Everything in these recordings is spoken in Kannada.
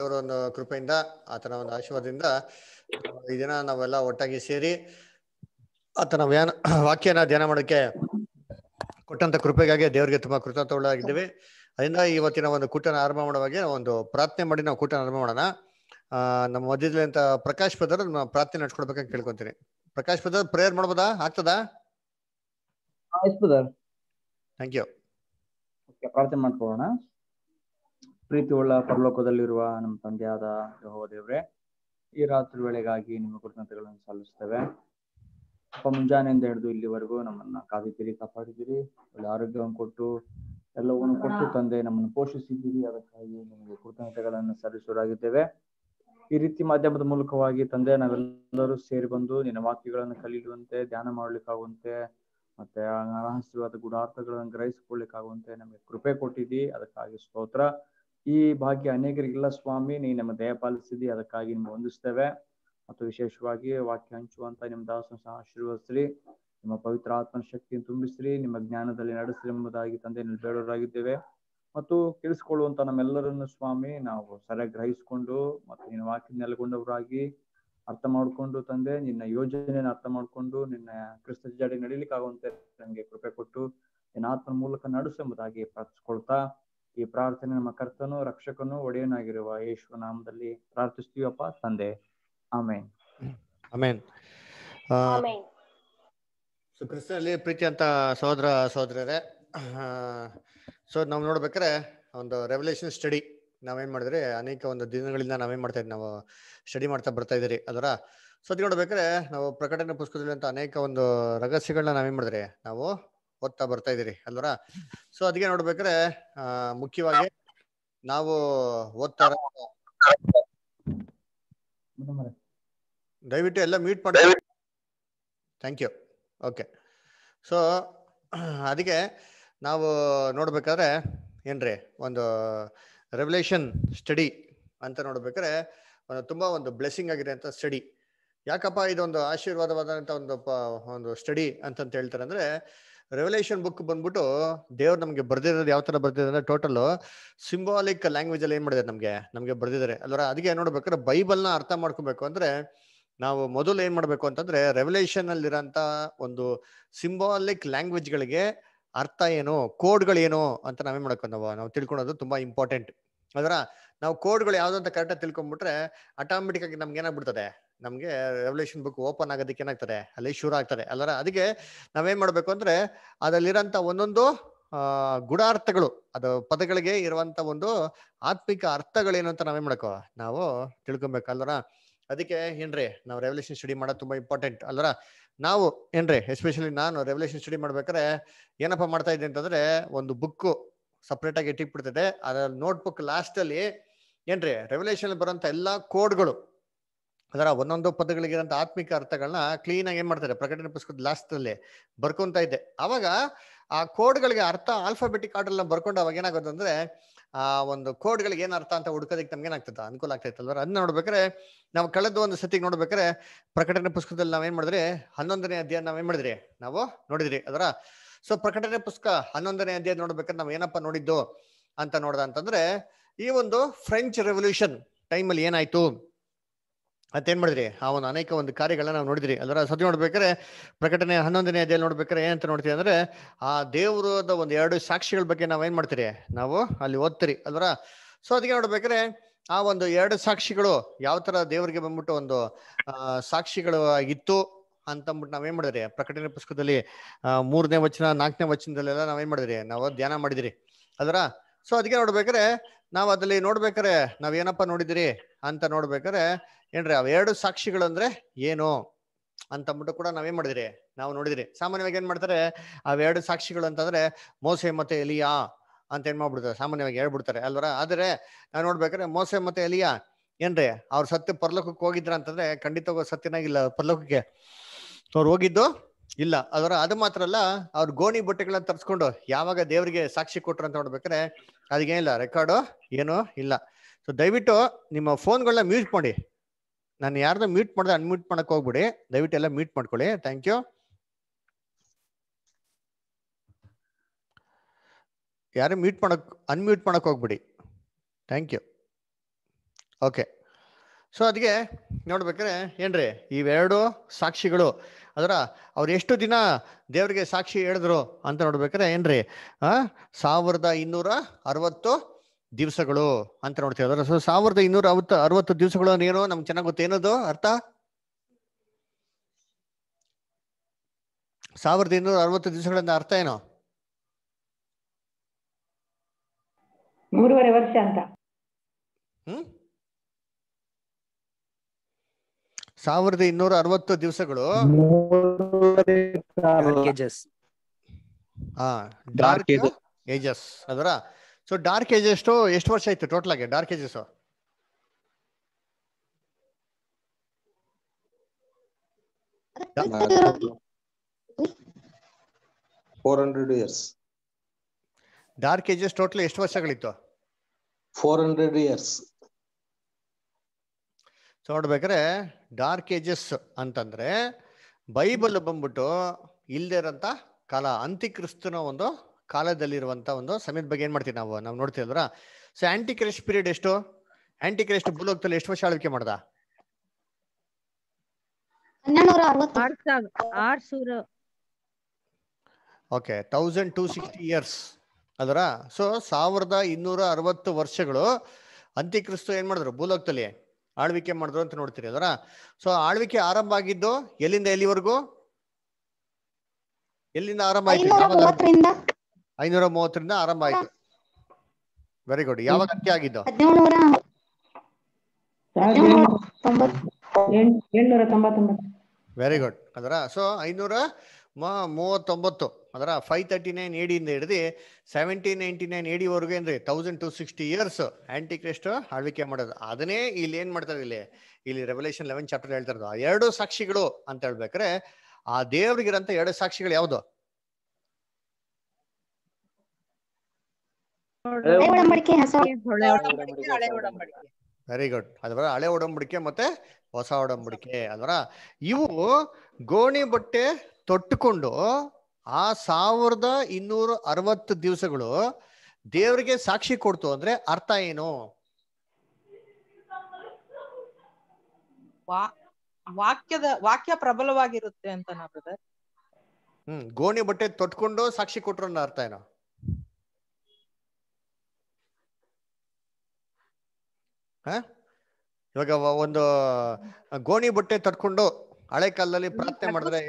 ದೇವರ ಒಂದು ಕೃಪೆಯಿಂದ ಆತನ ಒಂದು ಆಶೀರ್ವಾದದಿಂದ ಈ ದಿನ ನಾವೆಲ್ಲ ಒಟ್ಟಾಗಿ ಸೇರಿ ಆತನ ವ್ಯಾನ ವಾಕ್ಯನ ಧ್ಯಾನ ಮಾಡೋಕ್ಕೆ ಕೊಟ್ಟಂತ ಕೃಪೆಗಾಗಿ ದೇವರಿಗೆ ತುಂಬಾ ಕೃತಜ್ಞತೆಗಳಾಗಿದ್ದೀವಿ ಅದರಿಂದ ಇವತ್ತಿನ ಒಂದು ಕೂಟನ ಆರಂಭ ಮಾಡುವಾಗೆ ಒಂದು ಪ್ರಾರ್ಥನೆ ಮಾಡಿ ನಾವು ಕೂಟನ ಆರಂಭ ಮಾಡೋಣ ನಮ್ಮ ಮಧ್ಯದಲ್ಲಿ ಅಂತ ಪ್ರಕಾಶ್ ಪದರ್ ಪ್ರಾರ್ಥನೆ ನಡ್ಸ್ಕೊಡ್ಬೇಕಂತ ಕೇಳ್ಕೊಂತೀನಿ ಪ್ರಕಾಶ್ ಪದರ್ ಪ್ರೇಯರ್ ಮಾಡ್ಬೋದಾ ಆಗ್ತದಾ ಥ್ಯಾಂಕ್ ಯು ಪ್ರಾರ್ಥನೆ ಮಾಡ್ಕೊಳ್ಳೋಣ ಪ್ರೀತಿ ಉಳ್ಳ ಪರಲೋಕದಲ್ಲಿರುವ ನಮ್ಮ ತಂದೆಯಾದ ಯಹೋ ದೇವ್ರೆ ಈ ರಾತ್ರಿ ವೇಳೆಗಾಗಿ ನಿಮ್ಮ ಕೃತಜ್ಞತೆಗಳನ್ನು ಸಲ್ಲಿಸ್ತೇವೆ ಅಪ್ಪ ಮುಂಜಾನೆಯಿಂದ ಹಿಡಿದು ಇಲ್ಲಿವರೆಗೂ ನಮ್ಮನ್ನ ಕಾದಿದ್ದೀರಿ ಕಾಪಾಡಿದ್ದೀರಿ ಒಳ್ಳೆ ಆರೋಗ್ಯವನ್ನು ಕೊಟ್ಟು ಎಲ್ಲವನ್ನು ಕೊಟ್ಟು ತಂದೆ ನಮ್ಮನ್ನು ಪೋಷಿಸಿದ್ದೀರಿ ಅದಕ್ಕಾಗಿ ನಿಮಗೆ ಕೃತಜ್ಞತೆಗಳನ್ನು ಸಲ್ಲಿಸೋರಾಗಿದ್ದೇವೆ ಈ ರೀತಿ ಮಾಧ್ಯಮದ ಮೂಲಕವಾಗಿ ತಂದೆ ನಾವೆಲ್ಲರೂ ಸೇರಿ ಬಂದು ನಿನ್ನ ವಾಕ್ಯಗಳನ್ನು ಕಲಿಯುವಂತೆ ಧ್ಯಾನ ಮಾಡ್ಲಿಕ್ಕಾಗುವಂತೆ ಮತ್ತೆ ಆಶೀರ್ವಾದ ಗುಣಾರ್ಥಗಳನ್ನು ಗ್ರಹಿಸಿಕೊಳ್ಳಿಕ್ಕಾಗುವಂತೆ ನಮಗೆ ಕೃಪೆ ಕೊಟ್ಟಿದ್ದೀವಿ ಅದಕ್ಕಾಗಿ ಸ್ತೋತ್ರ ಈ ಭಾಗ್ಯ ಅನೇಕರಿಗಿಲ್ಲ ಸ್ವಾಮಿ ನೀ ನಮ್ಮ ದಯ ಪಾಲಿಸಿದಿ ಅದಕ್ಕಾಗಿ ನಿಮ್ಗೆ ವಂದಿಸ್ತೇವೆ ಮತ್ತು ವಿಶೇಷವಾಗಿ ವಾಕ್ಯ ಹಂಚುವಂತ ನಿಮ್ಮ ದಾಸನ ಸಹ ಆಶೀರ್ವದಿಸ್ರಿ ನಿಮ್ಮ ಪವಿತ್ರ ಆತ್ಮನ ಶಕ್ತಿಯನ್ನು ತುಂಬಿಸ್ರಿ ನಿಮ್ಮ ಜ್ಞಾನದಲ್ಲಿ ನಡೆಸ್ರಿ ಎಂಬುದಾಗಿ ತಂದೆ ಬೇಡವರಾಗಿದ್ದೇವೆ ಮತ್ತು ಕೇಳಿಸಿಕೊಳ್ಳುವಂತ ನಮ್ಮೆಲ್ಲರನ್ನು ಸ್ವಾಮಿ ನಾವು ಸರಿಯಾಗಿ ಗ್ರಹಿಸಿಕೊಂಡು ಮತ್ತು ನಿನ್ನ ವಾಕ್ಯ ನೆಲೆಗೊಂಡವರಾಗಿ ಅರ್ಥ ಮಾಡಿಕೊಂಡು ತಂದೆ ನಿನ್ನ ಯೋಜನೆಯನ್ನು ಅರ್ಥ ಮಾಡಿಕೊಂಡು ನಿನ್ನ ಕ್ರಿಸ್ತ ಜಾಡಿ ನಡೀಲಿಕ್ಕೆ ಆಗುವಂತೆ ನನಗೆ ಕೃಪೆ ಕೊಟ್ಟು ನಿನ್ನ ಆತ್ಮನ ಮೂಲಕ ನಡೆಸು ಎಂಬುದಾಗಿ ಪ್ರಾರ್ಥಿಸ್ಕೊಳ್ತಾ ಈ ಪ್ರಾರ್ಥನೆ ನಮ್ಮ ಕರ್ತನು ರಕ್ಷಕನು ಒಡೆಯನಾಗಿರುವ ಯೇಶುವ ನಾಮದಲ್ಲಿ ಪ್ರಾರ್ಥಿಸ್ತೀವಪ್ಪ ತಂದೆ ಆಮೇನ್ ಆಮೇನ್ ಸೊ ಕ್ರಿಸ್ತನಲ್ಲಿ ಪ್ರೀತಿ ಅಂತ ಸಹೋದರ ಸಹೋದರರೇ ಸೊ ನಾವು ನೋಡ್ಬೇಕಾರೆ ಒಂದು ರೆವಲ್ಯೂಷನ್ ಸ್ಟಡಿ ನಾವೇನ್ ಮಾಡಿದ್ರಿ ಅನೇಕ ಒಂದು ದಿನಗಳಿಂದ ನಾವೇನ್ ಮಾಡ್ತಾ ಇದ್ವಿ ನಾವು ಸ್ಟಡಿ ಮಾಡ್ತಾ ಬರ್ತಾ ಇದೀರಿ ಅದರ ಸೊ ನೋಡ್ಬೇಕಾದ್ರೆ ನಾವು ಪ್ರಕಟಣೆ ಪುಸ್ತಕದಲ್ಲಿ ಅಂತ ಅನೇಕ ಒಂದು ರಹಸ್ಯಗಳನ್ನ ನಾವೇನ್ ಮಾಡಿದ್ರಿ ನಾವು ಓದ್ತಾ ಬರ್ತಾ ಇದೀರಿ ಅಲ್ವರ ಸೊ ಅದಕ್ಕೆ ನೋಡ್ಬೇಕಾದ್ರೆ ಮುಖ್ಯವಾಗಿ ನಾವು ಓದ್ತಾರ ದಯವಿಟ್ಟು ಎಲ್ಲ ಮೀಟ್ ಮಾಡಿ ಥ್ಯಾಂಕ್ ಯು ಓಕೆ ಸೊ ಅದಕ್ಕೆ ನಾವು ನೋಡ್ಬೇಕಾದ್ರೆ ಏನ್ರಿ ಒಂದು ರೆವಲೇಷನ್ ಸ್ಟಡಿ ಅಂತ ನೋಡ್ಬೇಕಾದ್ರೆ ಒಂದು ತುಂಬ ಒಂದು ಬ್ಲೆಸ್ಸಿಂಗ್ ಅಂತ ಸ್ಟಡಿ ಯಾಕಪ್ಪ ಇದೊಂದು ಆಶೀರ್ವಾದವಾದಂತ ಒಂದು ಪ ಒಂದು ಸ್ಟಡಿ ಅಂತಂತ ಹೇಳ್ತಾರೆ ಅಂದ್ರೆ ರೆವಲ್ಯೂಷನ್ ಬುಕ್ ಬಂದ್ಬಿಟ್ಟು ದೇವ್ರು ನಮಗೆ ಬರ್ದಿರೋದು ಯಾವ ತರ ಬರ್ದಿದೆ ಅಂದ್ರೆ ಟೋಟಲ್ ಸಿಂಬಾಲಿಕ್ ಲ್ಯಾಂಗ್ವೇಜ್ ಅಲ್ಲಿ ಏನ್ ಮಾಡಿದೆ ನಮಗೆ ನಮಗೆ ಬರ್ದಿದ್ದಾರೆ ಅಲ್ವರ ಅದಕ್ಕೆ ನೋಡ್ಬೇಕಾದ್ರೆ ಬೈಬಲ್ನ ಅರ್ಥ ಮಾಡ್ಕೋಬೇಕು ಅಂದ್ರೆ ನಾವು ಮೊದಲು ಏನ್ ಮಾಡ್ಬೇಕು ಅಂತಂದ್ರೆ ರೆವಲ್ಯೂಷನ್ ಅಲ್ಲಿರೋಂಥ ಒಂದು ಸಿಂಬಾಲಿಕ್ ಲ್ಯಾಂಗ್ವೇಜ್ಗಳಿಗೆ ಅರ್ಥ ಏನು ಕೋಡ್ಗಳೇನು ಅಂತ ನಾವೇನ್ ಮಾಡ್ಕೊ ನಾವು ನಾವು ತಿಳ್ಕೊಳೋದು ತುಂಬಾ ಇಂಪಾರ್ಟೆಂಟ್ ಅದರ ನಾವು ಕೋಡ್ಗಳು ಯಾವ್ದು ಅಂತ ಕರೆಕ್ಟಾಗಿ ತಿಳ್ಕೊಂಡ್ಬಿಟ್ರೆ ಆಟೋಮೆಟಿಕ್ ಆಗಿ ನಮ್ಗೆ ಏನಾಗ್ಬಿಡ್ತದೆ ನಮಗೆ ರೆವಲ್ಯೂಷನ್ ಬುಕ್ ಓಪನ್ ಆಗೋದಕ್ಕೆ ಏನಾಗ್ತದೆ ಅಲ್ಲಿ ಶುರು ಆಗ್ತದೆ ಅಲ್ಲರ ಅದಕ್ಕೆ ನಾವೇನ್ ಮಾಡಬೇಕು ಅಂದ್ರೆ ಅದರಲ್ಲಿರೋಂಥ ಒಂದೊಂದು ಗುಡಾರ್ಥಗಳು ಅದು ಪದಗಳಿಗೆ ಇರುವಂತ ಒಂದು ಆತ್ಮಿಕ ಅರ್ಥಗಳೇನು ಅಂತ ನಾವೇನ್ ಮಾಡಕೋ ನಾವು ತಿಳ್ಕೊಬೇಕು ಅಲ್ಲರ ಅದಕ್ಕೆ ಏನ್ರಿ ನಾವು ರೆವಲ್ಯೂಷನ್ ಸ್ಟಡಿ ಮಾಡೋದು ತುಂಬಾ ಇಂಪಾರ್ಟೆಂಟ್ ಅಲ್ಲರ ನಾವು ಏನ್ರಿ ಎಸ್ಪೆಷಲಿ ನಾನು ರೆವಲ್ಯೂಷನ್ ಸ್ಟಡಿ ಮಾಡ್ಬೇಕಾದ್ರೆ ಏನಪ್ಪಾ ಮಾಡ್ತಾ ಇದ್ದೆ ಅಂತಂದ್ರೆ ಒಂದು ಬುಕ್ಕು ಸಪ್ರೇಟ್ ಆಗಿ ಇಟ್ಟಿಟ್ಬಿಡ್ತದೆ ಅದ್ರಲ್ಲಿ ನೋಟ್ ಬುಕ್ ಲಾಸ್ಟ್ ಅಲ್ಲಿ ಏನ್ರಿ ರೆವಲ್ಯೂಷನ್ ಬರೋಂಥ ಎಲ್ಲಾ ಕೋಡ್ಗಳು ಅದರ ಒಂದೊಂದು ಪದಗಳಿಗಿರೋ ಆತ್ಮಿಕ ಅರ್ಥಗಳನ್ನ ಆಗಿ ಏನ್ ಮಾಡ್ತಾರೆ ಪ್ರಕಟಣೆ ಪುಸ್ತಕದ ಅಲ್ಲಿ ಬರ್ಕೊಂತ ಇದ್ದೆ ಅವಾಗ ಆ ಕೋಡ್ಗಳಿಗೆ ಅರ್ಥ ಆಲ್ಫಾಬೆಟಿಕ್ ಎಲ್ಲ ಬರ್ಕೊಂಡು ಅವಾಗ ಏನಾಗುತ್ತೆ ಅಂದ್ರೆ ಆ ಒಂದು ಕೋಡ್ಗಳಿಗೆ ಏನು ಅರ್ಥ ಅಂತ ಹುಡ್ಕೋದಕ್ಕೆ ನಮ್ಗೆ ಏನಾಗ್ತದೆ ಅನುಕೂಲ ಆಗ್ತೈತಲ್ವ ಅದನ್ನ ನೋಡ್ಬೇಕಾರೆ ನಾವು ಕಳೆದ ಒಂದು ಸತಿಗೆ ನೋಡ್ಬೇಕ್ರೆ ಪ್ರಕಟಣೆ ಪುಸ್ತಕದಲ್ಲಿ ನಾವೇನ್ ಮಾಡಿದ್ರಿ ಹನ್ನೊಂದನೇ ಅಧ್ಯಾಯ ನಾವೇನು ಮಾಡಿದ್ರಿ ನಾವು ನೋಡಿದ್ರಿ ಅದರ ಸೊ ಪ್ರಕಟಣೆ ಪುಸ್ತಕ ಹನ್ನೊಂದನೇ ಅಧ್ಯಾಯ ನೋಡ್ಬೇಕಾದ್ರೆ ನಾವು ಏನಪ್ಪ ನೋಡಿದ್ದು ಅಂತ ನೋಡ್ದ ಅಂತಂದ್ರೆ ಈ ಒಂದು ಫ್ರೆಂಚ್ ರೆವಲ್ಯೂಷನ್ ಟೈಮಲ್ಲಿ ಏನಾಯ್ತು ಏನ್ ಮಾಡಿದ್ರಿ ಆ ಒಂದು ಅನೇಕ ಒಂದು ಕಾರ್ಯಗಳನ್ನ ನಾವು ನೋಡಿದ್ರಿ ಅದರ ಸದ್ಯ ನೋಡ್ಬೇಕಾರೆ ಪ್ರಕಟಣೆ ಹನ್ನೊಂದನೇ ಅಧ್ಯಾಯ ನೋಡ್ಬೇಕಾದ್ರೆ ಏನಂತ ನೋಡ್ತೀವಿ ಅಂದ್ರೆ ಆ ದೇವರದ ಒಂದು ಎರಡು ಸಾಕ್ಷಿಗಳ ಬಗ್ಗೆ ನಾವು ಏನ್ ಮಾಡ್ತೀರಿ ನಾವು ಅಲ್ಲಿ ಓದ್ತೀರಿ ಅಲ್ವರ ಸೊ ಅದಕ್ಕೆ ನೋಡ್ಬೇಕಾರೆ ಆ ಒಂದು ಎರಡು ಸಾಕ್ಷಿಗಳು ಯಾವ ತರ ದೇವರಿಗೆ ಬಂದ್ಬಿಟ್ಟು ಒಂದು ಸಾಕ್ಷಿಗಳು ಇತ್ತು ಅಂತಂದ್ಬಿಟ್ಟು ನಾವೇನ್ ಮಾಡಿದ್ರಿ ಪ್ರಕಟಣೆ ಪುಸ್ತಕದಲ್ಲಿ ಮೂರನೇ ವಚನ ನಾಲ್ಕನೇ ವಚನದಲ್ಲೆಲ್ಲ ನಾವೇನ್ ಮಾಡಿದ್ರಿ ನಾವು ಧ್ಯಾನ ಮಾಡಿದಿರಿ ಅದರ ಸೊ ಅದಕ್ಕೆ ನೋಡ್ಬೇಕಾರೆ ನಾವು ಅದ್ರಲ್ಲಿ ನೋಡ್ಬೇಕಾರೆ ಏನಪ್ಪಾ ನೋಡಿದಿರಿ ಅಂತ ನೋಡ್ಬೇಕಾರೆ ಏನ್ರಿ ಅವೆರಡು ಸಾಕ್ಷಿಗಳು ಅಂದ್ರೆ ಏನು ಅಂತಂದ್ಬಿಟ್ಟು ಕೂಡ ನಾವೇನ್ ಮಾಡಿದ್ರಿ ನಾವು ನೋಡಿದ್ರಿ ಸಾಮಾನ್ಯವಾಗಿ ಏನ್ ಮಾಡ್ತಾರೆ ಅವೆರಡು ಸಾಕ್ಷಿಗಳು ಅಂತಂದ್ರೆ ಮೋಸೆ ಮತ್ತೆ ಎಲಿಯಾ ಅಂತ ಏನ್ ಮಾಡ್ಬಿಡ್ತಾರೆ ಸಾಮಾನ್ಯವಾಗಿ ಹೇಳ್ಬಿಡ್ತಾರೆ ಅಲ್ವರ ಆದ್ರೆ ನಾವು ನೋಡ್ಬೇಕಾದ್ರೆ ಮೋಸೆ ಮತ್ತೆ ಎಲಿಯಾ ಏನ್ರಿ ಅವ್ರ ಸತ್ಯ ಪರ್ಲೋಕಕ್ಕೆ ಹೋಗಿದ್ರ ಅಂತಂದ್ರೆ ಖಂಡಿತವಾಗ ಸತ್ಯನಾಗಿಲ್ಲ ಪರ್ಲೋಕಕ್ಕೆ ಅವ್ರು ಹೋಗಿದ್ದು ಇಲ್ಲ ಅದರ ಅದು ಮಾತ್ರ ಅಲ್ಲ ಅವ್ರ ಗೋಣಿ ಬಟ್ಟೆಗಳನ್ನ ತರ್ಸ್ಕೊಂಡು ಯಾವಾಗ ದೇವರಿಗೆ ಸಾಕ್ಷಿ ಕೊಟ್ರು ಅಂತ ನೋಡ್ಬೇಕಾರೆ ಅದಕ್ಕೇನಿಲ್ಲ ರೆಕಾರ್ಡು ಏನು ಇಲ್ಲ ಸೊ ದಯವಿಟ್ಟು ನಿಮ್ಮ ಫೋನ್ಗಳನ್ನ ಮ್ಯೂಸ್ ಮಾಡಿ ನಾನು ಯಾರ್ದು ಮೀಟ್ ಮಾಡಿದೆ ಅನ್ಮ್ಯೂಟ್ ಮಾಡಕ್ ಹೋಗ್ಬಿಡಿ ದಯವಿಟ್ಟು ಎಲ್ಲ ಮೀಟ್ ಮಾಡ್ಕೊಳ್ಳಿ ಥ್ಯಾಂಕ್ ಯು ಯಾರು ಮೀಟ್ ಮಾಡಕ್ ಅನ್ಮ್ಯೂಟ್ ಮಾಡಕ್ ಹೋಗ್ಬಿಡಿ ಥ್ಯಾಂಕ್ ಯು ಓಕೆ ಸೊ ಅದಕ್ಕೆ ನೋಡ್ಬೇಕ್ರೆ ಏನ್ರಿ ಇವೆರಡು ಸಾಕ್ಷಿಗಳು ಅದರ ಅವ್ರು ಎಷ್ಟು ದಿನ ದೇವರಿಗೆ ಸಾಕ್ಷಿ ಹೇಳಿದ್ರು ಅಂತ ನೋಡ್ಬೇಕ್ರೆ ಏನ್ರಿ ಸಾವಿರದ ಇನ್ನೂರ ಅರವತ್ತು ದಿವಸಗಳು ಅಂತ ನೋಡ್ತೀವಿ ಅದರ ಸಾವಿರದ ಇನ್ನೂರ ಅರವತ್ತು ಅರವತ್ತು ದಿವಸಗಳು ಏನೋ ನಮ್ಗೆ ಚೆನ್ನಾಗಿ ಗೊತ್ತೇನದು ಏನದು ಅರ್ಥ ಸಾವಿರದ ಇನ್ನೂರ ಅರವತ್ತು ದಿವಸಗಳಿಂದ ಅರ್ಥ ಏನೋ ಮೂರುವರೆ ವರ್ಷ ಅಂತ ಹ್ಮ್ ಸಾವಿರದ ಇನ್ನೂರ ಅರವತ್ತು ದಿವಸಗಳು ಹಾ ಡಾರ್ಕ್ ಏಜಸ್ ಅದರ ಸೊ ಡಾರ್ಕ್ ಏಜ್ ಎಷ್ಟು ಎಷ್ಟು ವರ್ಷ ಆಯ್ತು ಟೋಟಲ್ ಆಗಿ dark ages four years dark ages total ಎಷ್ಟು ವರ್ಷಗಳಿತ್ತು ಫೋರ್ ಹಂಡ್ರೆಡ್ ಇಯರ್ಸ್ ಸೊ ನೋಡ್ಬೇಕಾರೆ ಡಾರ್ಕ್ ಏಜಸ್ ಅಂತಂದ್ರೆ ಬೈಬಲ್ ಬಂದ್ಬಿಟ್ಟು ಇಲ್ದೇ ಇರೋಂಥ ಕಾಲ ಅಂತಿಕ್ರಿಸ್ತನ ಒಂದು ಕಾಲದಲ್ಲಿರುವಂತ ಒಂದು ಸಮಯದ ಬಗ್ಗೆ ಏನ್ ಮಾಡ್ತೀವಿ ನಾವು ನಾವು ನೋಡ್ತಿದ್ರಾ ಸೊ ಆಂಟಿ ಕ್ರೆಸ್ಟ್ ಪೀರಿಯಡ್ ಎಷ್ಟು ಆಂಟಿ ಕ್ರೆಸ್ಟ್ ಭೂಲೋಕದಲ್ಲಿ ಎಷ್ಟು ವರ್ಷ ಆಳ್ವಿಕೆ ಮಾಡ್ದ okay thousand two sixty years ಅದರ ಸೊ ಸಾವಿರದ ಇನ್ನೂರ ಅರವತ್ತು ವರ್ಷಗಳು ಅಂತ್ಯಕ್ರಿಸ್ತು ಏನ್ ಮಾಡಿದ್ರು ಭೂಲೋಕದಲ್ಲಿ ಆಳ್ವಿಕೆ ಮಾಡಿದ್ರು ಅಂತ ನೋಡ್ತೀರಿ ಅದರ ಸೊ ಆಳ್ವಿಕೆ ಆರಂಭ ಆಗಿದ್ದು ಎಲ್ಲಿಂದ ಎಲ್ಲಿವರೆಗೂ ಎಲ್ಲಿಂದ ಆರಂಭ ಆಯ್ತು ಐನೂರ ಮೂವತ್ತರಿಂದ ಆರಂಭ ಆಯ್ತು ವೆರಿ ಗುಡ್ ಯಾವ ಆಗಿದ್ದು ವೆರಿ ಗುಡ್ ಅದರ ಸೊ ಐನೂರ ಮೂವತ್ತೊಂಬತ್ತು ಅದರ ಫೈವ್ ತರ್ಟಿ ನೈನ್ ಎಡಿಯಿಂದ ಹಿಡಿದು ಸೆವೆಂಟೀನ್ ನೈಂಟಿ ನೈನ್ ಎಡಿವರೆಗೂ ಏನ್ರಿ thousand two sixty years Antichrist ಆಳ್ವಿಕೆ ಮಾಡೋದು ಅದನ್ನೇ ಇಲ್ಲಿ ಏನ್ ಮಾಡ್ತಾರೆ ಇಲ್ಲಿ ಇಲ್ಲಿ ರೆವಲ್ಯೂಷನ್ ಲೆವೆನ್ ಚಾಪ್ಟರ್ ಹೇಳ್ತಾ ಆ ಎರಡು ಸಾಕ್ಷಿಗಳು ಅಂತ ಹೇಳ್ಬೇಕ್ರೆ ಆ ದೇವ್ರಿಗಿರಂತ ಎರಡು ಸಾಕ್ಷಿಗಳು ಯಾವ್ದು ವೆರಿ ಗುಡ್ ಅದರ ಹಳೆ ಒಡಂಬಡಿಕೆ ಮತ್ತೆ ಹೊಸ ಒಡಂಬಡಿಕೆ ಅದರ ಇವು ಗೋಣಿ ಬಟ್ಟೆ ತೊಟ್ಟುಕೊಂಡು ಆ ಸಾವಿರದ ಇನ್ನೂರ ಅರವತ್ತು ದಿವಸಗಳು ದೇವರಿಗೆ ಸಾಕ್ಷಿ ಕೊಡ್ತು ಅಂದ್ರೆ ಅರ್ಥ ಏನು ವಾಕ್ಯದ ವಾಕ್ಯ ಪ್ರಬಲವಾಗಿರುತ್ತೆ ಅಂತ ಹ್ಮ್ ಗೋಣಿ ಬಟ್ಟೆ ತೊಟ್ಕೊಂಡು ಸಾಕ್ಷಿ ಕೊಟ್ರ ಅರ್ಥ ಏನು ಹಾ ಇವಾಗ ಒಂದು ಗೋಣಿ ಬಟ್ಟೆ ತಡ್ಕೊಂಡು ಹಳೆ ಕಾಲದಲ್ಲಿ ಪ್ರಾರ್ಥನೆ ಮಾಡಿದ್ರೆ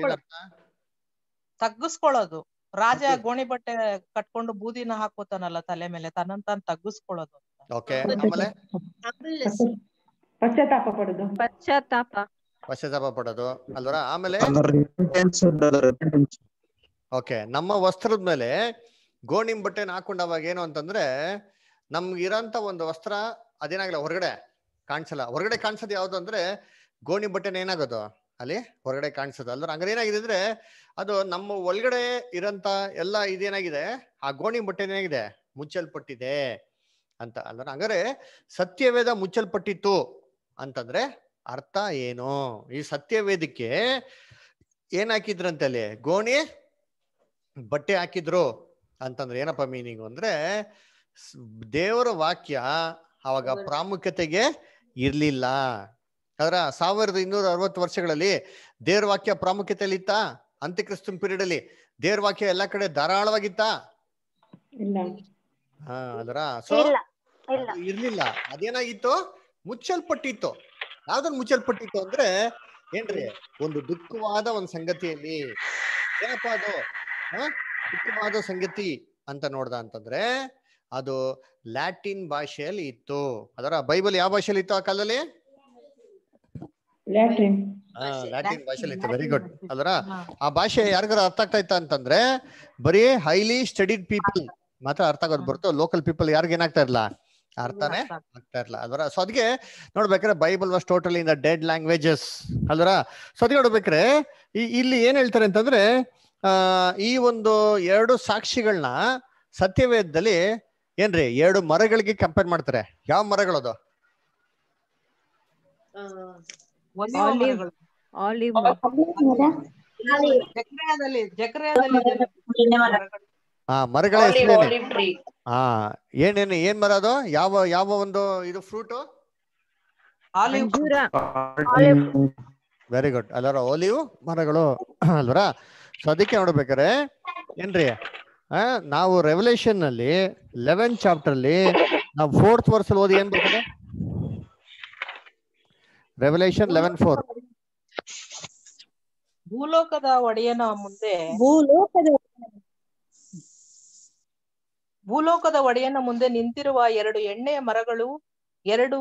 ತಗ್ಗಿಸ್ಕೊಳ್ಳೋದು ರಾಜ ಗೋಣಿ ಬಟ್ಟೆ ಕಟ್ಕೊಂಡು ಬೂದಿನ ಹಾಕೋತಾನಲ್ಲ ತಲೆ ಮೇಲೆ ತನ್ನಂತ ತಗ್ಗಿಸ್ಕೊಳ್ಳೋದು ಓಕೆ ಆಮೇಲೆ ಪಶ್ಚಾತ್ತಾಪ ಪಡೋದು ಪಶ್ಚಾತ್ತಾಪ ಪಶ್ಚಾತ್ತಾಪ ಪಡೋದು ಅಲ್ವರ ಆಮೇಲೆ ಓಕೆ ನಮ್ಮ ವಸ್ತ್ರದ ಮೇಲೆ ಗೋಣಿ ಬಟ್ಟೆನ ಹಾಕೊಂಡವಾಗ ಏನು ಅಂತಂದ್ರೆ ನಮ್ಗಿರೋಂತ ಒಂದು ವಸ್ತ್ರ ಅದೇನಾಗಲ್ಲ ಹೊರಗಡೆ ಕಾಣಿಸಲ್ಲ ಹೊರಗಡೆ ಕಾಣಿಸೋದು ಯಾವುದು ಅಂದ್ರೆ ಗೋಣಿ ಬಟ್ಟೆನ ಏನಾಗೋದು ಅಲ್ಲಿ ಹೊರಗಡೆ ಕಾಣಿಸೋದು ಅಲ್ದ್ರೆ ಹಂಗಾರೆ ಏನಾಗಿದೆ ಅಂದ್ರೆ ಅದು ನಮ್ಮ ಒಳಗಡೆ ಇರಂತ ಎಲ್ಲ ಇದೇನಾಗಿದೆ ಆ ಗೋಣಿ ಬಟ್ಟೆ ಏನಾಗಿದೆ ಮುಚ್ಚಲ್ಪಟ್ಟಿದೆ ಅಂತ ಅಲ್ದ್ರೆ ಹಂಗಾರೆ ಸತ್ಯವೇದ ಮುಚ್ಚಲ್ಪಟ್ಟಿತ್ತು ಅಂತಂದ್ರೆ ಅರ್ಥ ಏನು ಈ ಸತ್ಯವೇದಕ್ಕೆ ಏನ್ ಅಂತ ಅಲ್ಲಿ ಗೋಣಿ ಬಟ್ಟೆ ಹಾಕಿದ್ರು ಅಂತಂದ್ರೆ ಏನಪ್ಪ ಮೀನಿಂಗ್ ಅಂದ್ರೆ ದೇವರ ವಾಕ್ಯ ಅವಾಗ ಪ್ರಾಮುಖ್ಯತೆಗೆ ಇರ್ಲಿಲ್ಲ ಆದ್ರ ಸಾವಿರದ ಇನ್ನೂರ ಅರವತ್ತು ವರ್ಷಗಳಲ್ಲಿ ದೇವ್ರ ವಾಕ್ಯ ಪ್ರಾಮುಖ್ಯತೆಯಲ್ಲಿ ಇತ್ತ ಅಂತ್ಯಕ್ರಿಸ್ತನ್ ಪೀರಿಯಡ್ ಅಲ್ಲಿ ದೇವ್ರ ವಾಕ್ಯ ಎಲ್ಲಾ ಕಡೆ ಧಾರಾಳವಾಗಿತ್ತ ಹಾ ಅದರ ಸೊ ಇರ್ಲಿಲ್ಲ ಅದೇನಾಗಿತ್ತು ಮುಚ್ಚಲ್ಪಟ್ಟಿತ್ತು ಯಾವ್ದನ್ ಮುಚ್ಚಲ್ಪಟ್ಟಿತ್ತು ಅಂದ್ರೆ ಏನ್ರಿ ಒಂದು ದುಃಖವಾದ ಒಂದ್ ಸಂಗತಿಯಲ್ಲಿ ಏನಪ್ಪಾ ಅದು ದುಃಖವಾದ ಸಂಗತಿ ಅಂತ ನೋಡ್ದ ಅಂತಂದ್ರೆ ಅದು ಲ್ಯಾಟಿನ್ ಭಾಷೆಯಲ್ಲಿ ಇತ್ತು ಅದರ ಬೈಬಲ್ ಯಾವ ಭಾಷೆಯಲ್ಲಿ ಇತ್ತು ಆ ಕಾಲದಲ್ಲಿ ಲ್ಯಾಟಿನ್ ಭಾಷೆಯಲ್ಲಿ ಇತ್ತು ವೆರಿ ಗುಡ್ ಅದರ ಆ ಭಾಷೆ ಯಾರಿಗಾರ ಅರ್ಥ ಆಗ್ತಾ ಇತ್ತ ಅಂತಂದ್ರೆ ಬರೀ ಹೈಲಿ ಸ್ಟಡಿಡ್ ಪೀಪಲ್ ಮಾತ್ರ ಅರ್ಥ ಆಗೋದು ಬರ್ತು ಲೋಕಲ್ ಪೀಪಲ್ ಯಾರಿಗೇನಾಗ್ತಾ ಇರಲ್ಲ ಅರ್ಥನೇ ಆಗ್ತಾ ಇರ್ಲಾ ಅದರ ಸೊ ಅದಕ್ಕೆ ನೋಡ್ಬೇಕ್ರೆ Bible was totally in the dead languages ಅದರ ಸೊ ಅದಕ್ಕೆ ನೋಡ್ಬೇಕ್ರೆ ಇಲ್ಲಿ ಏನ್ ಹೇಳ್ತಾರೆ ಅಂತಂದ್ರೆ ಈ ಒಂದು ಎರಡು ಸಾಕ್ಷಿಗಳನ್ನ ಸತ್ಯವೇದದಲ್ಲಿ ಏನ್ರಿ ಎರಡು ಮರಗಳಿಗೆ ಕಂಪೇರ್ ಮಾಡ್ತಾರೆ ಯಾವ ಮರಗಳದು ಹಾ ಮರಗಳ ಹೆಸರು ಹಾ ಏನೇನು ಏನ್ ಮರ ಅದು ಯಾವ ಯಾವ ಒಂದು ಇದು ಫ್ರೂಟ್ ವೆರಿ ಗುಡ್ ಅಲ್ಲಾರ ಒಲಿವ್ ಮರಗಳು ಅಲ್ವರ ಸೊ ಅದಕ್ಕೆ ನೋಡ್ಬೇಕಾರೆ ಏನ್ರಿ ನಾವು ರೆವಲ್ಯೂಷನ್ ನಲ್ಲಿ ಲೆವೆನ್ ಚಾಪ್ಟರ್ ಅಲ್ಲಿ ನಾವು ಫೋರ್ತ್ ವರ್ಸ್ ಅಲ್ಲಿ ಓದಿ ಏನ್ ಬರ್ತದೆ ರೆವಲ್ಯೂಷನ್ ಲೆವೆನ್ ಫೋರ್ ಭೂಲೋಕದ ಒಡೆಯನ ಮುಂದೆ ಭೂಲೋಕದ ಭೂಲೋಕದ ಒಡೆಯನ ಮುಂದೆ ನಿಂತಿರುವ ಎರಡು ಎಣ್ಣೆಯ ಮರಗಳು ಎರಡು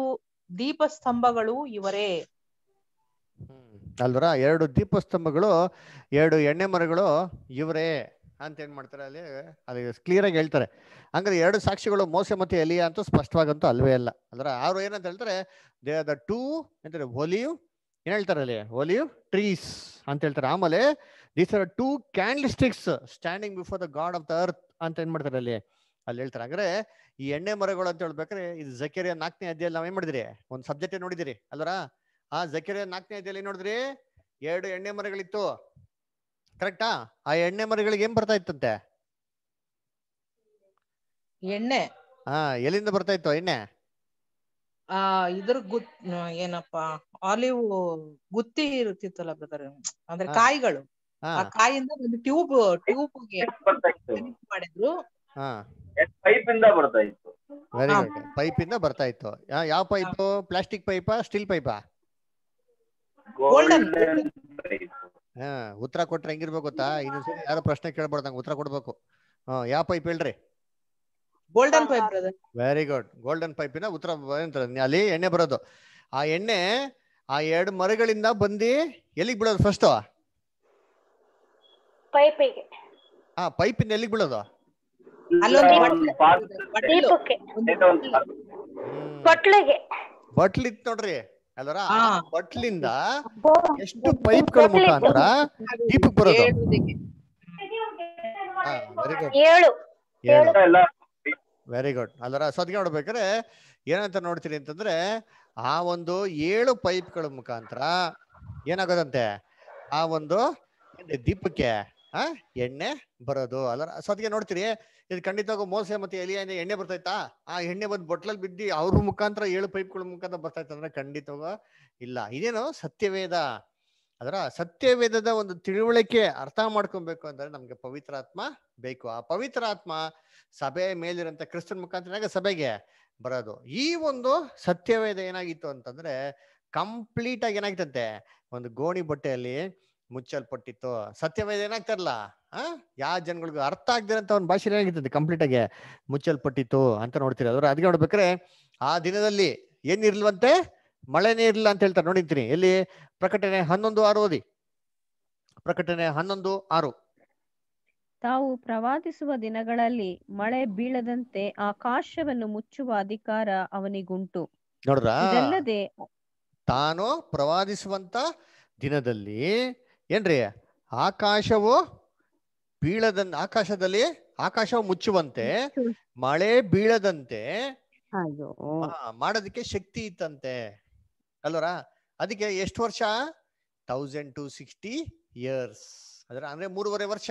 ದೀಪ ಸ್ತಂಭಗಳು ಇವರೇ ಅಲ್ವರ ಎರಡು ದೀಪ ಸ್ತಂಭಗಳು ಎರಡು ಎಣ್ಣೆ ಮರಗಳು ಇವರೇ ಅಂತ ಏನ್ ಮಾಡ್ತಾರೆ ಅಲ್ಲಿ ಅಲ್ಲಿ ಕ್ಲಿಯರ್ ಆಗಿ ಹೇಳ್ತಾರೆ ಹಂಗಾರೆ ಎರಡು ಸಾಕ್ಷಿಗಳು ಮೋಸೆ ಮತ್ತು ಎಲಿಯ ಅಂತೂ ಸ್ಪಷ್ಟವಾಗಂತೂ ಅಲ್ವೇ ಅಲ್ಲ ಅಂದ್ರೆ ಅವರು ಏನಂತ ಹೇಳ್ತಾರೆ ದೇ ಆರ್ ದ ಟೂ ಅಂತಾರೆ ಹೊಲಿಯು ಏನ್ ಹೇಳ್ತಾರೆ ಅಲ್ಲಿ ಒಲಿವ್ ಟ್ರೀಸ್ ಅಂತ ಹೇಳ್ತಾರೆ ಆಮೇಲೆ these are two candlesticks standing before the God of the earth ಅಂತ ಏನ್ ಮಾಡ್ತಾರೆ ಅಲ್ಲಿ ಅಲ್ಲಿ ಹೇಳ್ತಾರೆ ಅಂದ್ರೆ ಈ ಎಣ್ಣೆ ಮರಗಳು ಅಂತ ಹೇಳ್ಬೇಕಾದ್ರೆ ಇದು ಜಕೆರಿಯ ನಾಲ್ಕನೇ ನಾವ್ ನಾವೇನ್ ಮಾಡಿದ್ರಿ ಒಂದು ಸಬ್ಜೆಕ್ಟ್ ನೋಡಿದಿರಿ ಅಲ್ವರ ಆ ಜಕೆರಿಯ ನಾಲ್ಕನೇ ಅಧ್ಯಯಲ್ಲಿ ನೋಡಿದ್ರಿ ಎರಡು ಎಣ್ಣೆ ಮರಗಳಿತ್ತು ಕರೆಕ್ಟಾ ಆ ಎಣ್ಣೆ ಮರಗಳಿಗೆ ಏನ್ ಬರ್ತಾ ಇತ್ತಂತೆ ಎಣ್ಣೆ ಹಾ ಎಲ್ಲಿಂದ ಬರ್ತಾ ಇತ್ತು ಎಣ್ಣೆ ಆ ಇದ್ರ ಗುತ್ ಏನಪ್ಪಾ ಆಲಿವ್ ಗುತ್ತಿ ಇರುತ್ತಿತ್ತಲ್ಲ ಬ್ರದರ್ ಅಂದ್ರೆ ಕಾಯಿಗಳು ಆ ಕಾಯಿಂದ ಒಂದು ಟ್ಯೂಬ್ ಟ್ಯೂಬ್ ಮಾಡಿದ್ರು ಪೈಪ್ ಇಂದ ಬರ್ತಾ ಇತ್ತು ವೆರಿ ಗುಡ್ ಪೈಪ್ ಇಂದ ಬರ್ತಾ ಇತ್ತು ಯಾವ ಪೈಪ್ ಪ್ಲಾಸ್ಟಿಕ್ ಪೈಪಾ ಸ್ಟೀಲ್ ಪೈಪಾ ಗೋಲ್ಡನ್ ಪೈಪ್ ಹಾ ಉತ್ತರ ಕೊಟ್ರೆ ಹೆಂಗಿರ್ಬೇಕು ಗೊತ್ತಾ ಇನ್ನೊಂದ್ಸಲ ಯಾರು ಪ್ರಶ್ನೆ ಕೇಳ್ಬಾರ್ದಂಗ ಉತ್ತರ ಕೊಡ್ಬೇಕು ಹಾ ಯಾವ ಪೈಪ್ ಹೇಳ್ರಿ golden pipe very good golden ಪೈಪಿನ ಉತ್ತರ ಅಲ್ಲಿ ಎಣ್ಣೆ ಬರೋದು ಆ ಎಣ್ಣೆ ಆ ಎರಡು ಮರಗಳಿಂದ ಬಂದಿ ಎಲ್ಲಿಗೆ ಬಿಡೋದು ಫಸ್ಟ್ ಪೈಪಿಗೆ ಆ ಪೈಪಿನ ಎಲ್ಲಿಗೆ ಬಿಡೋದು ಬಟ್ಲಿತ್ ನೋಡ್ರಿ ಅಲ್ಲರ ಬಟ್ಲಿಂದ ಎಷ್ಟು ಪೈಪ್ಗಳ ಮುಖಾಂತರ ವೆರಿ ಗುಡ್ ಅಲ್ಲರ ಸದ್ಗೆ ನೋಡ್ಬೇಕ್ರೆ ಏನಂತ ನೋಡ್ತೀನಿ ಅಂತಂದ್ರೆ ಆ ಒಂದು ಏಳು ಪೈಪ್ಗಳ ಮುಖಾಂತರ ಏನಾಗದಂತೆ ಆ ಒಂದು ದೀಪಕ್ಕೆ ಆ ಎಣ್ಣೆ ಬರೋದು ಅಲ್ಲ ಸೊ ಅದಕ್ಕೆ ನೋಡ್ತೀರಿ ಇದು ಖಂಡಿತವಾಗ ಮೋಸೆ ಮತ್ತೆ ಎಲಿಯಿಂದ ಎಣ್ಣೆ ಬರ್ತೈತಾ ಆ ಎಣ್ಣೆ ಬಂದು ಬೊಟ್ಲಲ್ಲಿ ಬಿದ್ದು ಅವ್ರ ಮುಖಾಂತರ ಏಳು ಪೈಪ್ಗಳ ಮುಖಾಂತರ ಬರ್ತೈತೆ ಅಂದ್ರೆ ಖಂಡಿತವಾಗ ಇಲ್ಲ ಇದೇನು ಸತ್ಯವೇದ ಅದರ ಸತ್ಯವೇದದ ಒಂದು ತಿಳುವಳಿಕೆ ಅರ್ಥ ಮಾಡ್ಕೊಬೇಕು ಅಂದ್ರೆ ನಮ್ಗೆ ಪವಿತ್ರ ಆತ್ಮ ಬೇಕು ಆ ಪವಿತ್ರ ಆತ್ಮ ಸಭೆ ಮೇಲಿರಂತ ಕ್ರಿಸ್ತನ್ ಮುಖಾಂತರ ಸಭೆಗೆ ಬರೋದು ಈ ಒಂದು ಸತ್ಯವೇದ ಏನಾಗಿತ್ತು ಅಂತಂದ್ರೆ ಕಂಪ್ಲೀಟ್ ಆಗಿ ಏನಾಗಿತ್ತಂತೆ ಒಂದು ಗೋಣಿ ಬಟ್ಟೆಯಲ್ಲಿ ಮುಚ್ಚಲ್ಪಟ್ಟಿತ್ತು ಸತ್ಯವೇದ ಏನಾಗ್ತಾರಲ್ಲ ಆ ಯಾವ ಜನಗಳಿಗೂ ಅರ್ಥ ಆಗ್ದಿರಂತ ಒಂದು ಭಾಷೆ ಏನಾಗಿರ್ತದೆ ಕಂಪ್ಲೀಟ್ ಆಗಿ ಮುಚ್ಚಲ್ಪಟ್ಟಿತ್ತು ಅಂತ ನೋಡ್ತೀರಿ ಅದ್ರ ಅದಕ್ಕೆ ನೋಡ್ಬೇಕ್ರೆ ಆ ದಿನದಲ್ಲಿ ಏನಿರ್ಲಿಲ್ವಂತೆ ಮಳೆನೇ ಇರಲಿಲ್ಲ ಅಂತ ಹೇಳ್ತಾರೆ ನೋಡಿರ್ತೀನಿ ಇಲ್ಲಿ ಪ್ರಕಟಣೆ ಹನ್ನೊಂದು ಆರು ಓದಿ ಪ್ರಕಟಣೆ ಹನ್ನೊಂದು ಆರು ತಾವು ಪ್ರವಾದಿಸುವ ದಿನಗಳಲ್ಲಿ ಮಳೆ ಬೀಳದಂತೆ ಆಕಾಶವನ್ನು ಮುಚ್ಚುವ ಅಧಿಕಾರ ಅವನಿಗುಂಟು ನೋಡ್ರಲ್ಲದೆ ತಾನು ಪ್ರವಾದಿಸುವಂತ ದಿನದಲ್ಲಿ ಏನ್ರಿ ಆಕಾಶವು ಬೀಳದ ಆಕಾಶದಲ್ಲಿ ಆಕಾಶವು ಮುಚ್ಚುವಂತೆ ಮಳೆ ಬೀಳದಂತೆ ಮಾಡೋದಕ್ಕೆ ಶಕ್ತಿ ಇತ್ತಂತೆ ಅಲ್ವರಾ ಅದಕ್ಕೆ ಎಷ್ಟು ವರ್ಷ ತೌಸಂಡ್ ಟು ಸಿಕ್ಸ್ಟಿ ಇಯರ್ಸ್ ಅದ್ರ ಅಂದ್ರೆ ಮೂರುವರೆ ವರ್ಷ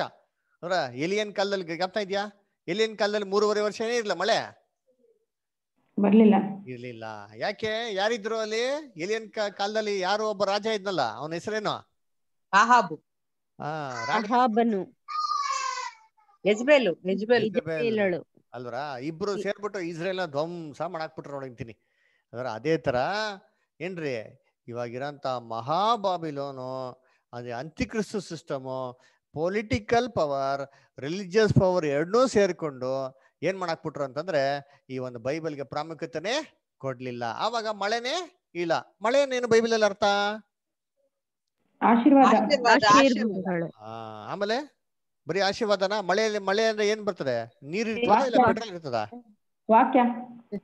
ಅವರ ಎಲಿಯನ್ ಕಾಲದಲ್ಲಿ ಗಾಪ್ತಾ ಇದೆಯಾ ಎಲಿಯನ್ ಕಾಲದಲ್ಲಿ ಮೂರುವರೆ ವರ್ಷನೇ ಇರ್ಲಿಲ್ಲ ಮಳೆ ಬರ್ಲಿಲ್ಲ ಇರ್ಲಿಲ್ಲ ಯಾಕೆ ಯಾರಿದ್ರು ಅಲ್ಲಿ ಎಲಿಯನ್ ಕಾಲದಲ್ಲಿ ಯಾರು ಒಬ್ಬ ರಾಜ ಇದ್ನಲ್ಲ ಅವನ ಹೆಸರೇನು ಅಹಾಬು ಅಹಾಬನು ಯಜ್ಬೇಲು ಯಜ್ಬೇಲು ಅಲ್ವರಾ ಇಬ್ರು ಸೇರ್ಬಿಟ್ಟು ಇಸ್ರೇಲ್ ಧ್ವಂಸ ಮಾಡಾಕ್ಬಿಟ್ರು ನೋಡಿಂತೀನಿ ಅದರ ಅದೇ ತರ ಏನ್ರಿ ಇವಾಗಿರೋಂತ ಮಹಾಬಾಬಿಲೋನು ಅದೇ ಅಂತ್ಯಕ್ರಿಸ್ತು system political power religious power ಎರಡನ್ನೂ ಸೇರಿಕೊಂಡು ಏನ್ ಮಾಡಾಕ್ಬಿಟ್ರು ಅಂತಂದ್ರೆ ಈ ಒಂದು ಬೈಬಲ್ಗೆ ಪ್ರಾಮುಖ್ಯತೆನೇ ಕೊಡ್ಲಿಲ್ಲ ಆವಾಗ ಮಳೆನೇ ಇಲ್ಲ ಮಳೆ ಬೈಬಲ್ ಬೈಬಲಲ್ಲಿ ಅರ್ಥ ಆಮೇಲೆ ಬರೀ ಆಶೀರ್ವಾದನ ಮಳೆಯಲ್ಲಿ ಮಳೆ ಅಂದ್ರೆ ಏನ್ ಬರ್ತದೆ ನೀರ್ ಇರ್ತದ ಮಳೆ ವಾಕ್ಯ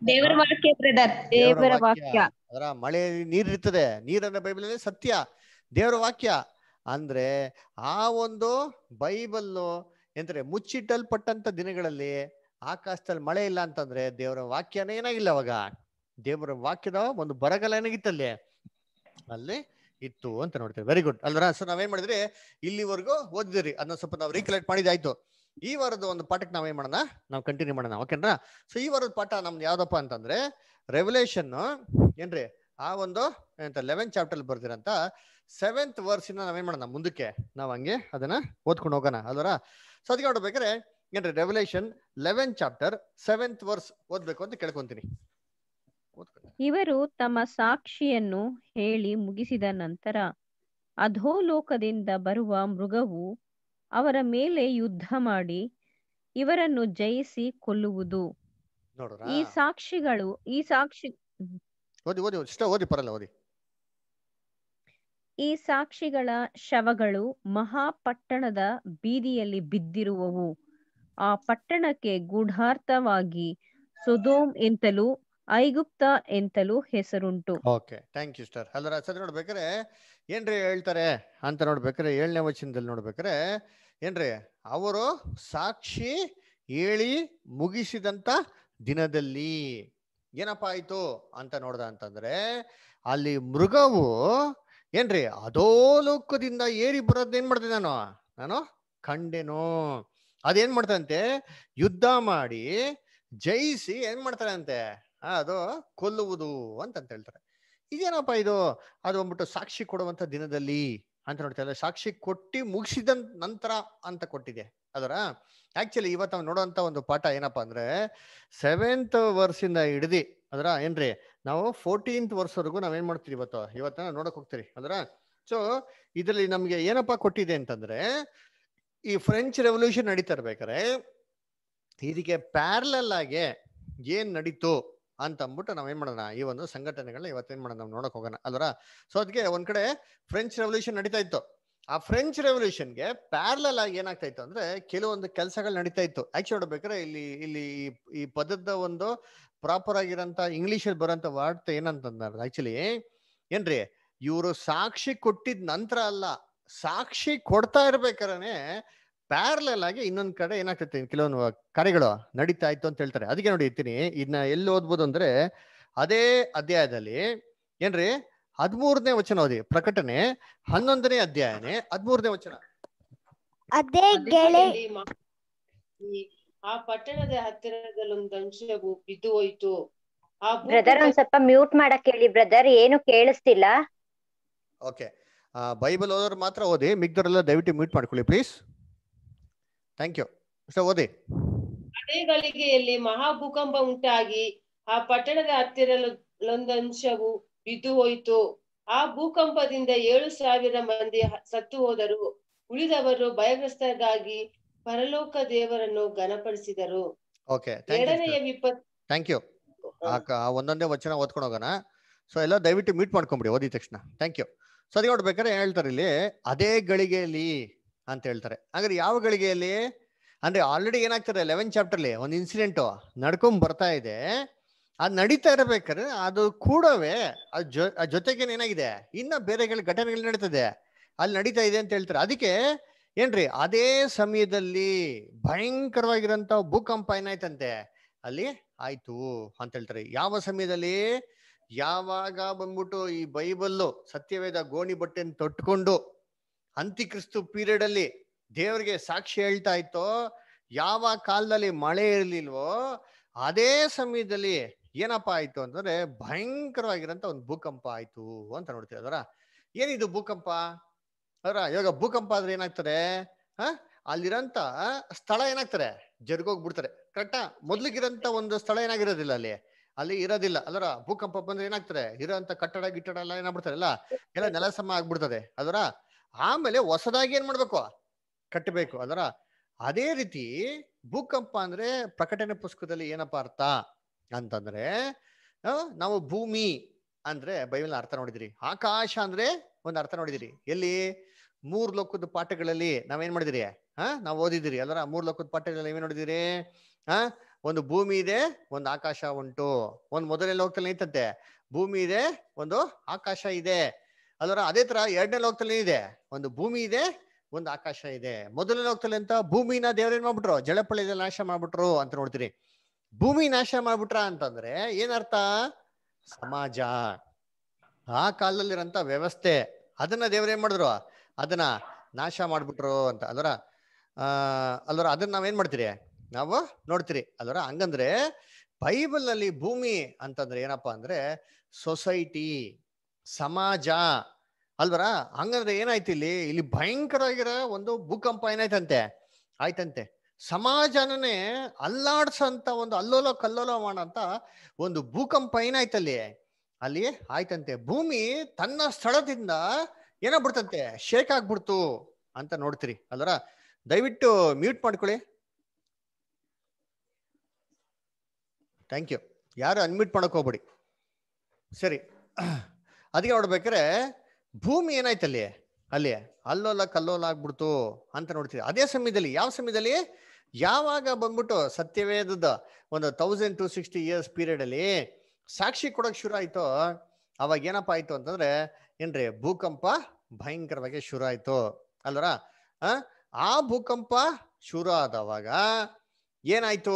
ದೇವರ ದೇವರ ವಾಕ್ಯ ಮಳೆಯಲ್ಲಿ ನೀರ್ ಇರ್ತದೆ ನೀರನ್ನ ಅಂದ್ರೆ ಬೈಬಲ್ ಸತ್ಯ ದೇವರ ವಾಕ್ಯ ಅಂದ್ರೆ ಆ ಒಂದು ಬೈಬಲ್ ಎಂದ್ರೆ ಮುಚ್ಚಿಟ್ಟಲ್ಪಟ್ಟಂತ ದಿನಗಳಲ್ಲಿ ಆಕಾಶದಲ್ಲಿ ಮಳೆ ಇಲ್ಲ ಅಂತಂದ್ರೆ ದೇವರ ವಾಕ್ಯನ ಏನಾಗಿಲ್ಲ ಅವಾಗ ದೇವರ ವಾಕ್ಯದ ಒಂದು ಬರಗಾಲ ಏನಾಗಿತ್ತಲ್ಲಿ ಅಲ್ಲಿ ಇತ್ತು ಅಂತ ನೋಡ್ತೀವಿ ವೆರಿ ಗುಡ್ ಅಲ್ರ ಸೊ ನಾವೇನ್ ಮಾಡಿದ್ರಿ ಇಲ್ಲಿವರೆಗೂ ಓದಿದ್ರಿ ಅದನ್ನ ಸ್ವಲ್ಪ ನಾವು ರೀಕಲೆಕ್ಟ್ ಮಾಡಿದಾಯ್ತು ಈ ವಾರದ ಒಂದು ಪಾಠಕ್ಕೆ ನಾವೇನ್ ಮಾಡೋಣ ನಾವು ಕಂಟಿನ್ಯೂ ಮಾಡೋಣ ಓಕೆನಾ ಸೊ ಈ ವಾರದ ಪಾಠ ನಮ್ದು ಯಾವ್ದಪ್ಪ ಅಂತಂದ್ರೆ ರೆವಲೇಷನ್ ಏನ್ರಿ ಆ ಒಂದು ಏನಂತ ಲೆವೆನ್ ಚಾಪ್ಟರ್ ಬರ್ದಿರಂತ ಸೆವೆಂತ್ ವರ್ಸ್ ಇಂದ ನಾವೇನ್ ಮಾಡೋಣ ಮುಂದಕ್ಕೆ ನಾವ್ ಹಂಗೆ ಅದನ್ನ ಓದ್ಕೊಂಡು ಹೋಗೋಣ ಅಲ್ವರ ಸೊ ಅದಕ್ಕೆ ನೋಡ್ಬೇಕಾರೆ ಏನ್ರಿ revelation eleven chapter seventh verse ಓದ್ಬೇಕು ಅಂತ ಕೇಳ್ಕೊಂತೀನಿ ಇವರು ತಮ್ಮ ಸಾಕ್ಷಿಯನ್ನು ಹೇಳಿ ಮುಗಿಸಿದ ನಂತರ ಅಧೋಲೋಕದಿಂದ ಬರುವ ಮೃಗವು ಅವರ ಮೇಲೆ ಯುದ್ಧ ಮಾಡಿ ಇವರನ್ನು ಜಯಿಸಿ ಕೊಲ್ಲುವುದು ಈ ಸಾಕ್ಷಿಗಳು ಈ ಸಾಕ್ಷಿ ಈ ಸಾಕ್ಷಿಗಳ ಶವಗಳು ಮಹಾಪಟ್ಟಣದ ಬೀದಿಯಲ್ಲಿ ಬಿದ್ದಿರುವವು ಆ ಪಟ್ಟಣಕ್ಕೆ ಗೂಢಾರ್ಥವಾಗಿ ಸೊದೋಮ್ ಎಂತಲೂ ಐಗುಪ್ತ ಎಂತಲೂ ಹೆಸರುಂಟು ಓಕೆ ಥ್ಯಾಂಕ್ ಯು ಸರ್ ಅದರ ಸರ್ ನೋಡ್ಬೇಕಾರೆ ಏನ್ರಿ ಹೇಳ್ತಾರೆ ಅಂತ ನೋಡ್ಬೇಕ್ರೆ ಏಳನೇ ವಚನದಲ್ಲಿ ನೋಡ್ಬೇಕ್ರೆ ಏನ್ರಿ ಅವರು ಸಾಕ್ಷಿ ಹೇಳಿ ಮುಗಿಸಿದಂತ ದಿನದಲ್ಲಿ ಏನಪ್ಪ ಆಯ್ತು ಅಂತ ನೋಡ್ದ ಅಂತಂದ್ರೆ ಅಲ್ಲಿ ಮೃಗವು ಏನ್ರಿ ಅದೋ ಲೋಕದಿಂದ ಏರಿ ಬರೋದ್ ಏನ್ ಮಾಡ್ತೀನಿ ನಾನು ನಾನು ಕಂಡೆನು ಅದೇನ್ ಮಾಡ್ತಂತೆ ಯುದ್ಧ ಮಾಡಿ ಜಯಿಸಿ ಏನ್ ಮಾಡ್ತಾರಂತೆ ಅದು ಕೊಲ್ಲುವುದು ಅಂತಂತ ಹೇಳ್ತಾರೆ ಇದೇನಪ್ಪ ಇದು ಅದು ಬಂದ್ಬಿಟ್ಟು ಸಾಕ್ಷಿ ಕೊಡುವಂತ ದಿನದಲ್ಲಿ ಅಂತ ನೋಡ್ತಾ ಸಾಕ್ಷಿ ಕೊಟ್ಟಿ ಮುಗಿಸಿದ ನಂತರ ಅಂತ ಕೊಟ್ಟಿದೆ ಅದರ ಆಕ್ಚುಲಿ ಇವತ್ತು ನಾವು ನೋಡುವಂತ ಒಂದು ಪಾಠ ಏನಪ್ಪಾ ಅಂದ್ರೆ ಸೆವೆಂತ್ ವರ್ಸಿಂದ ಹಿಡಿದಿ ಅದರ ಏನ್ರಿ ನಾವು ಫೋರ್ಟೀನ್ತ್ ವರ್ಷವರೆಗೂ ನಾವೇನ್ ಮಾಡ್ತೀವಿ ಇವತ್ತು ಇವತ್ತ ನೋಡಕ್ ಹೋಗ್ತೀರಿ ಅದರ ಸೊ ಇದರಲ್ಲಿ ನಮ್ಗೆ ಏನಪ್ಪಾ ಕೊಟ್ಟಿದೆ ಅಂತಂದ್ರೆ ಈ ಫ್ರೆಂಚ್ ರೆವಲ್ಯೂಷನ್ ನಡೀತಾ ಇರ್ಬೇಕಾರೆ ಇದಕ್ಕೆ ಪ್ಯಾರಲಲ್ ಆಗಿ ಏನ್ ನಡೀತು ಅಂತ ಅಂದ್ಬಿಟ್ಟು ನಾವು ಏನ್ ಮಾಡೋಣ ಈ ಒಂದು ಸಂಘಟನೆಗಳನ್ನ ಇವತ್ತೇನ್ ಮಾಡೋಣ ನಾವು ನೋಡಕ್ ಹೋಗೋಣ ಅಲ್ವರ ಸೊ ಅದಕ್ಕೆ ಒಂದ್ ಕಡೆ ಫ್ರೆಂಚ್ ರೆವಲ್ಯೂಷನ್ ನಡೀತಾ ಇತ್ತು ಆ ಫ್ರೆಂಚ್ ರೆವಲ್ಯೂಷನ್ಗೆ ಪ್ಯಾರಲಲ್ ಆಗಿ ಏನಾಗ್ತಾ ಇತ್ತು ಅಂದ್ರೆ ಕೆಲವೊಂದು ಕೆಲಸಗಳು ನಡೀತಾ ಇತ್ತು ಆಕ್ಚುಲಿ ನೋಡ್ಬೇಕಾದ್ರೆ ಇಲ್ಲಿ ಇಲ್ಲಿ ಈ ಪದದ ಒಂದು ಪ್ರಾಪರ್ ಆಗಿರೋಂಥ ಇಂಗ್ಲೀಷಲ್ಲಿ ಬರೋಂತ ವರ್ಡ್ ಏನಂತಂದ್ರೆ ಆಕ್ಚುಲಿ ಏನ್ರಿ ಇವರು ಸಾಕ್ಷಿ ಕೊಟ್ಟಿದ ನಂತರ ಅಲ್ಲ ಸಾಕ್ಷಿ ಕೊಡ್ತಾ ಇರ್ಬೇಕಾರೆ ಪ್ಯಾರಲಲ್ ಆಗಿ ಇನ್ನೊಂದ್ ಕಡೆ ಏನಾಗ್ತೈತೆ ಕೆಲವೊಂದು ಕರೆಗಳು ನಡೀತಾ ಇತ್ತು ಅಂತ ಹೇಳ್ತಾರೆ ಅದಕ್ಕೆ ನೋಡಿ ಇರ್ತೀನಿ ಇದನ್ನ ಎಲ್ಲಿ ಓದ್ಬೋದು ಅಂದ್ರೆ ಅದೇ ಅಧ್ಯಾಯದಲ್ಲಿ ಏನ್ರಿ ಹದ್ಮೂರನೇ ವಚನ ಓದಿ ಪ್ರಕಟಣೆ ಹನ್ನೊಂದನೇ ಅಧ್ಯಾಯನೇ ಹದ್ಮೂರನೇ ವಚನ ಅದೇ ಗೆಳೆ ಆ ಪಟ್ಟಣದ ಹತ್ತಿರದಲ್ಲೊಂದು ಅಂಶವು ಬಿದ್ದು ಬ್ರದರ್ ಸ್ವಲ್ಪ ಮ್ಯೂಟ್ ಮಾಡಕ್ ಹೇಳಿ ಬ್ರದರ್ ಏನು ಕೇಳಿಸ್ತಿಲ್ಲ ಓಕೆ ಬೈಬಲ್ ಓದೋರು ಮಾತ್ರ ಓದಿ ಮಿಗ್ದವರೆಲ್ಲ ದಯವಿಟ್ಟು ಮ್ಯೂಟ್ ಮಾಡ್ಕೊಳ್ಳಿ ಪ್ಲೀಸ್ ಥ್ಯಾಂಕ್ ಯು ಓದಿ ಅದೇ ಗಳಿಗೆಯಲ್ಲಿ ಮಹಾಭೂಕಂಪ ಉಂಟಾಗಿ ಆ ಪಟ್ಟಣದ ಹತ್ತಿರಲೊಂದಂಶವು ಬಿದ್ದು ಹೋಯಿತು ಆ ಭೂಕಂಪದಿಂದ ಏಳು ಸಾವಿರ ಮಂದಿ ಸತ್ತು ಹೋದರು ಉಳಿದವರು ಭಯಗ್ರಸ್ತರಾಗಿ ಪರಲೋಕ ದೇವರನ್ನು ಘನಪಡಿಸಿದರು ಎರಡನೆಯ ವಿಪತ್ತು ಥ್ಯಾಂಕ್ ಯು ಒಂದೊಂದೇ ವಚನ ಓದ್ಕೊಂಡು ಹೋಗೋಣ ಸೊ ಎಲ್ಲ ದಯವಿಟ್ಟು ಮೀಟ್ ಮಾಡ್ಕೊಂಬಿಡಿ ಓದಿದ ತಕ್ಷಣ ಥ್ಯಾಂಕ್ ಯು ಸರಿ ನೋಡ್ಬೇಕಾದ್ರೆ ಹೇಳ್ತಾರೆ ಇಲ್ಲಿ ಅದೇ ಗಳಿಗೆಯಲ್ಲಿ ಅಂತ ಹೇಳ್ತಾರೆ ಹಾಗಾದ್ರೆ ಯಾವ ಗಳಿಗೆಯಲ್ಲಿ ಅಂದ್ರೆ ಆಲ್ರೆಡಿ ಏನಾಗ್ತದೆ ಲೆವೆನ್ ಚಾಪ್ಟರ್ಲಿ ಒಂದು ಇನ್ಸಿಡೆಂಟು ನಡ್ಕೊಂಡ್ ಬರ್ತಾ ಇದೆ ಅದು ನಡೀತಾ ಇರಬೇಕಾದ್ರೆ ಅದು ಕೂಡವೇ ಅದು ಜೊ ಜೊತೆಗೇನು ಏನಾಗಿದೆ ಇನ್ನ ಬೇರೆಗಳ ಘಟನೆಗಳು ನಡೀತದೆ ಅಲ್ಲಿ ನಡೀತಾ ಇದೆ ಅಂತ ಹೇಳ್ತಾರೆ ಅದಕ್ಕೆ ಏನ್ರಿ ಅದೇ ಸಮಯದಲ್ಲಿ ಭಯಂಕರವಾಗಿರುವಂತ ಭೂಕಂಪ ಏನಾಯ್ತಂತೆ ಅಲ್ಲಿ ಆಯ್ತು ಅಂತ ಹೇಳ್ತಾರೆ ಯಾವ ಸಮಯದಲ್ಲಿ ಯಾವಾಗ ಬಂದ್ಬಿಟ್ಟು ಈ ಬೈಬಲ್ಲು ಸತ್ಯವೇದ ಗೋಣಿ ಬಟ್ಟೆನ ತೊಟ್ಕೊಂಡು ಅಂತಿಕ್ರಿಸ್ತು ಪೀರಿಯಡ್ ಅಲ್ಲಿ ದೇವರಿಗೆ ಸಾಕ್ಷಿ ಹೇಳ್ತಾ ಇತ್ತೋ ಯಾವ ಕಾಲದಲ್ಲಿ ಮಳೆ ಇರಲಿಲ್ವೋ ಅದೇ ಸಮಯದಲ್ಲಿ ಏನಪ್ಪಾ ಆಯ್ತು ಅಂತಂದ್ರೆ ಭಯಂಕರವಾಗಿರಂತ ಒಂದು ಭೂಕಂಪ ಆಯ್ತು ಅಂತ ನೋಡ್ತೀವಿ ಅದರ ಏನಿದು ಭೂಕಂಪ ಅದರ ಇವಾಗ ಭೂಕಂಪ ಆದ್ರೆ ಏನಾಗ್ತದೆ ಹ ಅಲ್ಲಿರೋಂಥ ಸ್ಥಳ ಏನಾಗ್ತಾರೆ ಜರ್ಗೋಗ್ಬಿಡ್ತಾರೆ ಕರೆಕ್ಟಾ ಮೊದ್ಲಿಗಿರಂತ ಒಂದು ಸ್ಥಳ ಏನಾಗಿರೋದಿಲ್ಲ ಅಲ್ಲಿ ಅಲ್ಲಿ ಇರೋದಿಲ್ಲ ಅದರ ಭೂಕಂಪ ಬಂದ್ರೆ ಏನಾಗ್ತಾರೆ ಇರೋಂತ ಕಟ್ಟಡ ಗಿಟ್ಟಡ ಎಲ್ಲ ಏನಾಗ್ಬಿಡ್ತಾರೆ ಎಲ್ಲ ಎಲ್ಲ ನೆಲಸಮ ಆಗ್ಬಿಡ್ತದೆ ಅದರ ಆಮೇಲೆ ಹೊಸದಾಗಿ ಏನ್ ಮಾಡ್ಬೇಕು ಕಟ್ಟಬೇಕು ಅದರ ಅದೇ ರೀತಿ ಭೂಕಂಪ ಅಂದ್ರೆ ಪ್ರಕಟಣೆ ಪುಸ್ತಕದಲ್ಲಿ ಏನಪ್ಪ ಅರ್ಥ ಅಂತಂದ್ರೆ ನಾವು ಭೂಮಿ ಅಂದ್ರೆ ಬೈಬಲ್ನ ಅರ್ಥ ನೋಡಿದಿರಿ ಆಕಾಶ ಅಂದ್ರೆ ಒಂದು ಅರ್ಥ ನೋಡಿದಿರಿ ಎಲ್ಲಿ ಮೂರ್ ಲೋಕದ ಪಾಠಗಳಲ್ಲಿ ನಾವೇನ್ ಮಾಡಿದಿರಿ ಹ ನಾವು ಓದಿದಿರಿ ಅಲ್ಲರ ಮೂರ್ ಲೋಕದ ಪಾಠಗಳಲ್ಲಿ ಏನ್ ನೋಡಿದಿರಿ ಹಾ ಒಂದು ಭೂಮಿ ಇದೆ ಒಂದು ಆಕಾಶ ಉಂಟು ಒಂದು ಮೊದಲನೇ ಲೋಕದಲ್ಲಿ ನಿಂತಂತೆ ಭೂಮಿ ಇದೆ ಒಂದು ಆಕಾಶ ಇದೆ ಅದರ ಅದೇ ತರ ಎರಡನೇ ಲೋಕದಲ್ಲಿ ಇದೆ ಒಂದು ಭೂಮಿ ಇದೆ ಒಂದು ಆಕಾಶ ಇದೆ ಮೊದಲನೇ ಲೋಕದಲ್ಲಿ ಅಂತ ಭೂಮಿನ ದೇವರೇನ್ ಮಾಡ್ಬಿಟ್ರು ಜಳಪಳ್ಳಿ ನಾಶ ಮಾಡ್ಬಿಟ್ರು ಅಂತ ನೋಡ್ತೀರಿ ಭೂಮಿ ನಾಶ ಮಾಡ್ಬಿಟ್ರ ಅಂತಂದ್ರೆ ಏನರ್ಥ ಸಮಾಜ ಆ ಕಾಲದಲ್ಲಿರಂತ ವ್ಯವಸ್ಥೆ ಅದನ್ನ ದೇವ್ರೇನ್ ಮಾಡಿದ್ರು ಅದನ್ನ ನಾಶ ಮಾಡ್ಬಿಟ್ರು ಅಂತ ಅದರ ಆ ಅಲ್ವರ ಅದನ್ನ ನಾವೇನ್ ಮಾಡ್ತೀರಿ ನಾವು ನೋಡ್ತೀರಿ ಅಲ್ವರ ಹಂಗಂದ್ರೆ ಬೈಬಲ್ ನಲ್ಲಿ ಭೂಮಿ ಅಂತಂದ್ರೆ ಏನಪ್ಪಾ ಅಂದ್ರೆ ಸೊಸೈಟಿ ಸಮಾಜ ಅಲ್ವರ ಹಂಗಂದ್ರೆ ಏನಾಯ್ತು ಇಲ್ಲಿ ಇಲ್ಲಿ ಭಯಂಕರ ಆಗಿರೋ ಒಂದು ಭೂಕಂಪ ಏನಾಯ್ತಂತೆ ಆಯ್ತಂತೆ ಸಮಾಜನೇ ಅಲ್ಲಾಡ್ಸಂತ ಒಂದು ಅಲ್ಲೋಲ ಕಲ್ಲೋಲ ಮಾಡಂತ ಒಂದು ಭೂಕಂಪ ಏನಾಯ್ತಲ್ಲಿ ಅಲ್ಲಿ ಆಯ್ತಂತೆ ಭೂಮಿ ತನ್ನ ಸ್ಥಳದಿಂದ ಏನೋ ಬಿಡ್ತಂತೆ ಶೇಕ್ ಆಗ್ಬಿಡ್ತು ಅಂತ ನೋಡ್ತೀರಿ ಅಲ್ವರ ದಯವಿಟ್ಟು ಮ್ಯೂಟ್ ಮಾಡ್ಕೊಳ್ಳಿ ಥ್ಯಾಂಕ್ ಯು ಯಾರು ಅನ್ಮ್ಯೂಟ್ ಮಾಡಕ್ ಹೋಗ್ಬಿಡಿ ಸರಿ ಅದಕ್ಕೆ ನೋಡ್ಬೇಕಾರೆ ಭೂಮಿ ಏನಾಯ್ತು ಅಲ್ಲಿ ಅಲ್ಲಿ ಅಲ್ಲೋಲ ಕಲ್ಲೋಲ ಆಗ್ಬಿಡ್ತು ಅಂತ ನೋಡ್ತೀವಿ ಅದೇ ಸಮಯದಲ್ಲಿ ಯಾವ ಸಮಯದಲ್ಲಿ ಯಾವಾಗ ಬಂದ್ಬಿಟ್ಟು ಸತ್ಯವೇದದ ಒಂದು thousand two sixty years period ಅಲ್ಲಿ ಸಾಕ್ಷಿ ಕೊಡೋಕೆ ಶುರು ಆಯ್ತು ಅವಾಗ ಏನಪ್ಪ ಆಯ್ತು ಅಂತಂದ್ರೆ ಏನ್ರಿ ಭೂಕಂಪ ಭಯಂಕರವಾಗಿ ಶುರು ಆಯ್ತು ಅಲ್ವರ ಆ ಭೂಕಂಪ ಶುರು ಆದವಾಗ ಏನಾಯ್ತು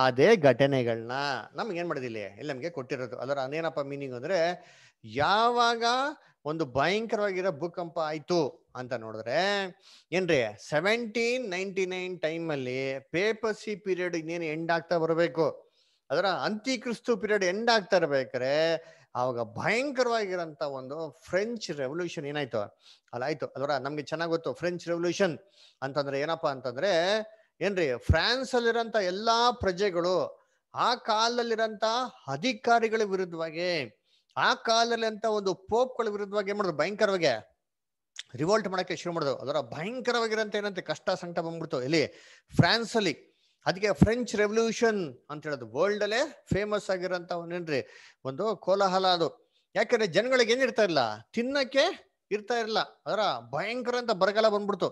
ಅದೇ ಘಟನೆಗಳನ್ನ ನಮ್ಗೆ ಏನ್ ಮಾಡಿದಿಲ್ಲ ಇಲ್ಲಿ ನಮಗೆ ಕೊಟ್ಟಿರೋದು ಅದರ ಅದೇನಪ್ಪ ಮೀನಿಂಗ್ ಅಂದ್ರೆ ಯಾವಾಗ ಒಂದು ಭಯಂಕರವಾಗಿರೋ ಭೂಕಂಪ ಆಯ್ತು ಅಂತ ನೋಡಿದ್ರೆ ಏನ್ರಿ ಸೆವೆಂಟೀನ್ ನೈಂಟಿ ನೈನ್ ಅಲ್ಲಿ ಪೇಪರ್ಸಿ ಪೀರಿಯಡ್ ಇನ್ನೇನು ಎಂಡ್ ಆಗ್ತಾ ಬರಬೇಕು ಅದರ ಕ್ರಿಸ್ತು ಪೀರಿಯಡ್ ಎಂಡ್ ಆಗ್ತಾ ಇರ್ಬೇಕ್ರೆ ಅವಾಗ ಭಯಂಕರವಾಗಿರೋಂಥ ಒಂದು ಫ್ರೆಂಚ್ ರೆವಲ್ಯೂಷನ್ ಏನಾಯ್ತು ಆಯ್ತು ಅದರ ನಮ್ಗೆ ಚೆನ್ನಾಗಿ ಗೊತ್ತು ಫ್ರೆಂಚ್ ರೆವಲ್ಯೂಷನ್ ಅಂತಂದ್ರೆ ಏನಪ್ಪಾ ಅಂತಂದ್ರೆ ಏನ್ರಿ ಫ್ರಾನ್ಸ್ ಅಲ್ಲಿರಂತ ಎಲ್ಲಾ ಪ್ರಜೆಗಳು ಆ ಕಾಲದಲ್ಲಿರಂತ ಅಧಿಕಾರಿಗಳ ವಿರುದ್ಧವಾಗಿ ಆ ಕಾಲದಲ್ಲಿ ಅಂತ ಒಂದು ಪೋಪ್ಗಳ ವಿರುದ್ಧವಾಗಿ ಏನ್ ಮಾಡಿದ್ರು ಭಯಂಕರವಾಗಿ ರಿವೋಲ್ಟ್ ಮಾಡಕ್ಕೆ ಶುರು ಮಾಡಿದ್ರು ಅದರ ಭಯಂಕರವಾಗಿರಂತ ಏನಂತೆ ಕಷ್ಟ ಸಂಕಟ ಬಂದ್ಬಿಡ್ತು ಇಲ್ಲಿ ಫ್ರಾನ್ಸ್ ಅಲ್ಲಿ ಅದಕ್ಕೆ ಫ್ರೆಂಚ್ ರೆವಲ್ಯೂಷನ್ ಅಂತ ಹೇಳೋದು ವರ್ಲ್ಡ್ ಅಲ್ಲೇ ಫೇಮಸ್ ಆಗಿರೋಂತ ಒಂದೇನ್ರಿ ಒಂದು ಕೋಲಾಹಲ ಅದು ಯಾಕಂದ್ರೆ ಜನಗಳಿಗೆ ಇರ್ತಾ ಇಲ್ಲ ತಿನ್ನಕ್ಕೆ ಇರ್ತಾ ಇರಲ್ಲ ಅದರ ಭಯಂಕರ ಅಂತ ಬರಗಾಲ ಬಂದ್ಬಿಡ್ತು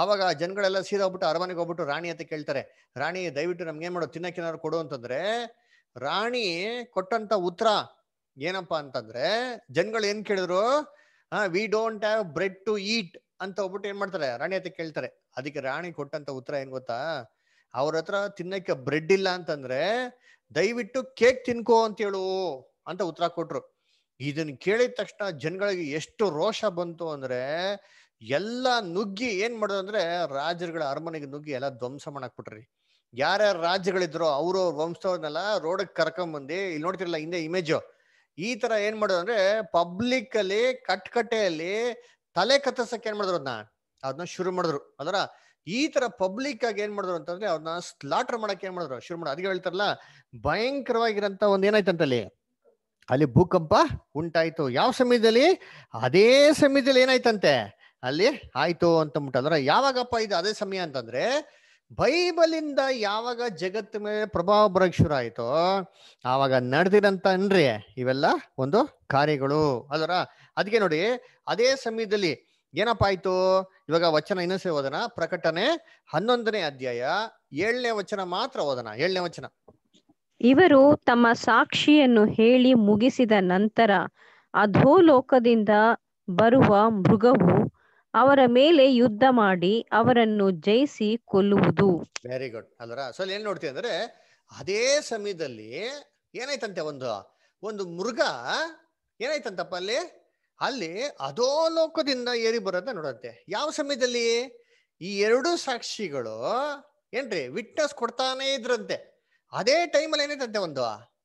ಆವಾಗ ಜನಗಳೆಲ್ಲ ಸೀದಾ ಹೋಗ್ಬಿಟ್ಟು ಅರಮನೆಗೆ ಹೋಗ್ಬಿಟ್ಟು ರಾಣಿ ಅಂತ ಕೇಳ್ತಾರೆ ರಾಣಿ ದಯವಿಟ್ಟು ನಮ್ಗೆ ಏನ್ ಮಾಡೋ ತಿನ್ನಕ್ಕೆ ಏನಾದ್ರು ಕೊಡು ಅಂತಂದ್ರೆ ರಾಣಿ ಕೊಟ್ಟಂತ ಉತ್ತರ ಏನಪ್ಪ ಅಂತಂದ್ರೆ ಜನಗಳು ಏನ್ ಕೇಳಿದ್ರು we don't have bread to eat ಅಂತ ಹೋಗ್ಬಿಟ್ಟು ಏನ್ ಮಾಡ್ತಾರೆ ರಾಣಿ ಹತ್ರ ಕೇಳ್ತಾರೆ ಅದಕ್ಕೆ ರಾಣಿ ಕೊಟ್ಟಂತ ಉತ್ತರ ಏನ್ ಗೊತ್ತಾ ಅವ್ರ ಹತ್ರ ತಿನ್ನಕ್ಕೆ ಬ್ರೆಡ್ ಇಲ್ಲ ಅಂತಂದ್ರೆ ದಯವಿಟ್ಟು ಕೇಕ್ ತಿನ್ಕೋ ಅಂತ ಹೇಳು ಅಂತ ಉತ್ತರ ಕೊಟ್ರು ಇದನ್ನ ಕೇಳಿದ ತಕ್ಷಣ ಜನಗಳಿಗೆ ಎಷ್ಟು ರೋಷ ಬಂತು ಅಂದ್ರೆ ಎಲ್ಲ ನುಗ್ಗಿ ಏನ್ ಮಾಡೋದು ಅಂದ್ರೆ ರಾಜರುಗಳ ಅರಮನೆಗೆ ನುಗ್ಗಿ ಎಲ್ಲ ಧ್ವಂಸ ಮಾಡಕ್ ಬಿಟ್ರಿ ಯಾರ್ಯಾರ ರಾಜ್ಯಗಳಿದ್ರು ಅವ್ರವ್ರ ವಂಶದವ್ರನ್ನೆಲ್ಲ ರೋಡಕ್ ಕರ್ಕೊಂಬಂದಿ ಇಲ್ಲಿ ನೋಡ್ತಿರಲ್ಲ ಹಿಂದೆ ಇಮೇಜು ಈ ತರ ಏನ್ ಮಾಡೋದು ಅಂದ್ರೆ ಪಬ್ಲಿಕ್ ಅಲ್ಲಿ ಕಟ್ಕಟ್ಟೆಯಲ್ಲಿ ತಲೆ ಕತ್ತರ್ಸಕ್ಕೆ ಏನ್ ಮಾಡಿದ್ರು ಅದನ್ನ ಅದನ್ನ ಶುರು ಮಾಡಿದ್ರು ಅದರ ಈ ತರ ಪಬ್ಲಿಕ್ ಆಗಿ ಏನ್ ಮಾಡಿದ್ರು ಅಂತಂದ್ರೆ ಅವ್ರನ್ನ ಸ್ಲಾಟರ್ ಮಾಡಕ್ಕೆ ಏನ್ ಮಾಡಿದ್ರು ಶುರು ಮಾಡಿದ್ರು ಅದಕ್ಕೆ ಹೇಳ್ತಾರಲ್ಲ ಭಯಂಕರವಾಗಿರಂತ ಒಂದ್ ಏನಾಯ್ತಂತ ಅಲ್ಲಿ ಅಲ್ಲಿ ಭೂಕಂಪ ಉಂಟಾಯ್ತು ಯಾವ ಸಮಯದಲ್ಲಿ ಅದೇ ಸಮಯದಲ್ಲಿ ಏನಾಯ್ತಂತೆ ಅಲ್ಲಿ ಆಯ್ತು ಅಂತ ಅಂದ್ರೆ ಯಾವಾಗಪ್ಪ ಇದು ಅದೇ ಸಮಯ ಅಂತಂದ್ರೆ ಬೈಬಲಿಂದ ಯಾವಾಗ ಜಗತ್ ಮೇಲೆ ಪ್ರಭಾವ ಬರಕ್ ಶುರು ಆಯ್ತೋ ಆವಾಗ ನಡೆದಿರಂತ ಅನ್ರಿ ಇವೆಲ್ಲ ಒಂದು ಕಾರ್ಯಗಳು ಅದರ ಅದಕ್ಕೆ ನೋಡಿ ಅದೇ ಸಮಯದಲ್ಲಿ ಏನಪ್ಪ ಆಯ್ತು ಇವಾಗ ವಚನ ಇನ್ನಸೇ ಓದನ ಪ್ರಕಟಣೆ ಹನ್ನೊಂದನೇ ಅಧ್ಯಾಯ ಏಳನೇ ವಚನ ಮಾತ್ರ ಓದನ ಏಳನೇ ವಚನ ಇವರು ತಮ್ಮ ಸಾಕ್ಷಿಯನ್ನು ಹೇಳಿ ಮುಗಿಸಿದ ನಂತರ ಅಧೋಲೋಕದಿಂದ ಬರುವ ಮೃಗವು ಅವರ ಮೇಲೆ ಯುದ್ಧ ಮಾಡಿ ಅವರನ್ನು ಜಯಿಸಿ ಕೊಲ್ಲುವುದು ವೆರಿ ಗುಡ್ ಅಲ್ರ ಅಸಲ್ ಏನ್ ನೋಡ್ತೀವಿ ಅಂದ್ರೆ ಅದೇ ಸಮಯದಲ್ಲಿ ಏನಾಯ್ತಂತೆ ಒಂದು ಒಂದು ಮೃಗ ಏನಾಯ್ತಂತಪ್ಪ ಅಲ್ಲಿ ಅಲ್ಲಿ ಅಧೋಲೋಕದಿಂದ ಏರಿ ಬರೋದನ್ನ ನೋಡತ್ತೆ ಯಾವ ಸಮಯದಲ್ಲಿ ಈ ಎರಡು ಸಾಕ್ಷಿಗಳು ಏನ್ರಿ ವಿಟ್ನೆಸ್ ಕೊಡ್ತಾನೆ ಇದ್ರಂತೆ ಅದೇ ಟೈಮಲ್ಲಿ ಏನೈತಂತೆ ಒಂದು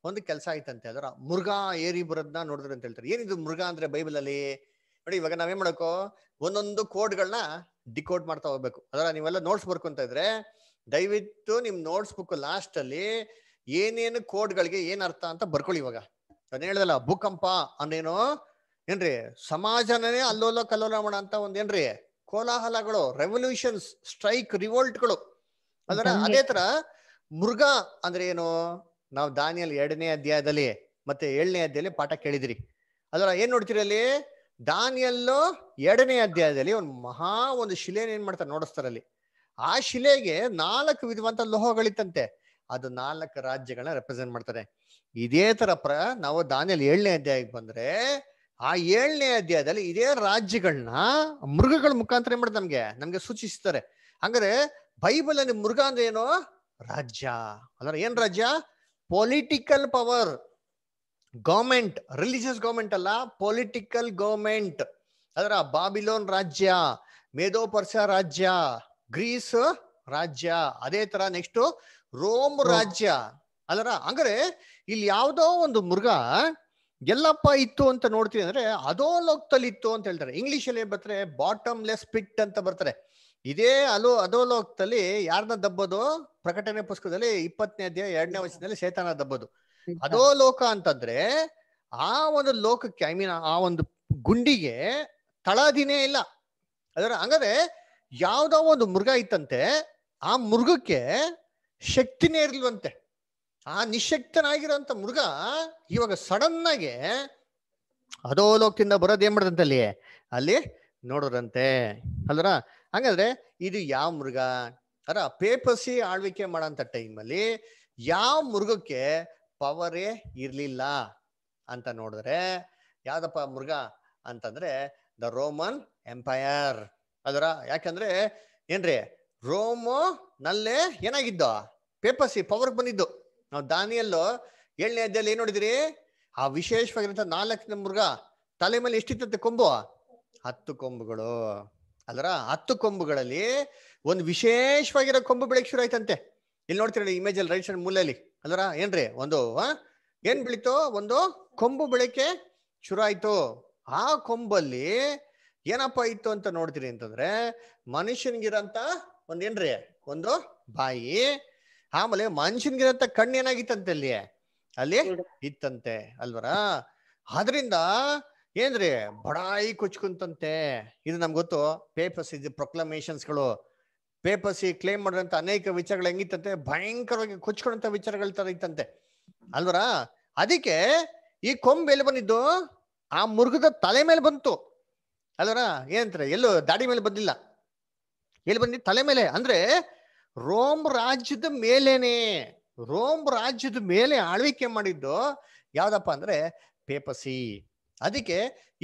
ಒಂದು ಕೆಲಸ ಆಯ್ತಂತೆ ಅದರ ಮೃಗ ಏರಿ ಬರೋದನ್ನ ನೋಡಿದ್ರಂತ ಹೇಳ್ತಾರೆ ಏನಿದು ಮೃಗ ಅಂದ್ರೆ ಬೈಬಲಲ್ಲಿ ನೋಡಿ ಇವಾಗ ನಾವೇನ್ ಮಾಡಬೇಕು ಒಂದೊಂದು ಕೋಡ್ಗಳನ್ನ ಡಿಕೋಡ್ ಮಾಡ್ತಾ ಹೋಗ್ಬೇಕು ಅದರ ನೀವೆಲ್ಲ ನೋಟ್ಸ್ ಬರ್ಕೊಂತ ಇದ್ರೆ ದಯವಿಟ್ಟು ನಿಮ್ ನೋಟ್ಸ್ ಬುಕ್ ಲಾಸ್ಟ್ ಅಲ್ಲಿ ಏನೇನು ಗಳಿಗೆ ಏನ್ ಅರ್ಥ ಅಂತ ಬರ್ಕೊಳ್ಳಿ ಇವಾಗ ನಾನು ಹೇಳ್ದಲ್ಲ ಭೂಕಂಪ ಅಂದ್ರೇನು ಏನ್ರಿ ಸಮಾಜನೇ ಅಲ್ಲೋಲ ಕಲ್ಲೋಲ ಮಾಡ ಅಂತ ಒಂದೇನ್ರಿ ಕೋಲಾಹಲಗಳು ರೆವಲ್ಯೂಷನ್ಸ್ ಸ್ಟ್ರೈಕ್ ರಿವೋಲ್ಟ್ಗಳು ಅದರ ಅದೇ ತರ ಮೃಗ ಅಂದ್ರೆ ಏನು ನಾವು ದಾನಿಯಲ್ಲಿ ಎರಡನೇ ಅಧ್ಯಾಯದಲ್ಲಿ ಮತ್ತೆ ಏಳನೇ ಅಧ್ಯಾಯದಲ್ಲಿ ಪಾಠ ಕೇಳಿದಿರಿ ಅದರ ಏನ್ ನೋಡ್ತೀರಿ ಅಲ್ಲಿ ದಾನಿಯಲ್ಲೋ ಎರಡನೇ ಅಧ್ಯಾಯದಲ್ಲಿ ಒಂದು ಮಹಾ ಒಂದು ಶಿಲೆ ಏನ್ ಮಾಡ್ತಾರೆ ನೋಡಿಸ್ತಾರಲ್ಲಿ ಅಲ್ಲಿ ಆ ಶಿಲೆಗೆ ನಾಲ್ಕು ವಿಧವಂತ ಲೋಹಗಳಿತ್ತಂತೆ ಅದು ನಾಲ್ಕು ರಾಜ್ಯಗಳನ್ನ ರೆಪ್ರೆಸೆಂಟ್ ಮಾಡ್ತಾರೆ ಇದೇ ತರ ಪ್ರ ನಾವು ದಾನಿಯಲ್ಲಿ ಏಳನೇ ಅಧ್ಯಾಯಕ್ಕೆ ಬಂದ್ರೆ ಆ ಏಳನೇ ಅಧ್ಯಾಯದಲ್ಲಿ ಇದೇ ರಾಜ್ಯಗಳನ್ನ ಮೃಗಗಳ ಮುಖಾಂತರ ಏನ್ ಮಾಡ್ತಾರೆ ನಮ್ಗೆ ನಮ್ಗೆ ಸೂಚಿಸ್ತಾರೆ ಹಂಗಾದ್ರೆ ಬೈಬಲ್ ಅಲ್ಲಿ ಮೃಗ ಅಂದ್ರೆ ಏನೋ ರಾಜ್ಯ ಅಲ್ಲ ಏನ್ ರಾಜ್ಯ political power government religious government ಅಲ್ಲ ಪೊಲಿಟಿಕಲ್ ಗೌರ್ಮೆಂಟ್ ಅದರ ಬಾಬಿಲೋನ್ ರಾಜ್ಯ ಮೇದೋಪರ್ಸ ರಾಜ್ಯ ಗ್ರೀಸ್ ರಾಜ್ಯ ಅದೇ ತರ ನೆಕ್ಸ್ಟ್ ರೋಮ್ ರಾಜ್ಯ ಅದರ ಅಂದ್ರೆ ಇಲ್ಲಿ ಯಾವುದೋ ಒಂದು ಮೃಗ ಎಲ್ಲಪ್ಪ ಇತ್ತು ಅಂತ ನೋಡ್ತೀವಿ ಅಂದ್ರೆ ಅದೋ ಲೋಕದಲ್ಲಿ ಇತ್ತು ಅಂತ ಹೇಳ್ತಾರೆ ಇಂಗ್ಲಿಷ್ ಅಲ್ಲಿ ಬರ್ತಾರೆ ಬಾಟಮ್ಲೆಸ್ ಪಿಟ್ ಅಂತ ಬರ್ತಾರೆ ಇದೇ ಅಲೋ ಅದೋ ಲೋಕದಲ್ಲಿ ಯಾರನ್ನ ದಬ್ಬೋದು ಪ್ರಕಟಣೆ ಪುಸ್ತಕದಲ್ಲಿ ಇಪ್ಪತ್ತನೇ ಅಧ್ಯಾಯ ಎರಡನೇ ವರ್ಷದಲ್ಲಿ ಶೇತಾನ ದಬ್ಬೋದು ಅದೋ ಲೋಕ ಅಂತಂದ್ರೆ ಆ ಒಂದು ಲೋಕಕ್ಕೆ ಐ ಮೀನ್ ಆ ಒಂದು ಗುಂಡಿಗೆ ತಳದಿನೇ ಇಲ್ಲ ಅದರ ಹಂಗಾದ್ರೆ ಯಾವ್ದೋ ಒಂದು ಮೃಗ ಇತ್ತಂತೆ ಆ ಮೃಗಕ್ಕೆ ಶಕ್ತಿನೇ ಇರ್ಲ್ವಂತೆ ಆ ನಿಶಕ್ತನಾಗಿರುವಂತ ಮೃಗ ಇವಾಗ ಸಡನ್ ಆಗಿ ಅದೋ ಲೋಕದಿಂದ ಬರೋದ್ ಏನ್ ಮಾಡದಂತೆ ಅಲ್ಲಿ ಅಲ್ಲಿ ನೋಡೋದಂತೆ ಅಲ್ರ ಹಂಗಾದ್ರೆ ಇದು ಯಾವ ಮೃಗ ಅರ ಪೇಪಸಿ ಆಳ್ವಿಕೆ ಟೈಮ್ ಟೈಮಲ್ಲಿ ಯಾವ ಮೃಗಕ್ಕೆ ಪವರೇ ಇರಲಿಲ್ಲ ಅಂತ ನೋಡಿದ್ರೆ ಯಾವ್ದಪ್ಪ ಮೃಗ ಅಂತಂದ್ರೆ ದ ರೋಮನ್ ಎಂಪೈರ್ ಅದರ ಯಾಕಂದ್ರೆ ಏನ್ರಿ ರೋಮೋ ನಲ್ಲೇ ಏನಾಗಿದ್ದು ಪೇಪರ್ಸಿ ಪವರ್ ಬಂದಿದ್ದು ನಾವು ದಾನಿಯಲ್ಲೂ ಏಳನೇ ಅದ್ದಲ್ಲಿ ಏನ್ ನೋಡಿದಿರಿ ಆ ವಿಶೇಷವಾಗಿರಂತ ನಾಲ್ಕನೇ ಮೃಗ ತಲೆ ಮೇಲೆ ಎಷ್ಟಿತ್ತಂತೆ ಕೊಂಬು ಹತ್ತು ಕೊಂಬುಗಳು ಅದರ ಹತ್ತು ಕೊಂಬುಗಳಲ್ಲಿ ಒಂದು ವಿಶೇಷವಾಗಿರೋ ಕೊಂಬು ಬೆಳಕ್ ಶುರು ಆಯ್ತಂತೆ ಇಲ್ಲಿ ನೋಡ್ತೀರಿ ಇಮೇಜ್ ಅಲ್ಲಿ ರೈಟ್ ಸೈಡ್ ಮೂಲೆಯಲ್ಲಿ ಅಲ್ವರ ಏನ್ರಿ ಒಂದು ಏನ್ ಬೆಳೀತು ಒಂದು ಕೊಂಬು ಬೆಳಕೆ ಶುರು ಆಯ್ತು ಆ ಕೊಂಬಲ್ಲಿ ಏನಪ್ಪ ಇತ್ತು ಅಂತ ನೋಡ್ತೀರಿ ಅಂತಂದ್ರೆ ಮನುಷ್ಯನ್ಗಿರಂತ ಏನ್ರಿ ಒಂದು ಬಾಯಿ ಆಮೇಲೆ ಮನುಷ್ಯನ್ಗಿರಂತ ಏನಾಗಿತ್ತಂತೆ ಅಲ್ಲಿ ಅಲ್ಲಿ ಇತ್ತಂತೆ ಅಲ್ವರ ಅದರಿಂದ ಏನ್ರಿ ಬಡಾಯಿ ಕುಚ್ಕುಂತಂತೆ ಇದು ನಮ್ಗೆ ಗೊತ್ತು ಪೇಪರ್ಸ್ ಇದು ಪ್ರೊಕ್ಲಮೇಶನ್ಸ್ಗಳು ಪೇಪಸಿ ಕ್ಲೇಮ್ ಮಾಡಿದಂತ ಅನೇಕ ವಿಚಾರಗಳು ಹೆಂಗಿತ್ತಂತೆ ಭಯಂಕರವಾಗಿ ಕೊಚ್ಕೊಂಡಂತ ವಿಚಾರಗಳ ತರ ಇತ್ತಂತೆ ಅಲ್ವರ ಅದಕ್ಕೆ ಈ ಕೊಂಬ್ ಎಲ್ಲಿ ಬಂದಿದ್ದು ಆ ಮುರುಗದ ತಲೆ ಮೇಲೆ ಬಂತು ಅಲ್ವರ ಏನಂತಾರೆ ಎಲ್ಲೂ ದಾಡಿ ಮೇಲೆ ಬಂದಿಲ್ಲ ಎಲ್ಲಿ ಬಂದಿ ತಲೆ ಮೇಲೆ ಅಂದ್ರೆ ರೋಮ್ ರಾಜ್ಯದ ಮೇಲೇನೆ ರೋಮ್ ರಾಜ್ಯದ ಮೇಲೆ ಆಳ್ವಿಕೆ ಮಾಡಿದ್ದು ಯಾವ್ದಪ್ಪ ಅಂದ್ರೆ ಪೇಪಸಿ ಅದಕ್ಕೆ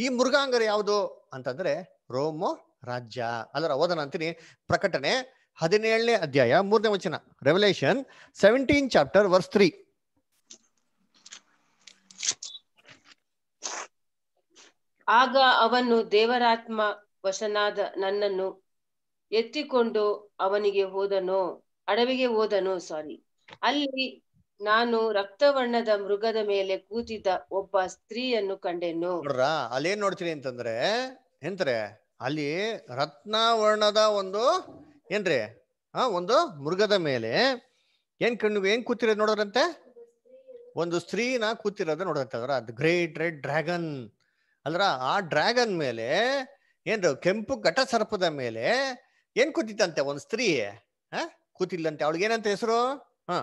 ಈ ಮೃಗಾಂಗರ ಯಾವುದು ಅಂತಂದ್ರೆ ರೋಮ್ ರಾಜ್ಯ ಅದರ ಓದನ ಅಂತೀನಿ ಪ್ರಕಟಣೆ ಹದಿನೇಳನೇ ಅಧ್ಯಾಯ ಮೂರನೇ ವಚನ revelation seventeen chapter verse three ಆಗ ಅವನು ದೇವರಾತ್ಮ ವಶನಾದ ನನ್ನನ್ನು ಎತ್ತಿಕೊಂಡು ಅವನಿಗೆ ಹೋದನು ಅಡವಿಗೆ ಹೋದನು ಸಾರಿ ಅಲ್ಲಿ ನಾನು ರಕ್ತವರ್ಣದ ಮೃಗದ ಮೇಲೆ ಕೂತಿದ್ದ ಒಬ್ಬ ಸ್ತ್ರೀಯನ್ನು ಕಂಡೆನು ಅಲ್ಲೇನ್ ನೋಡ್ತೀನಿ ಅಂತಂದ್ರೆ ಎಂತಾರೆ ಅಲ್ಲಿ ರತ್ನಾವರ್ಣದ ಒಂದು ಏನ್ರಿ ಹ ಒಂದು ಮೃಗದ ಮೇಲೆ ಏನ್ ಕಣ್ಣು ಏನ್ ಕೂತಿರೋದು ನೋಡೋದ್ರಂತೆ ಒಂದು ಸ್ತ್ರೀನ ಕೂತಿರೋದು ನೋಡೋದಂತೆ ಅದರ ಅದು ಗ್ರೇಟ್ ರೆಡ್ ಡ್ರ್ಯಾಗನ್ ಅಲ್ರ ಆ ಡ್ರ್ಯಾಗನ್ ಮೇಲೆ ಏನ್ರ ಕೆಂಪು ಘಟ ಸರ್ಪದ ಮೇಲೆ ಏನ್ ಕೂತಿತ್ತಂತೆ ಒಂದು ಸ್ತ್ರೀ ಹ ಕೂತಿಲ್ಲಂತೆ ಅವಳಿಗೆ ಏನಂತ ಹೆಸರು ಹ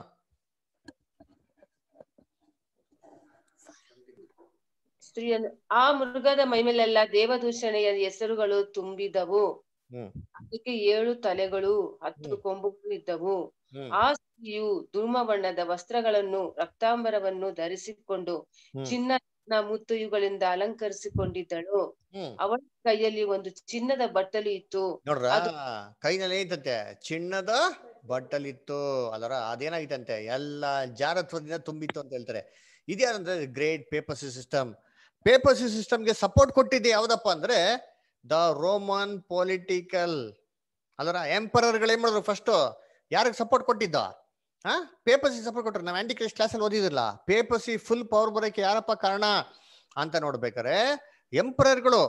ಸ್ತ್ರೀಯನ್ನು ಆ ಮೃಗದ ಮೈಮೇಲೆಲ್ಲ ದೇವದೂಷಣೆಯ ಹೆಸರುಗಳು ತುಂಬಿದವು ಅದಕ್ಕೆ ಏಳು ತಲೆಗಳು ಹತ್ತು ಕೊಂಬುಗಳು ಇದ್ದವು ಆ ಸ್ತ್ರೀಯು ಧೂಮ ಬಣ್ಣದ ವಸ್ತ್ರಗಳನ್ನು ರಕ್ತಾಂಬರವನ್ನು ಧರಿಸಿಕೊಂಡು ಚಿನ್ನ ಮುತ್ತು ಇವುಗಳಿಂದ ಅಲಂಕರಿಸಿಕೊಂಡಿದ್ದಳು ಅವಳ ಕೈಯಲ್ಲಿ ಒಂದು ಚಿನ್ನದ ಬಟ್ಟಲು ಇತ್ತು ನೋಡ್ರ ಕೈನಲ್ಲಿ ಏನಂತೆ ಚಿನ್ನದ ಬಟ್ಟಲಿತ್ತು ಅಲ್ಲರ ಅದೇನಾಗಿತ್ತಂತೆ ಎಲ್ಲ ಜಾರತ್ವದಿಂದ ತುಂಬಿತ್ತು ಅಂತ ಹೇಳ್ತಾರೆ ಇದ್ಯಾರಂದ್ರೆ ಗ್ರೇಟ್ ಪೇಪರ್ಸ್ ಸಿಸ್ಟಮ್ ಪೇಪರ್ಸಿ ಸಿಸ್ಟಮ್ಗೆ ಸಪೋರ್ಟ್ ಕೊಟ್ಟಿದ್ದು ಯಾವ್ದಪ್ಪ ಅಂದ್ರೆ ದ ರೋಮನ್ ಪೊಲಿಟಿಕಲ್ ಅದರ ಎಂಪರರ್ಗಳು ಏನ್ ಮಾಡಿದ್ರು ಫಸ್ಟ್ ಯಾರಿಗೆ ಸಪೋರ್ಟ್ ಕೊಟ್ಟಿದ್ದ ಹಾ ಪೇಪರ್ಸಿ ಸಪೋರ್ಟ್ ಕೊಟ್ಟರು ನಾವು ಆಂಟಿ ಕ್ರೈಸ್ಟ್ ಕ್ಲಾಸಲ್ಲಿ ಓದಿದಿಲ್ಲ ಪೇಪರ್ಸಿ ಫುಲ್ ಪವರ್ ಬರೋಕೆ ಯಾರಪ್ಪ ಕಾರಣ ಅಂತ ನೋಡ್ಬೇಕಾರೆ ಎಂಪರರ್ಗಳು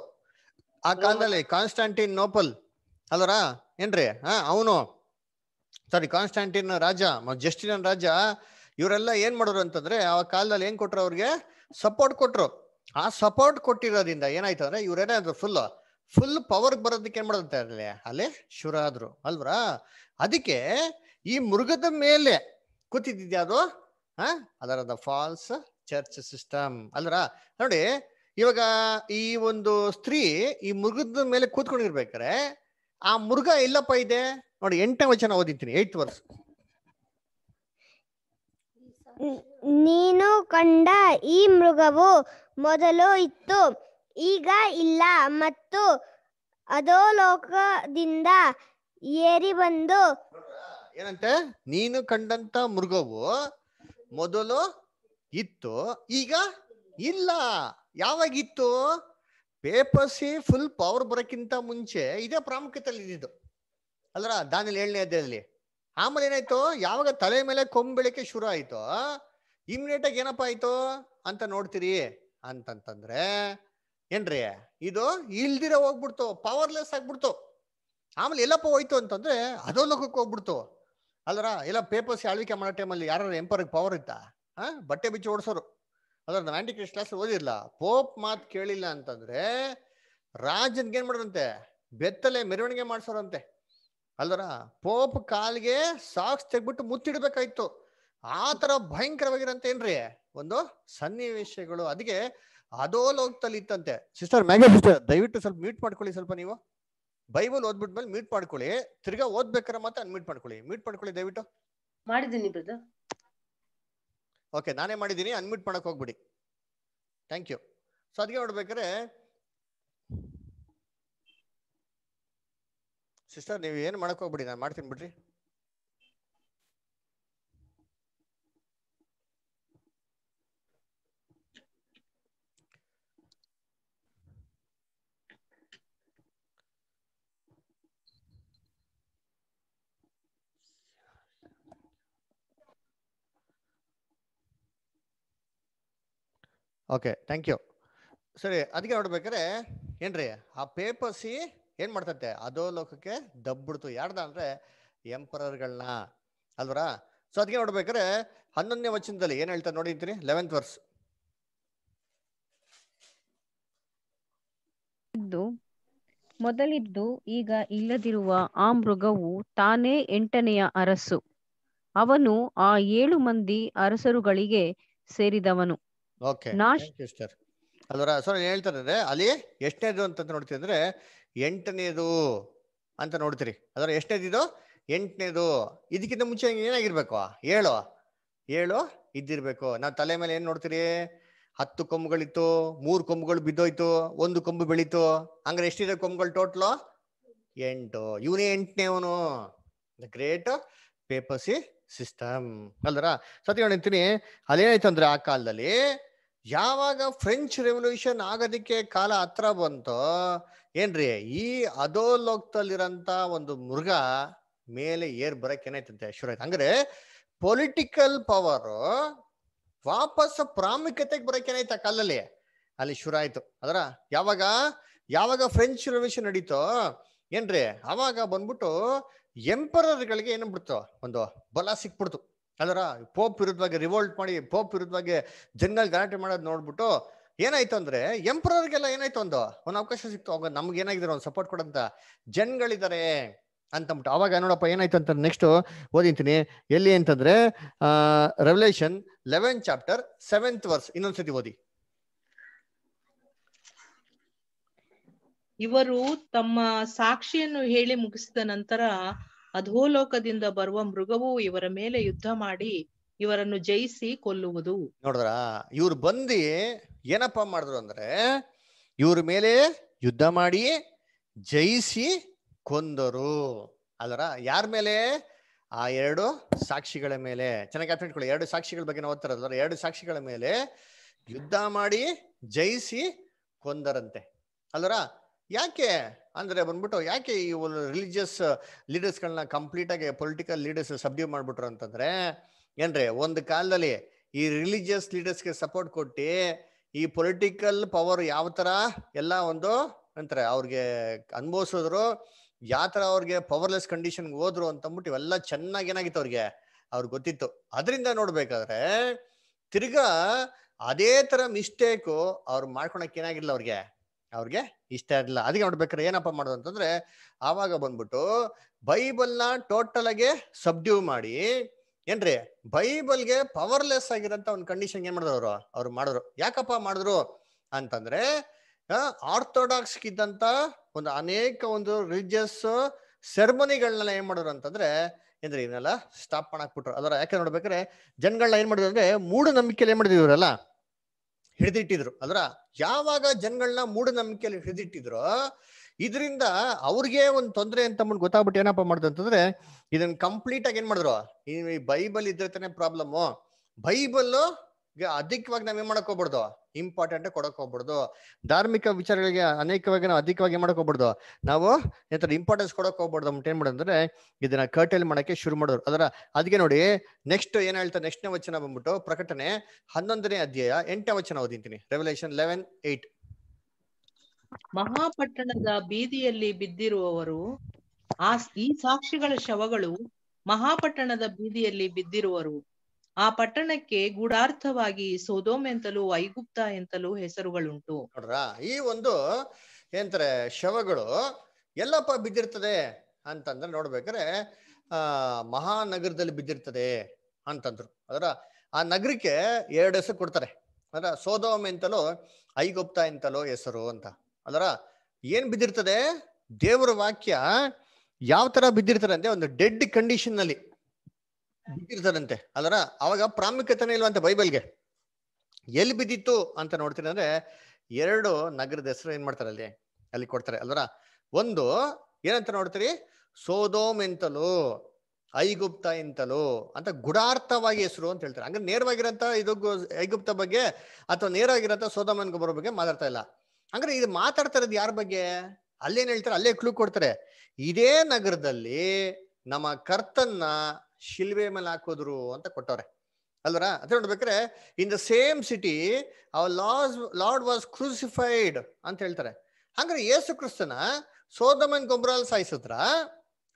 ಆ ಕಾಲದಲ್ಲಿ ಕಾನ್ಸ್ಟಾಂಟಿನ್ ನೋಪಲ್ ಅಲ್ವರ ಏನ್ರಿ ಹಾ ಅವನು ಸಾರಿ ಕಾನ್ಸ್ಟಾಂಟಿನ್ ರಾಜ ಜಸ್ಟಿನ್ ರಾಜ ಇವರೆಲ್ಲ ಏನ್ ಮಾಡೋರು ಅಂತಂದ್ರೆ ಆ ಕಾಲದಲ್ಲಿ ಏನ್ ಕೊಟ್ರು ಅವ್ರಿಗೆ ಸಪೋರ್ಟ್ ಕೊಟ್ರು ಆ ಸಪೋರ್ಟ್ ಕೊಟ್ಟಿರೋದ್ರಿಂದ ಏನಾಯ್ತು ಅಂದ್ರೆ ಇವ್ರೇನೇ ಫುಲ್ ಫುಲ್ ಪವರ್ ಬರೋದಕ್ಕೆ ಏನ್ ಮಾಡುತ್ತೆ ಅಲ್ಲಿ ಶುರು ಆದ್ರು ಅಲ್ವ್ರ ಅದಕ್ಕೆ ಈ ಮೃಗದ ಮೇಲೆ ಕೂತಿದ್ದಿದ್ಯಾ ಅದು ಹ ಅದರ ಫಾಲ್ಸ್ ಚರ್ಚ್ ಸಿಸ್ಟಮ್ ಅಲ್ರ ನೋಡಿ ಇವಾಗ ಈ ಒಂದು ಸ್ತ್ರೀ ಈ ಮೃಗದ ಮೇಲೆ ಕೂತ್ಕೊಂಡಿರ್ಬೇಕಾರೆ ಆ ಮೃಗ ಎಲ್ಲಪ್ಪ ಇದೆ ನೋಡಿ ಎಂಟನೇ ವಚನ ಓದಿದ್ದೀನಿ ಏಟ್ ವರ್ಸ್ ನೀನು ಕಂಡ ಈ ಮೃಗವು ಮೊದಲು ಇತ್ತು ಈಗ ಇಲ್ಲ ಮತ್ತು ಅಧೋಲೋಕದಿಂದ ಏರಿ ಬಂದು ಏನಂತೆ ನೀನು ಕಂಡಂತ ಮೃಗವು ಮೊದಲು ಇತ್ತು ಈಗ ಇಲ್ಲ ಯಾವಾಗಿತ್ತು ಪೇಪರ್ಸಿ ಫುಲ್ ಪವರ್ ಬರೋಕ್ಕಿಂತ ಮುಂಚೆ ಇದೇ ಪ್ರಾಮುಖ್ಯತೆ ಇದ್ದಿದ್ದು ಅಲ್ರ ದಾನಿಲ್ ಏಳನೇ ಅಧ್ಯಾಯದಲ್ಲಿ ಆಮೇಲೆ ಏನಾಯ್ತು ಯಾವಾಗ ತಲೆ ಮೇಲೆ ಕೊಂಬೆಳಿಕೆ ಶುರು ಆಯ್ತು ಇಮ್ಮಿಡಿಯೇಟ್ ಆಗಿ ಏನಪ್ಪ ಆಯ್ತು ಅಂತ ನೋಡ್ತೀರಿ ಅಂತಂತಂದ್ರೆ ಏನ್ರಿ ಇದು ಇಲ್ದಿರ ಹೋಗ್ಬಿಡ್ತು ಪವರ್ಲೆಸ್ ಆಗ್ಬಿಡ್ತು ಆಮೇಲೆ ಎಲ್ಲಪ್ಪ ಹೋಯ್ತು ಅಂತಂದ್ರೆ ಅದೋ ಲೋಕಕ್ಕೆ ಹೋಗ್ಬಿಡ್ತು ಅಲ್ರ ಎಲ್ಲ ಪೇಪರ್ಸ್ ಆಳ್ವಿಕೆ ಮಾಡೋ ಟೈಮಲ್ಲಿ ಯಾರು ಎಂಪರ್ಗೆ ಪವರ್ ಇತ್ತಾ ಹಾ ಬಟ್ಟೆ ಬಿಚ್ಚಿ ಓಡಿಸೋರು ಅದರ ನಾವು ಕ್ರಿಸ್ಟ್ ಕ್ಲಾಸ್ ಓದಿಲ್ಲ ಪೋಪ್ ಮಾತು ಕೇಳಿಲ್ಲ ಅಂತಂದ್ರೆ ರಾಜನ್ಗೆ ಏನ್ ಮಾಡ್ರಂತೆ ಬೆತ್ತಲೆ ಮೆರವಣಿಗೆ ಮಾಡಿಸೋರಂತೆ ಅಲ್ದರ ಪೋಪ್ ಕಾಲ್ಗೆ ಸಾಕ್ಸ್ ತೆಗ್ಬಿಟ್ಟು ಮುತ್ತಿಡ್ಬೇಕಾಯ್ತು ಆ ತರ ಭಯಂಕರವಾಗಿರಂತ ಏನ್ರಿ ಒಂದು ಸನ್ನಿವೇಶಗಳು ಅದಕ್ಕೆ ಅಧೋಲೋಕದಲ್ಲಿ ಇತ್ತಂತೆ ಸಿಸ್ಟರ್ ಮ್ಯಾಗೆ ಸಿಸ್ಟರ್ ದಯವಿಟ್ಟು ಸ್ವಲ್ಪ ಮೀಟ್ ಮಾಡ್ಕೊಳ್ಳಿ ಸ್ವಲ್ಪ ನೀವು ಬೈಬಲ್ ಮೇಲೆ ಮೀಟ್ ಮಾಡ್ಕೊಳ್ಳಿ ತಿರ್ಗಾ ಓದ್ಬೇಕಾರ ಮತ್ತೆ ಅನ್ಮ್ಯೂಟ್ ಮಾಡ್ಕೊಳ್ಳಿ ಮೀಟ್ ಮಾಡ್ಕೊಳ್ಳಿ ದಯವಿಟ್ಟು ಮಾಡಿದ್ದೀನಿ ಓಕೆ ನಾನೇ ಮಾಡಿದ್ದೀನಿ ಅನ್ಮಿಟ್ ಮಾಡಕ್ ಹೋಗ್ಬಿಡಿ ಥ್ಯಾಂಕ್ ಯು ಸೊ ಅದಕ್ಕೆ ನೋಡ್ಬೇಕಾರೆ ಸಿಸ್ಟರ್ ನೀವು ಏನು ಮಾಡಕ್ ಹೋಗ್ಬಿಡಿ ನಾನು ಮಾಡ್ತೀನಿ ಬಿಡ್ರಿ ಓಕೆ ಥ್ಯಾಂಕ್ ಯು ಸರಿ ಅದಕ್ಕೆ ನೋಡ್ಬೇಕಾರೆ ಏನ್ರಿ ಆ ಪೇಪರ್ಸಿ ಏನು ಮಾಡ್ತತೆ ಲೋಕಕ್ಕೆ ದಬ್ಬಿಡ್ತು ಯಾರ್ದ ಅಂದ್ರೆ ಎಂಪರರ್ಗಳನ್ನ ಅಲ್ವರ ಸೊ ಅದಕ್ಕೆ ನೋಡ್ಬೇಕಾರೆ ಹನ್ನೊಂದನೇ ವಚನದಲ್ಲಿ ಏನ್ ಹೇಳ್ತಾರೆ ನೋಡಿದ್ರಿ ಲೆವೆಂತ್ ವರ್ಸ್ ಮೊದಲಿದ್ದು ಈಗ ಇಲ್ಲದಿರುವ ಆ ಮೃಗವು ತಾನೇ ಎಂಟನೆಯ ಅರಸು ಅವನು ಆ ಏಳು ಮಂದಿ ಅರಸರುಗಳಿಗೆ ಸೇರಿದವನು ಓಕೆ ಹೇಳ್ತಾರೆ ಅಲ್ಲಿ ಎಷ್ಟನೇದು ಅಂತ ನೋಡ್ತೀವಿ ಅಂದ್ರೆ ಎಂಟನೇದು ಅಂತ ನೋಡ್ತೀರಿ ಅದರ ಎಷ್ಟನೇದಿದು ಎಂಟನೇದು ಇದಕ್ಕಿಂತ ಮುಂಚೆ ಏನಾಗಿರ್ಬೇಕು ಏಳು ಏಳು ಇದ್ದಿರ್ಬೇಕು ನಾವು ತಲೆ ಮೇಲೆ ಏನ್ ನೋಡ್ತೀರಿ ಹತ್ತು ಕೊಂಬುಗಳಿತ್ತು ಮೂರು ಕೊಂಬುಗಳು ಬಿದ್ದೋಯ್ತು ಒಂದು ಕೊಂಬು ಬೆಳೀತು ಹಂಗ್ರೆ ಎಷ್ಟಿದೆ ಕೊಂಬುಗಳು ಟೋಟಲ್ ಎಂಟು ಇವನೇ ಎಂಟನೇ ಅವನು ದ ಗ್ರೇಟ್ ಪೇಪರ್ಸಿ ಸಿಸ್ಟಮ್ ಅಲ್ದರ ಸತಿ ಹೇಳ್ತೀನಿ ಅಲ್ಲೇನಾಯ್ತು ಅಂದ್ರೆ ಆ ಕಾಲದಲ್ಲಿ ಯಾವಾಗ ಫ್ರೆಂಚ್ ರೆವಲ್ಯೂಷನ್ ಆಗೋದಕ್ಕೆ ಕಾಲ ಹತ್ರ ಬಂತೋ ಏನ್ರಿ ಈ ಅಧೋಲೋಕದಲ್ಲಿರೋಂಥ ಒಂದು ಮೃಗ ಮೇಲೆ ಏರ್ ಬರಕ್ಕೆ ಏನಾಯ್ತಂತೆ ಶುರು ಆಯ್ತು ಅಂದ್ರೆ ಪೊಲಿಟಿಕಲ್ ಪವರು ವಾಪಸ್ ಪ್ರಾಮುಖ್ಯತೆಗೆ ಬರಕ್ಕೆ ಏನಾಯ್ತು ಆ ಕಾಲದಲ್ಲಿ ಅಲ್ಲಿ ಶುರು ಆಯ್ತು ಅದರ ಯಾವಾಗ ಯಾವಾಗ ಫ್ರೆಂಚ್ ರೆವಲ್ಯೂಷನ್ ನಡೀತೋ ಏನ್ರಿ ಅವಾಗ ಬಂದ್ಬಿಟ್ಟು ಎಂಪರರ್ಗಳಿಗೆ ಏನು ಬಿಡ್ತು ಒಂದು ಬಲ ಸಿಕ್ಬಿಡ್ತು ಅದರ ಪೋಪ್ ವಿರುದ್ಧವಾಗಿ ರಿವೋಲ್ಟ್ ಮಾಡಿ ಪೋಪ್ ವಿರುದ್ಧವಾಗಿ ಜನಗಳು ಗಲಾಟೆ ಮಾಡೋದು ನೋಡ್ಬಿಟ್ಟು ಏನಾಯ್ತು ಅಂದ್ರೆ ಎಂಪ್ರರ್ಗೆಲ್ಲ ಏನಾಯ್ತು ಒಂದು ಒಂದು ಅವಕಾಶ ಸಿಕ್ತು ಅವಾಗ ನಮ್ಗೆ ಏನಾಗಿದ್ದಾರೆ ಒಂದು ಸಪೋರ್ಟ್ ಕೊಡಂತ ಜನ್ಗಳಿದ್ದಾರೆ ಅಂತಂದ್ಬಿಟ್ಟು ಅವಾಗ ನೋಡಪ್ಪ ಏನಾಯ್ತು ಅಂತ ನೆಕ್ಸ್ಟ್ ಓದಿಂತೀನಿ ಎಲ್ಲಿ ಅಂತಂದ್ರೆ revelation eleven chapter seventh verse ಇನ್ನೊಂದ್ಸತಿ ಓದಿ ಇವರು ತಮ್ಮ ಸಾಕ್ಷಿಯನ್ನು ಹೇಳಿ ಮುಗಿಸಿದ ನಂತರ ಅಧೋಲೋಕದಿಂದ ಬರುವ ಮೃಗವು ಇವರ ಮೇಲೆ ಯುದ್ಧ ಮಾಡಿ ಇವರನ್ನು ಜಯಿಸಿ ಕೊಲ್ಲುವುದು ನೋಡಿದ್ರ ಇವ್ರು ಬಂದು ಏನಪ್ಪಾ ಮಾಡಿದ್ರು ಅಂದ್ರೆ ಇವ್ರ ಮೇಲೆ ಯುದ್ಧ ಮಾಡಿ ಜಯಿಸಿ ಕೊಂದರು ಅದರ ಯಾರ ಮೇಲೆ ಆ ಎರಡು ಸಾಕ್ಷಿಗಳ ಮೇಲೆ ಚೆನ್ನಾಗಿ ಅಪ್ಡೇಟ್ಕೊಳ್ಳಿ ಎರಡು ಸಾಕ್ಷಿಗಳ ಬಗ್ಗೆ ನಾವು ಓದ್ತಾರಲ್ಲ ಎರಡು ಸಾಕ್ಷಿಗಳ ಮೇಲೆ ಯುದ್ಧ ಮಾಡಿ ಜಯಿಸಿ ಕೊಂದರಂತೆ ಅಲ್ಲರ ಯಾಕೆ ಅಂದ್ರೆ ಬಂದ್ಬಿಟ್ಟು ಯಾಕೆ ಈ ಒಂದು ರಿಲಿಜಿಯಸ್ ಲೀಡರ್ಸ್ಗಳನ್ನ ಕಂಪ್ಲೀಟ್ ಆಗಿ ಪೊಲಿಟಿಕಲ್ ಲೀಡರ್ಸ್ ಸಬ್ಡ್ಯೂ ಮಾಡ್ಬಿಟ್ರು ಅಂತಂದ್ರೆ ಏನ್ರಿ ಒಂದು ಕಾಲದಲ್ಲಿ ಈ ರಿಲಿಜಿಯಸ್ ಲೀಡರ್ಸ್ಗೆ ಸಪೋರ್ಟ್ ಕೊಟ್ಟು ಈ ಪೊಲಿಟಿಕಲ್ ಪವರ್ ಯಾವ ತರ ಎಲ್ಲ ಒಂದು ಅಂತಾರೆ ಅವ್ರಿಗೆ ಅನುಭವಿಸಿದ್ರು ಯಾವ ತರ ಅವ್ರಿಗೆ ಪವರ್ಲೆಸ್ ಕಂಡೀಷನ್ ಹೋದ್ರು ಅಂತಂದ್ಬಿಟ್ಟು ಇವೆಲ್ಲ ಚೆನ್ನಾಗಿ ಏನಾಗಿತ್ತು ಅವ್ರಿಗೆ ಅವ್ರಿಗೆ ಗೊತ್ತಿತ್ತು ಅದರಿಂದ ನೋಡ್ಬೇಕಾದ್ರೆ ತಿರ್ಗಾ ಅದೇ ತರ ಮಿಸ್ಟೇಕು ಅವ್ರು ಮಾಡ್ಕೊಳಕ್ ಏನಾಗಿಲ್ಲ ಅವ್ರಿಗೆ ಅವ್ರಿಗೆ ಇಷ್ಟ ಇರಲಿಲ್ಲ ಅದಕ್ಕೆ ನೋಡ್ಬೇಕಾರೆ ಏನಪ್ಪ ಮಾಡೋದು ಅಂತಂದ್ರೆ ಆವಾಗ ಬಂದ್ಬಿಟ್ಟು ಬೈಬಲ್ನ ಟೋಟಲ್ ಆಗಿ ಸಬ್ಡ್ಯೂ ಮಾಡಿ ಏನ್ರಿ ಬೈಬಲ್ಗೆ ಪವರ್ಲೆಸ್ ಆಗಿರೋಂಥ ಒಂದು ಕಂಡೀಷನ್ ಏನ್ ಮಾಡಿದ್ರು ಅವರು ಅವ್ರು ಮಾಡಿದ್ರು ಯಾಕಪ್ಪ ಮಾಡಿದ್ರು ಅಂತಂದ್ರೆ ಆರ್ಥೋಡಾಕ್ಸ್ ಇದ್ದಂತ ಒಂದು ಅನೇಕ ಒಂದು ರಿಲಿಜಿಯಸ್ ಸೆರೆಮನಿಗಳನ್ನೆಲ್ಲ ಏನ್ ಮಾಡಿದ್ರು ಅಂತಂದ್ರೆ ಏನ್ರಿ ಇದನ್ನೆಲ್ಲ ಸ್ಟಾಪ್ ಮಾಡಾಕ್ಬಿಟ್ರು ಅದರ ಯಾಕೆ ನೋಡ್ಬೇಕಾದ್ರೆ ಜನಗಳನ್ನ ಏನ್ ಮಾಡಿದ್ರು ಅಂದ್ರೆ ಮೂಢನಂಬಿಕೆಯಲ್ಲಿ ಏನ್ ಮಾಡಿದ್ರು ಇವರೆಲ್ಲ ಹಿಡಿದಿಟ್ಟಿದ್ರು ಅಂದ್ರೆ ಯಾವಾಗ ಜನಗಳನ್ನ ಮೂಢನಂಬಿಕೆಯಲ್ಲಿ ಹಿಡಿದಿಟ್ಟಿದ್ರು ಇದರಿಂದ ಅವ್ರಿಗೆ ಒಂದು ತೊಂದರೆ ಅಂತ ಮುಂದೆ ಗೊತ್ತಾಗ್ಬಿಟ್ಟು ಏನಪ್ಪ ಮಾಡ್ದಂತಂದ್ರೆ ಅಂತಂದ್ರೆ ಇದನ್ನ ಕಂಪ್ಲೀಟ್ ಆಗಿ ಏನ್ ಮಾಡಿದ್ರು ಈ ಬೈಬಲ್ ಇದ್ರೆ ತಾನೇ ಪ್ರಾಬ್ಲಮ್ ಬೈಬಲ್ ಅಧಿಕವಾಗಿ ನಾವ್ ಏನ್ ಮಾಡಕ್ ಹೋಗ್ಬಾರ್ದು ಇಂಪಾರ್ಟೆಂಟ್ ಕೊಡಕ್ ಹೋಗ್ಬಾರ್ದು ಧಾರ್ಮಿಕ ವಿಚಾರಗಳಿಗೆ ಅನೇಕವಾಗಿ ನಾವು ಅಧಿಕವಾಗಿ ಮಾಡಕ್ ಹೋಗ್ಬಾರ್ದು ನಾವು ಏನಂತಾರೆ ಇಂಪಾರ್ಟೆನ್ಸ್ ಕೊಡಕ್ ಹೋಗ್ಬಾರ್ದು ಏನ್ ಮಾಡೋದಂದ್ರೆ ಇದನ್ನ ಕರ್ಟೇಲ್ ಮಾಡಕ್ಕೆ ಶುರು ಮಾಡೋರು ಅದರ ಅದಕ್ಕೆ ನೋಡಿ ನೆಕ್ಸ್ಟ್ ಏನ್ ಹೇಳ್ತಾರೆ ನೆಕ್ಸ್ಟ್ನೇ ವಚನ ಬಂದ್ಬಿಟ್ಟು ಪ್ರಕಟಣೆ ಹನ್ನೊಂದನೇ ಅಧ್ಯಾಯ ಎಂಟನೇ ವಚನ ಓದಿಂತೀನಿ ರೆವಲ್ಯೂಷನ್ ಲೆವೆನ್ ಏಟ್ ಮಹಾಪಟ್ಟಣದ ಬೀದಿಯಲ್ಲಿ ಬಿದ್ದಿರುವವರು ಆ ಈ ಸಾಕ್ಷಿಗಳ ಶವಗಳು ಮಹಾಪಟ್ಟಣದ ಬೀದಿಯಲ್ಲಿ ಬಿದ್ದಿರುವರು ಆ ಪಟ್ಟಣಕ್ಕೆ ಗೂಢಾರ್ಥವಾಗಿ ಸೋದೋಮ್ ಎಂತಲೂ ಐಗುಪ್ತ ಎಂತಲೂ ಹೆಸರುಗಳುಂಟು ನೋಡ್ರಾ ಈ ಒಂದು ಏನಂತಾರೆ ಶವಗಳು ಎಲ್ಲಪ್ಪ ಬಿದ್ದಿರ್ತದೆ ಅಂತಂದ್ರೆ ನೋಡ್ಬೇಕಾರೆ ಆ ಮಹಾನಗರದಲ್ಲಿ ಬಿದ್ದಿರ್ತದೆ ಅಂತಂದ್ರು ಅದರ ಆ ನಗರಕ್ಕೆ ಎರಡು ಹೆಸರು ಕೊಡ್ತಾರೆ ಅದರ ಸೋದೋಮ್ ಎಂತಲೋ ಐಗುಪ್ತ ಎಂತಲೋ ಹೆಸರು ಅಂತ ಅದರ ಏನ್ ಬಿದ್ದಿರ್ತದೆ ದೇವರ ವಾಕ್ಯ ಯಾವ ತರ ಬಿದ್ದಿರ್ತಾರೆ ಅಂದ್ರೆ ಒಂದು ಡೆಡ್ ಕಂಡೀಷನ್ ನಲ್ಲಿ ಬಿದ್ದಿರ್ತಾರಂತೆ ಅಲ್ಲರ ಅವಾಗ ಪ್ರಾಮುಖ್ಯತೆನೇ ಇಲ್ವಂತೆ ಬೈಬಲ್ಗೆ ಎಲ್ಲಿ ಬಿದ್ದಿತ್ತು ಅಂತ ನೋಡ್ತೀನಿ ಅಂದ್ರೆ ಎರಡು ನಗರದ ಹೆಸರು ಏನ್ ಮಾಡ್ತಾರೆ ಅಲ್ಲಿ ಅಲ್ಲಿ ಕೊಡ್ತಾರೆ ಅಲ್ವರ ಒಂದು ಏನಂತ ನೋಡ್ತೀರಿ ಸೋದೋಮ್ ಎಂತಲೂ ಐಗುಪ್ತ ಎಂತಲೂ ಅಂತ ಗುಡಾರ್ಥವಾಗಿ ಹೆಸರು ಅಂತ ಹೇಳ್ತಾರೆ ಅಂದ್ರೆ ನೇರವಾಗಿರಂತ ಇದು ಐಗುಪ್ತ ಬಗ್ಗೆ ಅಥವಾ ನೇರವಾಗಿರೋಂಥ ಸೋದೋಮನ್ ಗೊಬ್ಬರ ಬಗ್ಗೆ ಮಾತಾಡ್ತಾ ಇಲ್ಲ ಅಂದ್ರೆ ಇದು ಮಾತಾಡ್ತಾ ಯಾರ ಬಗ್ಗೆ ಅಲ್ಲೇನ್ ಹೇಳ್ತಾರೆ ಅಲ್ಲೇ ಕ್ಲೂ ಕೊಡ್ತಾರೆ ಇದೇ ನಗರದಲ್ಲಿ ನಮ್ಮ ಕರ್ತನ್ನ ಶಿಲ್ವೆ ಮೇಲೆ ಹಾಕೋದ್ರು ಅಂತ ಕೊಟ್ಟವ್ರೆ ಅಲ್ವರ ಅದ್ರ ನೋಡ್ಬೇಕ್ರೆ in the same city our loss Lord was crucified ಅಂತ ಹೇಳ್ತಾರೆ ಹಂಗ್ರೆ ಯೇಸು ಕ್ರಿಸ್ತನ ಸೋದಮನ್ ಗೊಬ್ಬರಲ್ಲಿ ಸಾಯಿಸಿದ್ರ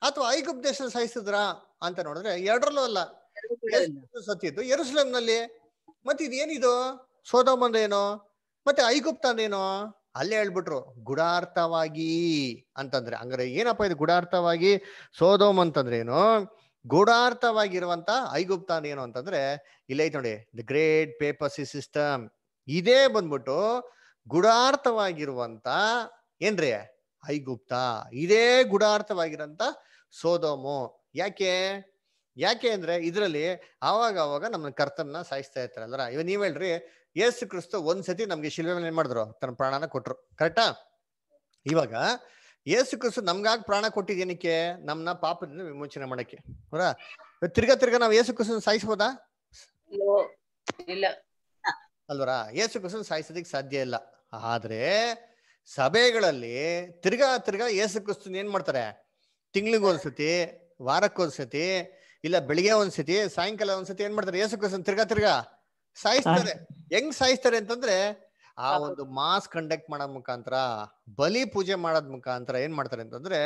ಅಥವಾ ಐಗುಪ್ ದೇಶ ಸಾಯಿಸಿದ್ರ ಅಂತ ನೋಡಿದ್ರೆ ಎರಡರಲ್ಲೂ ಅಲ್ಲ ಸತ್ತಿದ್ದು ನಲ್ಲಿ ಮತ್ತೆ ಇದೇನಿದು ಸೋದಮ್ ಅಂದ್ರೇನು ಮತ್ತೆ ಐಗುಪ್ತ ಅಂದೇನೋ ಅಲ್ಲೇ ಹೇಳ್ಬಿಟ್ರು ಗುಡಾರ್ಥವಾಗಿ ಅಂತಂದ್ರೆ ಹಂಗಾರೆ ಏನಪ್ಪ ಇದು ಗುಡಾರ್ಥವಾಗಿ ಸೋದೋಮ್ ಅಂತಂದ್ರೆ ಏನು ಗೂಢಾರ್ಥವಾಗಿರುವಂತ ಐಗುಪ್ತ ಏನು ಅಂತಂದ್ರೆ ಇಲ್ಲ ಐತೆ ನೋಡಿ ದ ಗ್ರೇಟ್ ಪೇಪರ್ಸಿ ಸಿಸ್ಟಮ್ ಇದೇ ಬಂದ್ಬಿಟ್ಟು ಗುಡಾರ್ಥವಾಗಿರುವಂತ ಏನ್ರಿ ಐಗುಪ್ತ ಇದೇ ಗುಡಾರ್ಥವಾಗಿರಂತ ಸೋದೋಮು ಯಾಕೆ ಯಾಕೆ ಅಂದ್ರೆ ಇದರಲ್ಲಿ ಆವಾಗ ಆವಾಗ ನಮ್ಮ ಕರ್ತನ್ನ ಸಾಯಿಸ್ತಾ ಇರ್ತಾರಲ್ರ ಇವ ನೀವ್ ಹೇಳ್ರಿ ಯೇಸು ಕ್ರಿಸ್ತ ಒಂದ್ಸತಿ ನಮ್ಗೆ ಶಿಲ್ವೆ ಮೇಲೆ ಏನ್ ಮಾಡಿದ್ರು ತನ್ನ ಪ್ರಾಣನ ಕೊಟ್ರು ಕರೆಕ್ಟಾ ಇವಾಗ ಯೇಸು ಕ್ರಿಸ್ತು ನಮ್ಗಾಗಿ ಪ್ರಾಣ ಕೊಟ್ಟಿದ್ದೇನಕ್ಕೆ ನಮ್ನ ಪಾಪದಿಂದ ವಿಮೋಚನೆ ಮಾಡಕ್ಕೆ ಅವರ ತಿರ್ಗಾ ತಿರ್ಗಾ ನಾವು ಯೇಸು ಕ್ರಿಸ್ತನ ಸಾಯಿಸ್ಬೋದಾ ಇಲ್ಲ ಅಲ್ವರ ಯೇಸು ಕ್ರಿಸ್ತನ ಸಾಯಿಸೋದಕ್ಕೆ ಸಾಧ್ಯ ಇಲ್ಲ ಆದ್ರೆ ಸಭೆಗಳಲ್ಲಿ ತಿರ್ಗಾ ತಿರ್ಗಾ ಯೇಸು ಕ್ರಿಸ್ತನ್ ಏನ್ ಮಾಡ್ತಾರೆ ತಿಂಗ್ಳಿಗೊಂದ್ಸತಿ ವಾರಕ್ಕೊಂದ್ಸತಿ ಇಲ್ಲ ಬೆಳಿಗ್ಗೆ ಒಂದ್ಸತಿ ಸಾಯಂಕಾಲ ಒಂದ್ಸತಿ ಏನ್ ಮಾಡ್ತಾರೆ ಯೇಸು ಕ್ರಿಸ್ತನ್ ತಿರ್ಗಾ ತಿರ್ಗಾ ಸಾಯಿಸ್ತಾರೆ ಹೆಂಗ್ ಸಾಯಿಸ್ತಾರೆ ಅಂತಂದ್ರೆ ಆ ಒಂದು ಮಾಸ್ ಕಂಡಕ್ಟ್ ಮಾಡೋದ್ ಮುಖಾಂತರ ಬಲಿ ಪೂಜೆ ಮಾಡೋದ್ ಮುಖಾಂತರ ಏನ್ ಮಾಡ್ತಾರೆ ಅಂತಂದ್ರೆ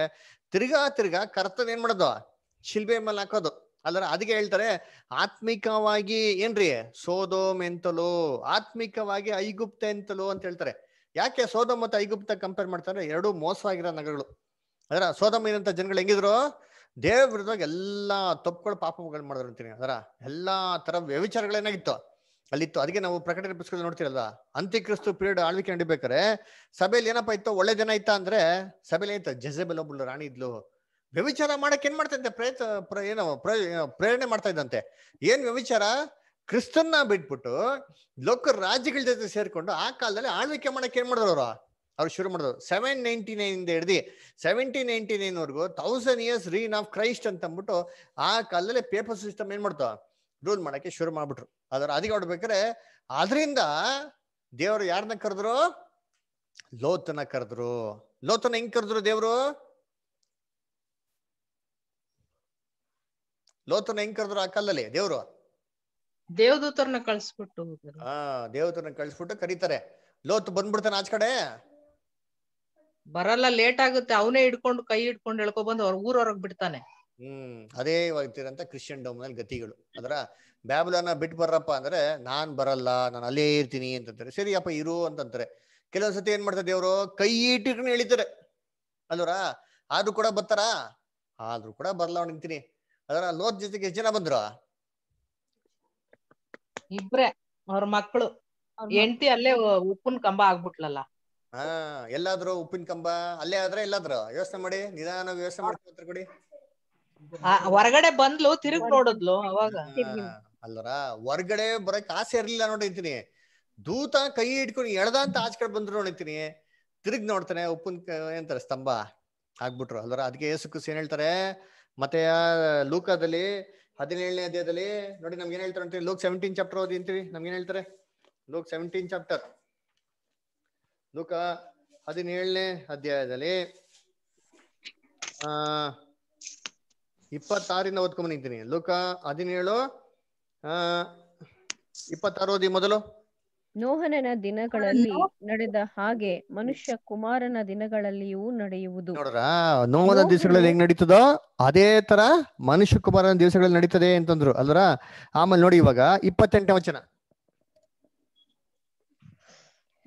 ತಿರ್ಗಾ ತಿರ್ಗಾ ಕರ್ತವ್ಯ ಏನ್ ಮಾಡೋದು ಶಿಲ್ಬೆ ಮೇಲೆ ಹಾಕೋದು ಅಲ್ಲರ ಅದಕ್ಕೆ ಹೇಳ್ತಾರೆ ಆತ್ಮಿಕವಾಗಿ ಏನ್ರಿ ಸೋದೋ ಮೆಂತಲೋ ಆತ್ಮಿಕವಾಗಿ ಐಗುಪ್ತ ಎಂತಲು ಅಂತ ಹೇಳ್ತಾರೆ ಯಾಕೆ ಸೋದಮ್ ಮತ್ತೆ ಐಗುಪ್ತ ಕಂಪೇರ್ ಮಾಡ್ತಾರೆ ಎರಡು ಮೋಸ ಆಗಿರೋ ನಗರಗಳು ಅದರ ಸೋದಮ್ ಏನಂತ ಜನಗಳು ಹೆಂಗಿದ್ರು ದೇವ್ರದಾಗ ಎಲ್ಲಾ ತಪ್ಪುಗಳು ಪಾಪಗಳು ಮಾಡಿದ್ರು ಅಂತೀನಿ ಅದರ ಎಲ್ಲಾ ತರ ವ್ಯವಿಚಾರಗಳೇನಾಗಿತ್ತು ಅಲ್ಲಿತ್ತು ಅದಕ್ಕೆ ನಾವು ಪ್ರಕಟಣೆ ಪುಸ್ತಕ ನೋಡ್ತಿರಲ್ಲ ಅಂತ್ಯಕ್ರಿಸ್ತು ಪೀರಿಯಡ್ ಆಳ್ವಿಕೆ ನಡಿಬೇಕಾರೆ ಸಭೆಯಲ್ಲಿ ಏನಪ್ಪಾ ಇತ್ತು ಒಳ್ಳೆ ಜನ ಇತ್ತ ಅಂದ್ರೆ ಸಭೆಯಲ್ಲಿ ಏನಿತ್ತು ಜಜೆಬೆಲ್ ಒಬ್ಬಳು ರಾಣಿ ಇದ್ಲು ವ್ಯವಿಚಾರ ಮಾಡಕ್ ಏನ್ ಮಾಡ್ತಾ ಇದ್ದೆ ಪ್ರಯತ್ನ ಏನೋ ಪ್ರೇರಣೆ ಮಾಡ್ತಾ ಇದ್ದಂತೆ ಏನ್ ವ್ಯವಿಚಾರ ಕ್ರಿಸ್ತನ್ನ ಬಿಟ್ಬಿಟ್ಟು ಲೋಕ ರಾಜ್ಯಗಳ ಜೊತೆ ಸೇರ್ಕೊಂಡು ಆ ಕಾಲದಲ್ಲಿ ಆಳ್ವಿಕೆ ಮಾಡಕ್ಕೆ ಏನ್ ಮಾಡಿದ್ರು ಅವರು ಅವ್ರು ಶುರು ಮಾಡಿದ್ರು ಸೆವೆನ್ ನೈನ್ಟಿ ನೈನ್ ಹಿಡ್ದು ಸೆವೆಂಟೀನ್ ನೈಂಟಿ ನೈನ್ ವರ್ಗು thousand years reign of Christ ಅಂತ ಅಂದ್ಬಿಟ್ಟು ಆ ಕಾಲದಲ್ಲಿ ಪೇಪರ್ ಸಿಸ್ಟಮ್ ಏನ್ ಮಾಡ್ತಾವ ರೂಲ್ ಮಾಡಕ್ಕೆ ಶುರು ಮಾಡ್ಬಿಟ್ರು ಅದರ ಅದಿಗೆ ಹೊಡ್ಬೇಕಾರೆ ಆದ್ರಿಂದ ದೇವರು ಯಾರನ್ನ ಕರೆದ್ರು ಲೋತನ ಕರೆದ್ರು ಲೋತನ ಹೆಂಗ್ ಕರೆದ್ರು ದೇವ್ರು ಲೋತನ ಹೆಂಗ್ ಕರೆದ್ರು ಆ ಕಲ್ಲಲ್ಲಿ ದೇವ್ರು ದೇವದೂತರನ್ನ ಕಳ್ಸ್ಬಿಟ್ಟು ಹಾ ದೇವದೂತರನ್ನ ಕಳ್ಸ್ಬಿಟ್ಟು ಕರೀತಾರೆ ಲೋತ್ ಬಂದ್ಬಿಡ್ತಾನೆ ಆಚ ಕಡೆ ಬರಲ್ಲ ಲೇಟ್ ಆಗುತ್ತೆ ಅವನೇ ಹಿಡ್ಕೊಂಡು ಕೈ ಹಿಡ್ಕೊಂಡು ಬಂದು ಅವ್ರ ಹೊರಗ್ ಬಿಡ್ತಾನೆ ಹ್ಮ್ ಅದೇ ಇವಾಗ ಕ್ರಿಶ್ಚಿಯನ್ ಡೋಮ್ ನಲ್ಲಿ ಗತಿಗಳು ಅದರ ಬ್ಯಾಬ್ಲನ್ನ ಬಿಟ್ಟು ಬರ್ರಪ್ಪ ಅಂದ್ರೆ ನಾನ್ ಬರಲ್ಲ ನಾನು ಅಲ್ಲೇ ಇರ್ತೀನಿ ಅಂತಂತಾರೆ ಸರಿಯಪ್ಪ ಇರು ಅಂತಂತಾರೆ ಕೆಲವೊಂದ್ಸತಿ ಏನ್ ಮಾಡ್ತಾರೆ ದೇವರು ಕೈ ಇಟ್ಟಿಕೊಂಡು ಎಳಿತಾರೆ ಅಲ್ವರ ಆದ್ರೂ ಕೂಡ ಬರ್ತಾರಾ ಆದ್ರೂ ಕೂಡ ಬರಲ್ಲ ಅವ್ನು ನಿಂತೀನಿ ಅದರ ಲೋತ್ ಜೊತೆಗೆ ಎಷ್ಟು ಜನ ಬಂದ್ರು ಇಬ್ರೆ ಅವ್ರ ಮಕ್ಕಳು ಹೆಂಡತಿ ಅಲ್ಲೇ ಉಪ್ಪಿನ ಕಂಬ ಆಗ್ಬಿಟ್ಲಲ್ಲ ಹಾ ಎಲ್ಲಾದ್ರೂ ಉಪ್ಪಿನ ಕಂಬ ಅಲ್ಲೇ ಆದ್ರೆ ಎಲ್ಲಾದ್ರು ವ್ಯವಸ್ಥೆ ಮಾಡಿ ನಿಧಾನ ವ್ಯವಸ್ಥೆ ಮಾಡ್ಕೊತಾರೆ ಕೊಡಿ ಹೊರಗಡೆ ಬಂದ್ಲು ತಿರುಗ್ ನೋಡಿದ್ಲು ಅವಾಗ ಅಲ್ಲರ ಹೊರ್ಗಡೆ ಬರಕ್ ಆಸೆ ಇರ್ಲಿಲ್ಲ ನೋಡಿರ್ತೀನಿ ದೂತ ಕೈ ಇಟ್ಕೊಂಡು ಎಳ್ದ ಅಂತ ಆಚೆ ಕಡೆ ಬಂದ್ರು ನೋಡಿರ್ತೀನಿ ತಿರುಗಿ ನೋಡ್ತಾನೆ ಉಪ್ಪನ್ ಏನಂತಾರೆ ಸ್ತಂಭ ಆಗ್ಬಿಟ್ರು ಅಲ್ವರ ಅದಕ್ಕೆ ಏಸು ಏನ್ ಹೇಳ್ತಾರೆ ಮತ್ತೆ ಲೂಕದಲ್ಲಿ ಹದಿನೇಳನೇ ಅಧ್ಯಾಯದಲ್ಲಿ ನೋಡಿ ನಮ್ಗೆ ಏನ್ ಹೇಳ್ತಾರೆ ಅಂತೀವಿ ಲೋಕ್ ಸೆವೆಂಟೀನ್ ಚಾಪ್ಟರ್ ಓದಿ ಅಂತೀವಿ ನಮ್ಗೆ ಏನ್ ಹೇಳ್ತಾರೆ ಲೋಕ್ ಸೆವೆಂಟೀನ್ ಚಾಪ್ಟರ್ ಲೂಕ ಹದಿನೇಳನೇ ಅಧ್ಯಾಯದಲ್ಲಿ ಆ ಇಪ್ಪತ್ತಾರಿಂದ ಓದ್ಕೊಂಡ್ ನಿಂತೀನಿ ಲೂಕ ಹದಿನೇಳು ಇಪ್ಪತ್ತಾರೋದಿ ಮೊದಲು ನೋಹನನ ದಿನಗಳಲ್ಲಿ ನಡೆದ ಹಾಗೆ ಮನುಷ್ಯ ಕುಮಾರನ ದಿನಗಳಲ್ಲಿಯೂ ನಡೆಯುವುದು ನೋಡ್ರಾ ನೋಹನ ದಿವಸಗಳಲ್ಲಿ ಹೆಂಗ್ ನಡೀತದೋ ಅದೇ ತರ ಮನುಷ್ಯ ಕುಮಾರನ ದಿವಸಗಳಲ್ಲಿ ನಡೀತದೆ ಅಂತಂದ್ರು ಅಲ್ರ ಆಮೇಲೆ ನೋಡಿ ಇವಾಗ ಇಪ್ಪತ್ತೆಂಟ ವಚನ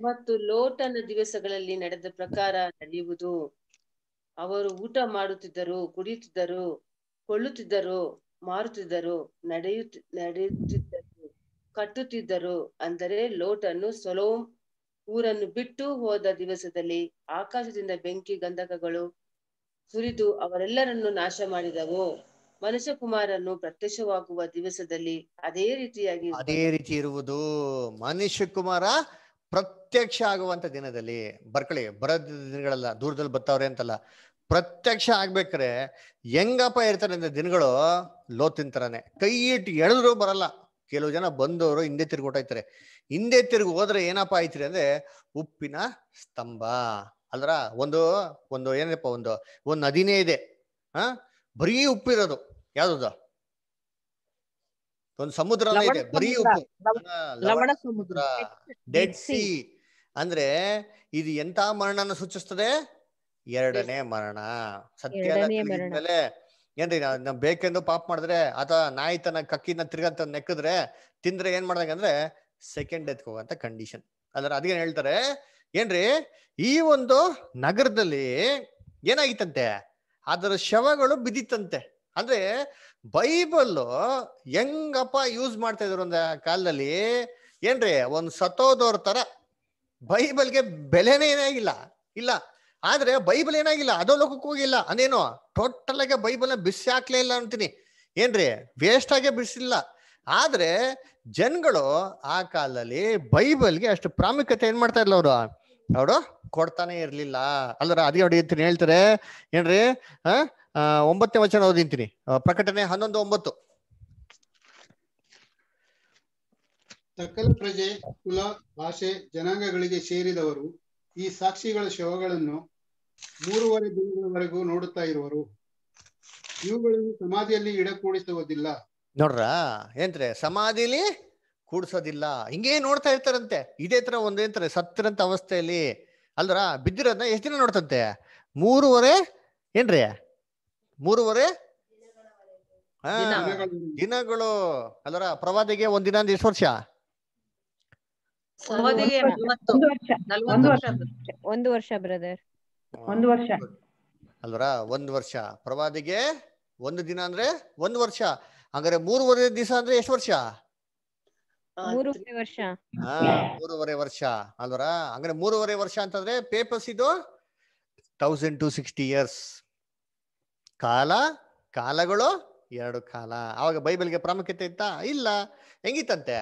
ಮತ್ತು ಲೋಟನ ದಿವಸಗಳಲ್ಲಿ ನಡೆದ ಪ್ರಕಾರ ನಡೆಯುವುದು ಅವರು ಊಟ ಮಾಡುತ್ತಿದ್ದರು ಕುಡಿಯುತ್ತಿದ್ದರು ಕೊಳ್ಳುತ್ತಿದ್ದರು ಮಾರುತ್ತಿದ್ದರು ನಡೆಯುತ್ತ ನಡೆಯುತ್ತಿದ್ದರು ಕಟ್ಟುತ್ತಿದ್ದರು ಅಂದರೆ ಲೋಟನ್ನು ಸೊಲೋಂ ಊರನ್ನು ಬಿಟ್ಟು ಹೋದ ದಿವಸದಲ್ಲಿ ಆಕಾಶದಿಂದ ಬೆಂಕಿ ಗಂಧಕಗಳು ಸುರಿದು ಅವರೆಲ್ಲರನ್ನು ನಾಶ ಮಾಡಿದವು ಮನುಷ್ಯ ಪ್ರತ್ಯಕ್ಷವಾಗುವ ದಿವಸದಲ್ಲಿ ಅದೇ ರೀತಿಯಾಗಿ ಅದೇ ರೀತಿ ಇರುವುದು ಮನುಷ್ಯ ಕುಮಾರ ಪ್ರತ್ಯಕ್ಷ ಆಗುವಂತ ದಿನದಲ್ಲಿ ಬರ್ಕಳಿ ಬರದ ದಿನಗಳಲ್ಲ ದೂರದಲ್ಲಿ ಬರ್ತಾವ್ರೆ ಅಂತಲ್ಲ ಪ್ರತ್ಯಕ್ಷ ಆಗ್ಬೇಕ್ರೆ ಹೆಂಗಪ್ಪ ಇರ್ತಾರೆ ಅಂದ್ರೆ ದಿನಗಳು ಲೋ ತರಾನೇ ಕೈ ಇಟ್ಟು ಎಳೆದ್ರು ಬರಲ್ಲ ಕೆಲವು ಜನ ಬಂದವರು ಹಿಂದೆ ಹೊಟ್ಟೈತಾರೆ ಹಿಂದೆ ತಿರುಗಿ ಹೋದ್ರೆ ಏನಪ್ಪ ಆಯ್ತಿರಿ ಅಂದ್ರೆ ಉಪ್ಪಿನ ಸ್ತಂಭ ಅಲ್ರ ಒಂದು ಒಂದು ಏನಪ್ಪ ಒಂದು ಒಂದು ನದಿನೇ ಇದೆ ಹ ಬರೀ ಉಪ್ಪಿರೋದು ಯಾವ್ದು ಒಂದು ಸಮುದ್ರ ಇದೆ ಬರೀ ಉಪ್ಪು ಲವಣ ಸಮುದ್ರ ಡೆಡ್ ಸಿ ಅಂದ್ರೆ ಇದು ಎಂತ ಮರಣನ ಸೂಚಿಸ್ತದೆ ಎರಡನೇ ಮರಣ ಸತ್ಯ ಮೇಲೆ ಏನ್ರಿ ನಮ್ ಬೇಕೆಂದು ಪಾಪ ಮಾಡಿದ್ರೆ ಅಥವಾ ನಾಯಿ ತನ್ನ ಕಕ್ಕಿನ ತಿರ್ಗಂತ ನೆಕ್ಕಿದ್ರೆ ತಿಂದ್ರೆ ಏನ್ ಮಾಡ್ದಂಗ ಅಂದ್ರೆ ಸೆಕೆಂಡ್ ಡೆತ್ ಅಂತ ಕಂಡೀಷನ್ ಅದ್ರ ಅದೇನ್ ಹೇಳ್ತಾರೆ ಏನ್ರಿ ಈ ಒಂದು ನಗರದಲ್ಲಿ ಏನಾಗಿತ್ತಂತೆ ಅದರ ಶವಗಳು ಬಿದ್ದಿತ್ತಂತೆ ಅಂದ್ರೆ ಬೈಬಲ್ ಹೆಂಗಪ್ಪ ಯೂಸ್ ಮಾಡ್ತಾ ಇದ್ರು ಒಂದ ಕಾಲದಲ್ಲಿ ಏನ್ರಿ ಒಂದ್ ಸತೋದೋರ್ ತರ ಬೈಬಲ್ಗೆ ಬೆಲೆನೇ ಇಲ್ಲ ಇಲ್ಲ ಆದ್ರೆ ಬೈಬಲ್ ಏನಾಗಿಲ್ಲ ಅದೋ ಲೋಕಕ್ಕೆ ಹೋಗಿಲ್ಲ ಅದೇನೋ ಟೋಟಲ್ ಆಗಿ ಬೈಬಲ್ ಬಿಸಿ ಹಾಕ್ಲೇ ಇಲ್ಲ ಅಂತೀನಿ ಏನ್ರಿ ವೇಸ್ಟ್ ಆಗೇ ಬಿಸಿಲ್ಲ ಆದ್ರೆ ಜನ್ಗಳು ಆ ಕಾಲದಲ್ಲಿ ಬೈಬಲ್ಗೆ ಅಷ್ಟು ಪ್ರಾಮುಖ್ಯತೆ ಏನ್ ಮಾಡ್ತಾ ಇಲ್ಲ ಅವರು ಅವರು ಕೊಡ್ತಾನೆ ಇರ್ಲಿಲ್ಲ ಅಲ್ಲರ ಅದೇ ಹೊಡೆಯುತ್ತೀನಿ ಹೇಳ್ತಾರೆ ಏನ್ರಿ ಒಂಬತ್ತನೇ ವಚನ ಓದಿಂತೀನಿ ಪ್ರಕಟಣೆ ಹನ್ನೊಂದು ಒಂಬತ್ತು ಸಕಲ ಪ್ರಜೆ ಕುಲ ಭಾಷೆ ಜನಾಂಗಗಳಿಗೆ ಸೇರಿದವರು ಈ ಸಾಕ್ಷಿಗಳ ಶವಗಳನ್ನು ಮೂರುವರೆ ದಿನಗಳವರೆಗೂ ನೋಡುತ್ತಾ ಇರುವರು ಇವುಗಳನ್ನು ಸಮಾಧಿಯಲ್ಲಿ ಇಡ ಇಡಕೂಡಿಸುವುದಿಲ್ಲ ನೋಡ್ರ ಏನ್ರೆ ಸಮಾಧಿಲಿ ಕೂಡ್ಸೋದಿಲ್ಲ ಹಿಂಗೆ ನೋಡ್ತಾ ಇರ್ತಾರಂತೆ ಇದೇ ತರ ಒಂದೇಂತಾರೆ ಸತ್ತಿರಂತ ಅವಸ್ಥೆಯಲ್ಲಿ ಅಲ್ರ ಬಿದ್ದಿರೋದನ್ನ ಎಷ್ಟು ದಿನ ನೋಡ್ತಂತೆ ಮೂರುವರೆ ಏನ್ರಿ ಮೂರುವರೆ ದಿನಗಳು ಅಲ್ರ ಪ್ರವಾದಿಗೆ ಒಂದಿನ ದಿನ ಅಂದ್ರೆ ಎಷ್ಟು ವರ್ಷ ಒಂದು ವರ್ಷ ಬ್ರದರ್ ಒಂದು ವರ್ಷ ಅಲ್ವರ ಒಂದ್ ವರ್ಷ ಪ್ರವಾದಿಗೆ ಒಂದು ದಿನ ಅಂದ್ರೆ ಒಂದ್ ವರ್ಷ ಹಂಗಾರೆ ಮೂರುವರೆ ದಿವಸ ಅಂದ್ರೆ ಎಷ್ಟು ವರ್ಷ ಮೂರುವರೆ ವರ್ಷ ಅಲ್ವರ ಹಂಗಾರೆ ಮೂರುವರೆ ವರ್ಷ ಅಂತಂದ್ರೆ ಪೇಪರ್ಸ್ ಇದು ತೌಸಂಡ್ ಟು ಸಿಕ್ಸ್ಟಿ ಇಯರ್ಸ್ ಕಾಲ ಕಾಲಗಳು ಎರಡು ಕಾಲ ಅವಾಗ ಬೈಬಲ್ಗೆ ಪ್ರಾಮುಖ್ಯತೆ ಇತ್ತ ಇಲ್ಲ ಹೆಂಗಿತ್ತಂತೆ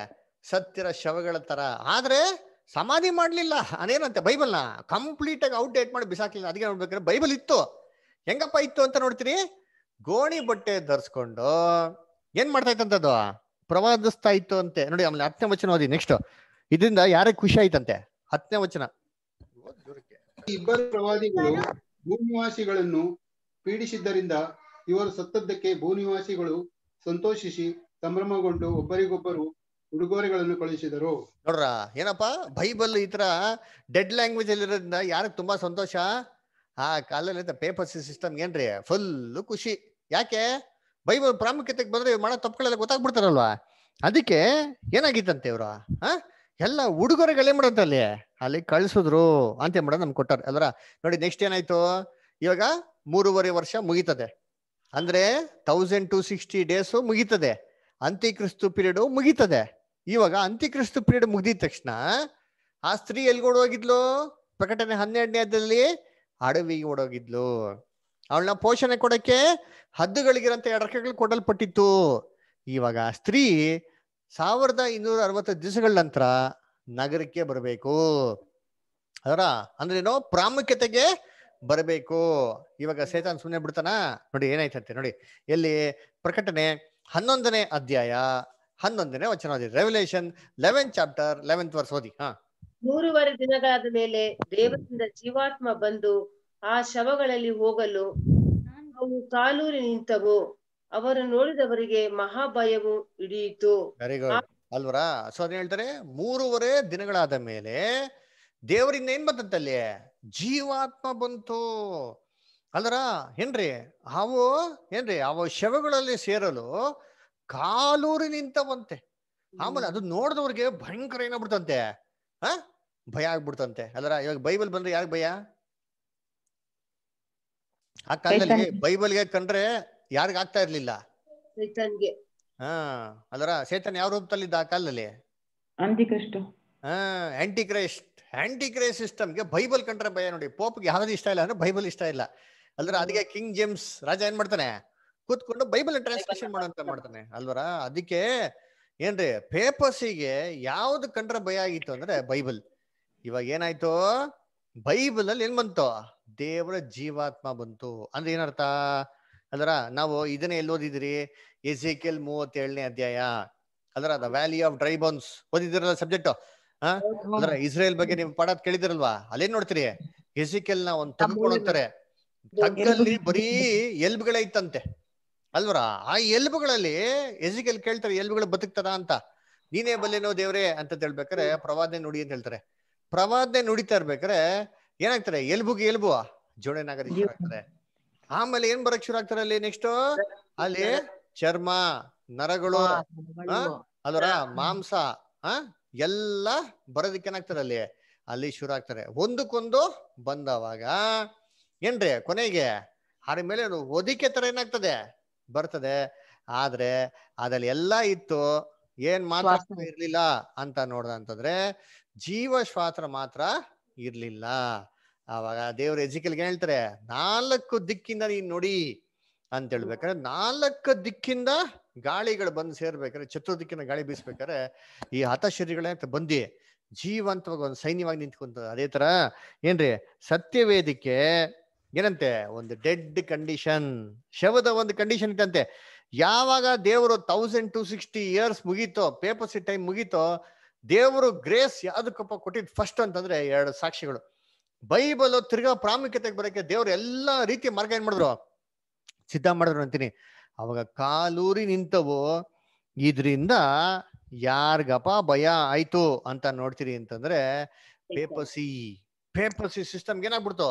ಸತ್ಯರ ಶವಗಳ ತರ ಆದ್ರೆ ಸಮಾಧಿ ಮಾಡ್ಲಿಲ್ಲ ಅದೇನಂತೆ ಬೈಬಲ್ನ ಕಂಪ್ಲೀಟ್ ಆಗಿ ಔಟ್ ಡೇಟ್ ಮಾಡಿ ಬಿಸಾಕಲಿಲ್ಲ ಅದಕ್ಕೆ ನೋಡ್ಬೇಕಾದ್ರೆ ಬೈಬಲ್ ಇತ್ತು ಹೆಂಗಪ್ಪ ಇತ್ತು ಅಂತ ನೋಡ್ತೀರಿ ಗೋಣಿ ಬಟ್ಟೆ ಧರಿಸ್ಕೊಂಡು ಏನ್ ಮಾಡ್ತಾ ಅದು ಪ್ರವಾದಿಸ್ತಾ ಇತ್ತು ಅಂತೆ ನೋಡಿ ಆಮೇಲೆ ಹತ್ತನೇ ವಚನ ಓದಿ ನೆಕ್ಸ್ಟ್ ಇದರಿಂದ ಯಾರಿಗೆ ಖುಷಿ ಆಯ್ತಂತೆ ಹತ್ತನೇ ವಚನ ಇಬ್ಬರು ಪ್ರವಾದಿಗಳು ಭೂನಿವಾಸಿಗಳನ್ನು ಪೀಡಿಸಿದ್ದರಿಂದ ಇವರು ಸತ್ತದ್ದಕ್ಕೆ ಭೂನಿವಾಸಿಗಳು ಸಂತೋಷಿಸಿ ಸಂಭ್ರಮಗೊಂಡು ಒಬ್ಬರಿಗೊಬ್ಬರು ಉಡುಗೊರೆಗಳನ್ನು ಕಳುಹಿಸಿದರು ನೋಡ್ರ ಏನಪ್ಪ ಬೈಬಲ್ ಈ ತರ ಡೆಡ್ ಲ್ಯಾಂಗ್ವೇಜ್ ಅಲ್ಲಿ ಇರೋದ್ರಿಂದ ಯಾರಿಗೆ ತುಂಬಾ ಸಂತೋಷ ಆ ಕಾಲದಲ್ಲಿ ಪೇಪರ್ ಸಿಸ್ಟಮ್ ಏನ್ರಿ ಫುಲ್ ಖುಷಿ ಯಾಕೆ ಬೈಬಲ್ ಪ್ರಾಮುಖ್ಯತೆಗೆ ಬಂದ್ರೆ ಮಾಡೋ ತಪ್ಪುಗಳೆಲ್ಲ ಗೊತ್ತಾಗ್ಬಿಡ್ತಾರಲ್ವಾ ಅದಕ್ಕೆ ಏನಾಗಿತ್ತಂತೆ ಇವ್ರ ಆ ಎಲ್ಲ ಉಡುಗೊರೆಗಳೇನ್ ಮಾಡಂತ ಅಲ್ಲಿ ಅಲ್ಲಿ ಕಳ್ಸಿದ್ರು ಅಂತ ಮಾಡ ನಮ್ಗೆ ಕೊಟ್ಟಾರ ಅಲ್ರ ನೋಡಿ ನೆಕ್ಸ್ಟ್ ಏನಾಯ್ತು ಇವಾಗ ಮೂರುವರೆ ವರ್ಷ ಮುಗೀತದೆ ಅಂದ್ರೆ ತೌಸಂಡ್ ಟು ಸಿಕ್ಸ್ಟಿ ಡೇಸು ಮುಗೀತದೆ ಕ್ರಿಸ್ತು ಪೀರಿಯಡ್ ಮುಗೀತದೆ ಇವಾಗ ಅಂತ್ಯಕ್ರಿಸ್ತು ಪೀರಿಯಡ್ ಮುಗಿದ ತಕ್ಷಣ ಆ ಸ್ತ್ರೀ ಎಲ್ಲಿ ಓಡೋಗಿದ್ಲು ಪ್ರಕಟಣೆ ಹನ್ನೆರಡನೇ ಅದ್ದಲ್ಲಿ ಅಡವಿಗೆ ಓಡೋಗಿದ್ಲು ಅವಳನ್ನ ಪೋಷಣೆ ಕೊಡಕ್ಕೆ ಹದ್ದುಗಳಿಗಿರಂತ ಎಡಕೆಗಳು ಕೊಡಲ್ಪಟ್ಟಿತ್ತು ಇವಾಗ ಸ್ತ್ರೀ ಸಾವಿರದ ಇನ್ನೂರ ಅರವತ್ತು ದಿವಸಗಳ ನಂತರ ನಗರಕ್ಕೆ ಬರಬೇಕು ಅದರ ಅಂದ್ರೆ ಏನೋ ಪ್ರಾಮುಖ್ಯತೆಗೆ ಬರಬೇಕು ಇವಾಗ ಸೇತಾನ್ ಸುಮ್ಮನೆ ಬಿಡ್ತಾನ ನೋಡಿ ಏನಾಯ್ತಂತೆ ನೋಡಿ ಎಲ್ಲಿ ಪ್ರಕಟಣೆ ಹನ್ನೊಂದನೇ ಅಧ್ಯಾಯ ಹನ್ನೊಂದನೇ ಓದಿ revelation eleven chapter eleventh verse ಓದಿ ಹಾ ಮೂರುವರೆ ದಿನಗಳಾದ ಮೇಲೆ ದೇವರಿಂದ ಜೀವಾತ್ಮ ಬಂದು ಆ ಶವಗಳಲ್ಲಿ ಹೋಗಲು ಅವು ಕಾಲೂರಿ ನಿಂತವು ಅವರು ನೋಡಿದವರಿಗೆ ಮಹಾಭಯವು ಹಿಡಿಯಿತು ವೆರಿ ಅಲ್ವರಾ ಸೊ ಅದ್ ಹೇಳ್ತಾರೆ ಮೂರುವರೆ ದಿನಗಳಾದ ಮೇಲೆ ದೇವರಿಂದ ಏನ್ ಬಂತಂತಲ್ಲಿ ಜೀವಾತ್ಮ ಬಂತು ಅಲ್ವರಾ ಏನ್ರಿ ಅವು ಏನ್ರಿ ಅವು ಶವಗಳಲ್ಲಿ ಸೇರಲು ಕಾಲೂರಿ ನಿಂತವಂತೆ ಆಮೇಲೆ ಅದು ನೋಡಿದವ್ರಿಗೆ ಭಯಂಕರ ಏನಾಗ್ಬಿಡ್ತಂತೆ ಹ ಭಯ ಆಗ್ಬಿಡ್ತಂತೆ ಅದರ ಇವಾಗ ಬೈಬಲ್ ಬಂದ್ರೆ ಯಾಕೆ ಭಯ ಆ ಕಾಲದಲ್ಲಿ ಬೈಬಲ್ಗೆ ಕಂಡ್ರೆ ಯಾರಿಗ ಆಗ್ತಾ ಇರ್ಲಿಲ್ಲ ಹಾ ಅಲ್ಲರ ಸೇತನ್ ಯಾವ ರೂಪದಲ್ಲಿ ಇದ್ದ ಆ ಕಾಲದಲ್ಲಿ ಹಾ ಆಂಟಿ ಕ್ರೈಸ್ಟ್ ಆಂಟಿ ಕ್ರೈಸ್ಟ್ ಸಿಸ್ಟಮ್ಗೆ ಬೈಬಲ್ ಕಂಡ್ರೆ ಭಯ ನೋಡಿ ಪೋಪ್ಗೆ ಯಾವ್ದು ಇಷ್ಟ ಇಲ್ಲ ಅಂದ್ರೆ ಬೈಬಲ್ ಇಷ್ಟ ಇಲ್ಲ ಅಲ್ದ್ರ ಅದಕ್ಕೆ ಕಿಂಗ್ ಜೇಮ್ಸ್ ರಾಜ ಏನ್ ಮಾಡ್ತಾನೆ ಕೂತ್ಕೊಂಡು ಬೈಬಲ್ ಟ್ರಾನ್ಸ್ಲೇಷನ್ ಮಾಡುವಂತ ಮಾಡ್ತಾನೆ ಅಲ್ವರ ಅದಕ್ಕೆ ಏನ್ರಿ ಪೇಪರ್ಸಿಗೆ ಯಾವ್ದು ಕಂಡ್ರೆ ಭಯ ಆಗಿತ್ತು ಅಂದ್ರೆ ಬೈಬಲ್ ಇವಾಗ ಏನಾಯ್ತು ಬೈಬಲ್ ಅಲ್ಲಿ ಏನ್ ಬಂತು ದೇವರ ಜೀವಾತ್ಮ ಬಂತು ಅಂದ್ರೆ ಏನರ್ಥ ಅದರ ನಾವು ಇದನ್ನ ಎಲ್ಲಿ ಓದಿದ್ರಿ ಎಸಿಕೆಲ್ ಮೂವತ್ತೇಳನೇ ಅಧ್ಯಾಯ ಅದರ the valley of dry bones ಓದಿದಿರಲ್ಲ ಸಬ್ಜೆಕ್ಟ್ ಅಂದ್ರ ಇಸ್ರೇಲ್ ಬಗ್ಗೆ ನೀವು ಪಾಠ ಕೇಳಿದಿರಲ್ವಾ ಅಲ್ಲೇನ್ ನೋಡ್ತೀರಿ ಎಸಿಕೆಲ್ ನ ಒಂದ್ ತಗ್ಕೊಂಡೋಗ್ತಾರೆ ತಗ್ಗಲ್ಲಿ ಬರೀ ಎಲ್ಬ್ಗಳೇ ಇತ್ತಂತೆ ಅಲ್ವರ ಆ ಎಲ್ಬುಗಳಲ್ಲಿ ಎಜಿಕಲ್ ಕೇಳ್ತಾರೆ ಎಲ್ಬುಗಳು ಬದುಕ್ತದ ಅಂತ ನೀನೇ ಬಲ್ಲೆನೋ ದೇವ್ರೆ ಅಂತ ಹೇಳ್ಬೇಕಾರೆ ಪ್ರವಾದನೆ ನುಡಿ ಅಂತ ಹೇಳ್ತಾರೆ ಪ್ರವಾದನೆ ನುಡಿತಾ ಇರ್ಬೇಕಾರೆ ಏನಾಗ್ತಾರೆ ಎಲ್ಬುಗೆ ಎಲ್ಬು ಜೋಡಣೆ ಶುರು ಆಮೇಲೆ ಏನ್ ಬರಕ್ ಶುರು ಆಗ್ತಾರೆ ಅಲ್ಲಿ ನೆಕ್ಸ್ಟ್ ಅಲ್ಲಿ ಚರ್ಮ ನರಗಳು ಅಲ್ವರ ಮಾಂಸ ಹ ಎಲ್ಲ ಬರೋದಕ್ಕೆ ಏನಾಗ್ತಾರೆ ಅಲ್ಲಿ ಅಲ್ಲಿ ಶುರು ಆಗ್ತಾರೆ ಒಂದಕ್ಕೊಂದು ಬಂದವಾಗ ಏನ್ರಿ ಕೊನೆಗೆ ಅದ್ರ ಮೇಲೆ ಒದಿಕೆ ತರ ಏನಾಗ್ತದೆ ಬರ್ತದೆ ಆದ್ರೆ ಅದ್ರಲ್ಲಿ ಎಲ್ಲ ಇತ್ತು ಏನ್ ಮಾತ್ರ ಇರ್ಲಿಲ್ಲ ಅಂತ ನೋಡ್ದಂತಂದ್ರೆ ಜೀವಶ್ವಾತ್ರ ಮಾತ್ರ ಇರ್ಲಿಲ್ಲ ಆವಾಗ ದೇವ್ರ ಎಜಿಕಲ್ಗೆ ಹೇಳ್ತಾರೆ ನಾಲ್ಕು ದಿಕ್ಕಿಂದ ನೀನ್ ನೋಡಿ ಅಂತ ಹೇಳ್ಬೇಕಾದ್ರೆ ನಾಲ್ಕು ದಿಕ್ಕಿಂದ ಗಾಳಿಗಳು ಬಂದು ಸೇರ್ಬೇಕಾದ್ರೆ ಚತುರ್ದಿಕ್ಕಿನ ಗಾಳಿ ಬೀಸ್ಬೇಕಾದ್ರೆ ಈ ಅಂತ ಬಂದಿ ಜೀವಂತವಾಗಿ ಒಂದು ಸೈನ್ಯವಾಗಿ ನಿಂತ್ಕೊಂತ ಅದೇ ತರ ಏನ್ರಿ ಸತ್ಯವೇದಿಕೆ ಏನಂತೆ ಒಂದು ಡೆಡ್ ಕಂಡೀಷನ್ ಶವದ ಒಂದು ಕಂಡೀಷನ್ ಇತ್ತಂತೆ ಯಾವಾಗ ದೇವರು ತೌಸಂಡ್ ಟು ಸಿಕ್ಸ್ಟಿ ಇಯರ್ಸ್ ಮುಗೀತೋ ಪೇಪರ್ಸಿ ಟೈಮ್ ಮುಗೀತೋ ದೇವರು ಗ್ರೇಸ್ ಯಾವ್ದಕ್ಕಪ್ಪ ಕೊಟ್ಟಿದ್ ಫಸ್ಟ್ ಅಂತಂದ್ರೆ ಎರಡು ಸಾಕ್ಷಿಗಳು ಬೈಬಲ್ ತಿರ್ಗಾ ಪ್ರಾಮುಖ್ಯತೆಗೆ ಬರೋಕ್ಕೆ ದೇವ್ರು ಎಲ್ಲ ರೀತಿಯ ಮಾರ್ಗ ಏನ್ ಮಾಡಿದ್ರು ಸಿದ್ಧ ಮಾಡಿದ್ರು ಅಂತೀನಿ ಅವಾಗ ಕಾಲೂರಿ ನಿಂತವು ಇದರಿಂದ ಯಾರಿಗಪ್ಪ ಭಯ ಆಯ್ತು ಅಂತ ನೋಡ್ತೀರಿ ಅಂತಂದ್ರೆ ಪೇಪರ್ಸಿ ಸಿ ಸಿಸ್ಟಮ್ಗೆ ಏನಾಗ್ಬಿಡ್ತು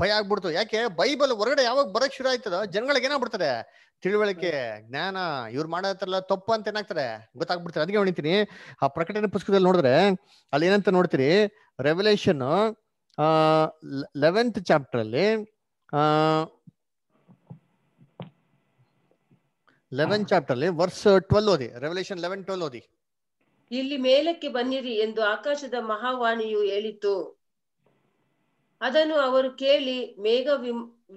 ಭಯ ಆಗ್ಬಿಡ್ತು ಯಾಕೆ ಬೈಬಲ್ ಹೊರಗಡೆ ಯಾವಾಗ ಬರಕ್ ಶುರು ಆಯ್ತದ ಜನಗಳಿಗೆ ಏನಾಗ್ಬಿಡ್ತಾರೆ ತಿಳುವಳಿಕೆ ಜ್ಞಾನ ಇವ್ರು ಮಾಡತ್ತಾರಲ್ಲ ತಪ್ಪು ಅಂತ ಏನಾಗ್ತಾರೆ ಗೊತ್ತಾಗ್ಬಿಡ್ತಾರೆ ಅದಕ್ಕೆ ಹೊಣಿತೀನಿ ಆ ಪ್ರಕಟಣೆ ಪುಸ್ತಕದಲ್ಲಿ ನೋಡಿದ್ರೆ ಅಲ್ಲಿ ಏನಂತ ನೋಡ್ತೀರಿ ರೆವಲೇಷನ್ ಲೆವೆಂತ್ ಚಾಪ್ಟರ್ ಅಲ್ಲಿ ಆ ಲೆವೆನ್ ಚಾಪ್ಟರ್ ಅಲ್ಲಿ ವರ್ಸ್ ಟ್ವೆಲ್ ಓದಿ ರೆವಲೇಷನ್ ಲೆವೆನ್ ಟ್ವೆಲ್ ಓದಿ ಇಲ್ಲಿ ಮೇಲಕ್ಕೆ ಬನ್ನಿರಿ ಎಂದು ಆಕಾಶದ ಮಹಾವಾಣಿಯು ಹೇಳಿತ್ತು ಅದನ್ನು ಅವರು ಕೇಳಿ ಮೇಘ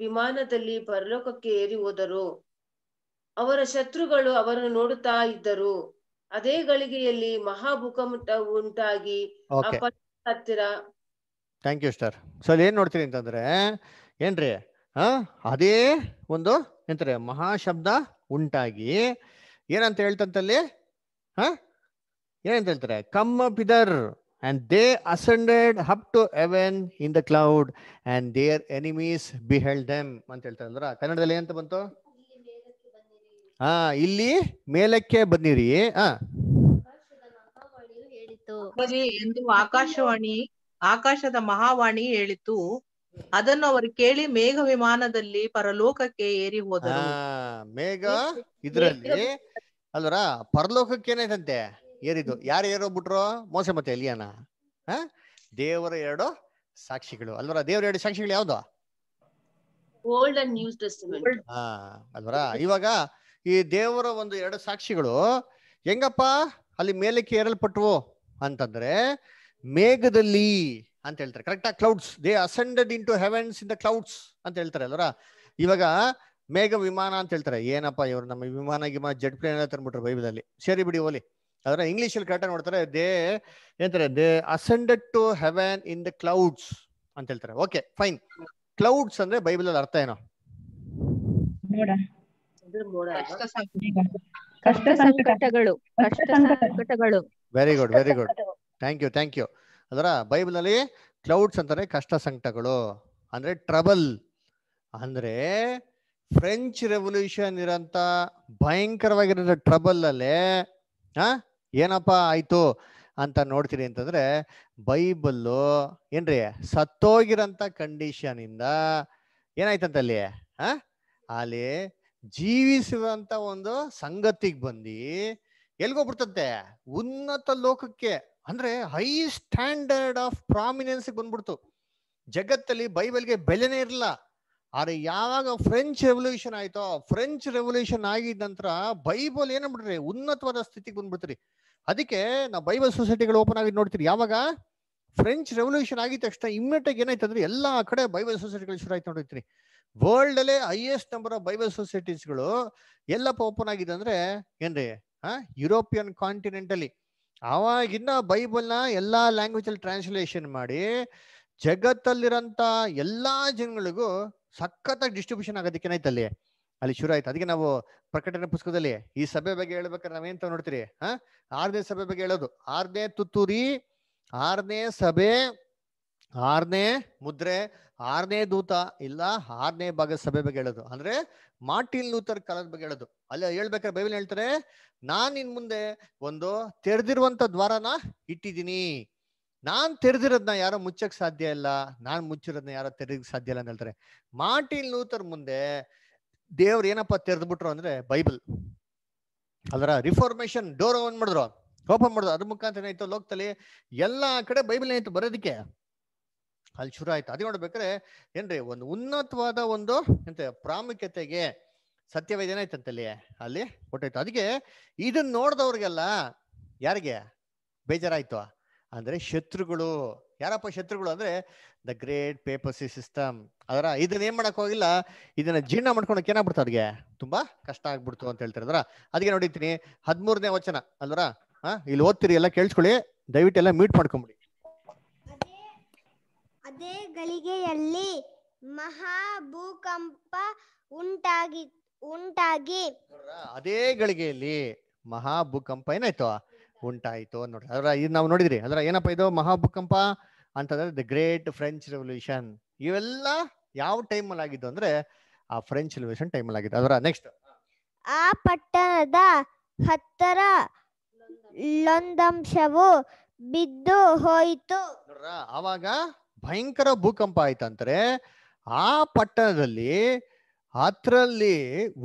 ವಿಮಾನದಲ್ಲಿ ಪರಲೋಕಕ್ಕೆ ಏರಿ ಹೋದರು ಅವರ ಶತ್ರುಗಳು ಅವರನ್ನು ನೋಡುತ್ತಾ ಇದ್ದರು ಅದೇ ಗಳಿಗೆಯಲ್ಲಿ ಮಹಾಭೂಕಂಪ ಉಂಟಾಗಿ ಹತ್ತಿರ ಥ್ಯಾಂಕ್ ಯು ಸ್ಟಾರ್ ಸೊ ಏನ್ ನೋಡ್ತೀರಿ ಅಂತಂದ್ರೆ ಏನ್ರಿ ಹಾ ಅದೇ ಒಂದು ಎಂತಾರೆ ಮಹಾಶಬ್ದ ಉಂಟಾಗಿ ಏನಂತ ಹೇಳ್ತಂತಲ್ಲಿ ಹಾ ಏನಂತ ಹೇಳ್ತಾರೆ ಕಮ್ಮ ಪಿದರ್ And they ascended up to heaven in the cloud, and their enemies beheld them. ಅಂತ ಹೇಳ್ತಾರೆ ಕನ್ನಡದಲ್ಲಿ ಏನಂತ ಬಂತು ಹಾ ಇಲ್ಲಿ ಮೇಲಕ್ಕೆ ಬನ್ನಿರಿ ಹಾ ಎಂದು ಆಕಾಶವಾಣಿ ಆಕಾಶದ ಮಹಾವಾಣಿ ಹೇಳಿತು ಅದನ್ನು ಅವರು ಕೇಳಿ ಮೇಘ ವಿಮಾನದಲ್ಲಿ ಪರಲೋಕಕ್ಕೆ ಏರಿ ಹೋದ ಮೇಘ ಇದ್ರಲ್ಲಿ ಅಲ್ವರ ಪರಲೋಕಕ್ಕೆ ಏನೈತಂತೆ ಏರಿದ್ದು ಯಾರು ಏರೋ ಬಿಟ್ರು ಮೋಸೆ ಮತ್ತೆ ಎಲಿಯಾನ ಹಾ ದೇವರ ಎರಡು ಸಾಕ್ಷಿಗಳು ಅಲ್ವರ ದೇವರ ಎರಡು ಸಾಕ್ಷಿಗಳು ಯಾವ್ದು ಹಾ ಅಲ್ವರ ಇವಾಗ ಈ ದೇವರ ಒಂದು ಎರಡು ಸಾಕ್ಷಿಗಳು ಹೆಂಗಪ್ಪ ಅಲ್ಲಿ ಮೇಲಕ್ಕೆ ಏರಲ್ಪಟ್ಟವು ಅಂತಂದ್ರೆ ಮೇಘದಲ್ಲಿ ಅಂತ ಹೇಳ್ತಾರೆ correct clouds they ascended into heavens in the clouds ಅಂತ ಹೇಳ್ತಾರೆ ಅಲ್ವರ ಇವಾಗ ಮೇಘ ವಿಮಾನ ಅಂತ ಹೇಳ್ತಾರೆ ಏನಪ್ಪ ಇವರು ನಮ್ಮ ವಿಮಾನ ಗಿಮಾನ ಜೆಟ್ ಪ್ಲೇನ್ ಎಲ್ಲ ತಂದ್ಬಿಟ್ರು ಅಲ್ಲಿ ಸೇರಿ ಬಿಡಿ ಓಲಿ ಅದನ್ನ ಅಲ್ಲಿ ಕರೆಕ್ಟಾಗಿ ನೋಡ್ತಾರೆ ದೇ ಏನಂತಾರೆ they ascended to heaven in the clouds ಅಂತ ಹೇಳ್ತಾರೆ ಓಕೆ ಫೈನ್ ಕ್ಲೌಡ್ಸ್ ಅಂದ್ರೆ ಬೈಬಲ್ ಅಲ್ಲಿ ಅರ್ಥ ಏನೋ very good very good thank you thank you ಅದರ ಬೈಬಲ್ ಅಲ್ಲಿ ಕ್ಲೌಡ್ಸ್ ಅಂತಾರೆ ಕಷ್ಟ ಸಂಕಟಗಳು ಅಂದ್ರೆ ಟ್ರಬಲ್ ಅಂದ್ರೆ ಫ್ರೆಂಚ್ ರೆವಲ್ಯೂಷನ್ ಇರಂತ ಭಯಂಕರವಾಗಿರೋ ಟ್ರಬಲ್ ಅಲ್ಲೇ ಏನಪ್ಪ ಆಯ್ತು ಅಂತ ನೋಡ್ತೀರಿ ಅಂತಂದ್ರೆ ಬೈಬಲ್ಲು ಏನ್ರಿ ಸತ್ತೋಗಿರಂತ ಇಂದ ಏನಾಯ್ತಂತ ಅಲ್ಲಿ ಹ ಅಲ್ಲಿ ಜೀವಿಸುವಂತ ಒಂದು ಸಂಗತಿಗೆ ಬಂದು ಎಲ್ಗೋಗ್ಬಿಡ್ತಂತೆ ಉನ್ನತ ಲೋಕಕ್ಕೆ ಅಂದ್ರೆ ಹೈ ಸ್ಟ್ಯಾಂಡರ್ಡ್ ಆಫ್ ಪ್ರಾಮಿನೆನ್ಸ್ ಬಂದ್ಬಿಡ್ತು ಜಗತ್ತಲ್ಲಿ ಬೈಬಲ್ಗೆ ಬೆಲೆನೇ ಇರಲ್ಲ ಆದರೆ ಯಾವಾಗ ಫ್ರೆಂಚ್ ರೆವಲ್ಯೂಷನ್ ಆಯ್ತೋ ಫ್ರೆಂಚ್ ರೆವಲ್ಯೂಷನ್ ಆಗಿದ ನಂತರ ಬೈಬಲ್ ಏನ ಬಿಡ್ರಿ ಉನ್ನತವಾದ ಸ್ಥಿತಿಗೆ ಬಂದ್ಬಿಡ್ತೀರಿ ಅದಕ್ಕೆ ನಾವು ಬೈಬಲ್ ಸೊಸೈಟಿಗಳು ಓಪನ್ ಆಗಿ ನೋಡ್ತೀರಿ ಯಾವಾಗ ಫ್ರೆಂಚ್ ರೆವಲ್ಯೂಷನ್ ಆಗಿದ ತಕ್ಷಣ ಇಮ್ಮಿಡಿಯೇಟ್ ಆಗಿ ಏನಾಯ್ತು ಅಂದ್ರೆ ಎಲ್ಲಾ ಕಡೆ ಬೈಬಲ್ ಸೊಸೈಟಿಗಳು ಶುರು ಆಯ್ತು ನೋಡಿರ್ತೀರಿ ವರ್ಲ್ಡ್ ಅಲ್ಲೇ ಹೈಯೆಸ್ಟ್ ನಂಬರ್ ಆಫ್ ಬೈಬಲ್ ಸೊಸೈಟೀಸ್ಗಳು ಎಲ್ಲಪ್ಪ ಓಪನ್ ಆಗಿದೆ ಅಂದ್ರೆ ಏನ್ರಿ ಆ ಯುರೋಪಿಯನ್ ಕಾಂಟಿನೆಂಟ್ ಅಲ್ಲಿ ಅವಾಗಿನ್ನ ಬೈಬಲ್ನ ಎಲ್ಲಾ ಲ್ಯಾಂಗ್ವೇಜ್ ಅಲ್ಲಿ ಟ್ರಾನ್ಸ್ಲೇಷನ್ ಮಾಡಿ ಜಗತ್ತಲ್ಲಿರೋಂಥ ಎಲ್ಲಾ ಜನಗಳಿಗೂ ಸಖತ್ತಾಗಿ ಡಿಸ್ಟ್ರಿಬ್ಯೂಷನ್ ಆಗೋದಕ್ಕೆ ಅಲ್ಲಿ ಅಲ್ಲಿ ಶುರು ಆಯ್ತು ಅದಕ್ಕೆ ನಾವು ಪ್ರಕಟಣೆ ಪುಸ್ತಕದಲ್ಲಿ ಈ ಸಭೆ ಬಗ್ಗೆ ಹೇಳ್ಬೇಕಾದ್ರೆ ನಾವೇನ್ ನೋಡ್ತೀರಿ ಹಾ ಆರನೇ ಸಭೆ ಬಗ್ಗೆ ಹೇಳೋದು ಆರನೇ ತುತ್ತೂರಿ ಆರನೇ ಸಭೆ ಆರನೇ ಮುದ್ರೆ ಆರನೇ ದೂತ ಇಲ್ಲ ಆರನೇ ಭಾಗದ ಸಭೆ ಬಗ್ಗೆ ಹೇಳೋದು ಅಂದ್ರೆ ಮಾರ್ಟಿನ್ ಲೂಥರ್ ಕಲರ್ ಬಗ್ಗೆ ಹೇಳೋದು ಅಲ್ಲಿ ಹೇಳ್ಬೇಕಾದ್ರೆ ಬೈಬಲ್ ಹೇಳ್ತಾರೆ ನಾನ್ ಇನ್ ಮುಂದೆ ಒಂದು ತೆರೆದಿರುವಂತ ದ್ವಾರನ ಇಟ್ಟಿದ್ದೀನಿ ನಾನ್ ತೆರೆದಿರೋದ್ನ ಯಾರೋ ಮುಚ್ಚಕ್ ಸಾಧ್ಯ ಇಲ್ಲ ನಾನ್ ಮುಚ್ಚಿರೋದ್ನ ಯಾರೋ ತೆರೆಗ್ ಸಾಧ್ಯ ಇಲ್ಲ ಅಂತ ಹೇಳ್ತಾರೆ ಮಾರ್ಟಿನ್ ಲೂತರ್ ಮುಂದೆ ದೇವ್ರ ಏನಪ್ಪ ತೆರೆದ್ಬಿಟ್ರು ಅಂದ್ರೆ ಬೈಬಲ್ ಅದರ ರಿಫಾರ್ಮೇಶನ್ ಡೋರ್ ಓನ್ ಮಾಡಿದ್ರು ಓಪನ್ ಮಾಡಿದ್ರು ಅದ್ರ ಮುಖಾಂತರ ಏನಾಯ್ತು ಲೋಕದಲ್ಲಿ ಎಲ್ಲಾ ಕಡೆ ಬೈಬಲ್ ಏನಾಯ್ತು ಬರೋದಕ್ಕೆ ಅಲ್ಲಿ ಶುರು ಆಯ್ತು ಅದೇ ನೋಡ್ಬೇಕಾದ್ರೆ ಏನ್ರಿ ಒಂದು ಉನ್ನತವಾದ ಒಂದು ಎಂತ ಪ್ರಾಮುಖ್ಯತೆಗೆ ಸತ್ಯವೇದ ಏನಾಯ್ತಂತೆ ಅಲ್ಲಿ ಕೊಟ್ಟಾಯ್ತು ಅದಕ್ಕೆ ಇದನ್ನ ನೋಡ್ದವ್ರಿಗೆಲ್ಲ ಯಾರಿಗೆ ಬೇಜಾರಾಯ್ತು ಅಂದರೆ ಶತ್ರುಗಳು ಯಾರಪ್ಪ ಶತ್ರುಗಳು ಅಂದರೆ ದ ಗ್ರೇಟ್ ಪೇಪರ್ಸಿ ಸಿಸ್ಟಮ್ ಅದರ ಇದನ್ನ ಏನು ಮಾಡೋಕೆ ಹೋಗಿಲ್ಲ ಇದನ್ನ ಜೀರ್ಣ ಮಾಡ್ಕೊಳಕ್ಕೆ ಏನಾಗ್ಬಿಡ್ತು ಅವ್ರಿಗೆ ತುಂಬ ಕಷ್ಟ ಆಗ್ಬಿಡ್ತು ಅಂತ ಹೇಳ್ತಾರೆ ಅದಕ್ಕೆ ನೋಡಿತೀನಿ ಹದಿಮೂರನೇ ವಚನ ಅಲ್ವರ ಹಾ ಇಲ್ಲಿ ಓದ್ತೀರಿ ಎಲ್ಲ ಕೇಳಿಸ್ಕೊಳ್ಳಿ ದಯವಿಟ್ಟು ಎಲ್ಲ ಮೀಟ್ ಮಾಡ್ಕೊಂಬಿಡಿ ಅದೇ ಗಳಿಗೆಯಲ್ಲಿ ಮಹಾ ಭೂಕಂಪ ಉಂಟಾಗಿ ಉಂಟಾಗಿ ಅದೇ ಗಳಿಗೆಯಲ್ಲಿ ಮಹಾ ಭೂಕಂಪ ಏನಾಯ್ತು ಉಂಟಾಯಿತು ನೋಡ್ರಿ ಅದರ ಇದು ನಾವು ನೋಡಿದ್ರಿ ಅದರ ಏನಪ್ಪ ಇದು ಮಹಾಭೂಕಂಪ ಅಂತಂದ್ರೆ ದ ಗ್ರೇಟ್ ಫ್ರೆಂಚ್ ರೆವಲ್ಯೂಷನ್ ಇವೆಲ್ಲ ಯಾವ ಅಲ್ಲಿ ಆಗಿದ್ದು ಅಂದ್ರೆ ಆ ಫ್ರೆಂಚ್ ರೆವಲ್ಯೂಷನ್ ಟೈಮಲ್ಲಿ ಆಗಿದ್ದು ಅದರ ನೆಕ್ಸ್ಟ್ ಆ ಪಟ್ಟಣದ ಹತ್ತರ ಲೊಂದಂಶವು ಬಿದ್ದು ಹೋಯಿತು ಅವಾಗ ಭಯಂಕರ ಭೂಕಂಪ ಆಯ್ತಂದ್ರೆ ಆ ಪಟ್ಟಣದಲ್ಲಿ ಹತ್ರಲ್ಲಿ